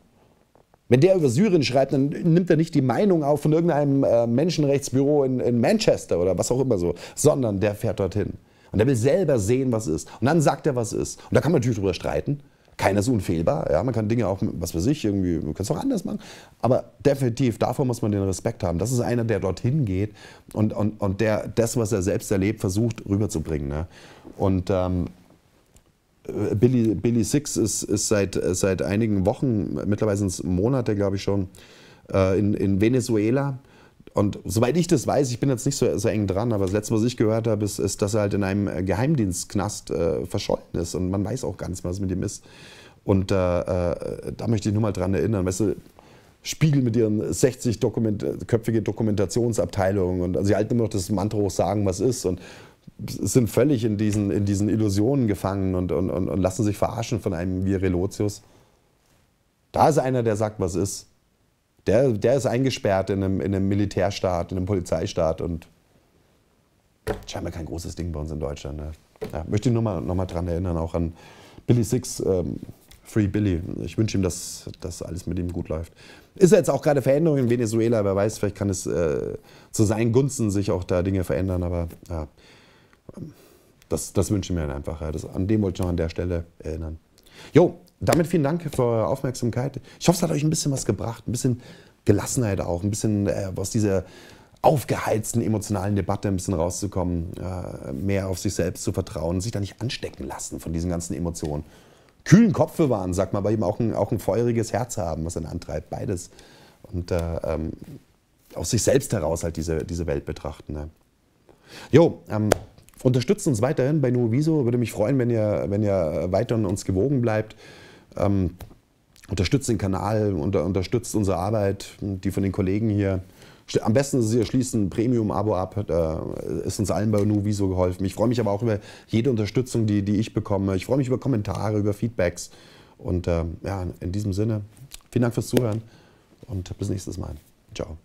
wenn der über Syrien schreibt, dann nimmt er nicht die Meinung auf von irgendeinem äh, Menschenrechtsbüro in, in, Manchester oder was auch immer so, sondern der fährt dorthin. Und der will selber sehen, was ist. Und dann sagt er, was ist. Und da kann man natürlich drüber streiten. Keiner ist unfehlbar. Ja? Man kann Dinge auch, was weiß ich, irgendwie, man kann es auch anders machen. Aber definitiv, davor muss man den Respekt haben. Das ist einer, der dorthin geht und, und, und der das, was er selbst erlebt, versucht rüberzubringen. Ne? Und ähm, äh, Billy, Billy Six ist, ist seit, seit einigen Wochen, mittlerweile sind es Monate, glaube ich schon, äh, in, in Venezuela. Und soweit ich das weiß, ich bin jetzt nicht so, so eng dran, aber das Letzte, was ich gehört habe, ist, ist dass er halt in einem Geheimdienstknast äh, verschollen ist und man weiß auch gar nicht mehr, was mit ihm ist. Und äh, äh, da möchte ich nur mal dran erinnern, weißt du, Spiegel mit ihren 60 Dokument Dokumentationsabteilungen und also sie halten immer noch das Mantra sagen, was ist. Und sind völlig in diesen, in diesen Illusionen gefangen und, und, und, und lassen sich verarschen von einem Virelotius. Da ist einer, der sagt, was ist. Der, der ist eingesperrt in einem, in einem Militärstaat, in einem Polizeistaat und scheinbar kein großes Ding bei uns in Deutschland. Ne? Ja, möchte ich nur mal, noch mal dran erinnern, auch an Billy Six, ähm, Free Billy. Ich wünsche ihm, dass, dass alles mit ihm gut läuft. Ist jetzt auch gerade Veränderung in Venezuela, wer weiß, vielleicht kann es äh, zu seinen Gunsten sich auch da Dinge verändern, aber ja das, das wünsche ich mir dann einfach. Das, an dem wollte ich noch an der Stelle erinnern. Jo, damit vielen Dank für eure Aufmerksamkeit. Ich hoffe, es hat euch ein bisschen was gebracht, ein bisschen Gelassenheit auch, ein bisschen äh, aus dieser aufgeheizten emotionalen Debatte ein bisschen rauszukommen, äh, mehr auf sich selbst zu vertrauen, sich da nicht anstecken lassen von diesen ganzen Emotionen. Kühlen Kopf bewahren, sagt man, aber eben auch ein, auch ein feuriges Herz haben, was einen antreibt, beides. Und äh, ähm, aus sich selbst heraus halt diese, diese Welt betrachten. Ne? Jo, ähm, Unterstützt uns weiterhin bei Nuoviso. Würde mich freuen, wenn ihr, wenn ihr weiter uns gewogen bleibt. Ähm, unterstützt den Kanal, unter, unterstützt unsere Arbeit, die von den Kollegen hier. Am besten ist es, ihr ein Premium-Abo ab. Da ist uns allen bei Nuoviso geholfen. Ich freue mich aber auch über jede Unterstützung, die, die ich bekomme. Ich freue mich über Kommentare, über Feedbacks. Und äh, ja, in diesem Sinne, vielen Dank fürs Zuhören und bis nächstes Mal. Ciao.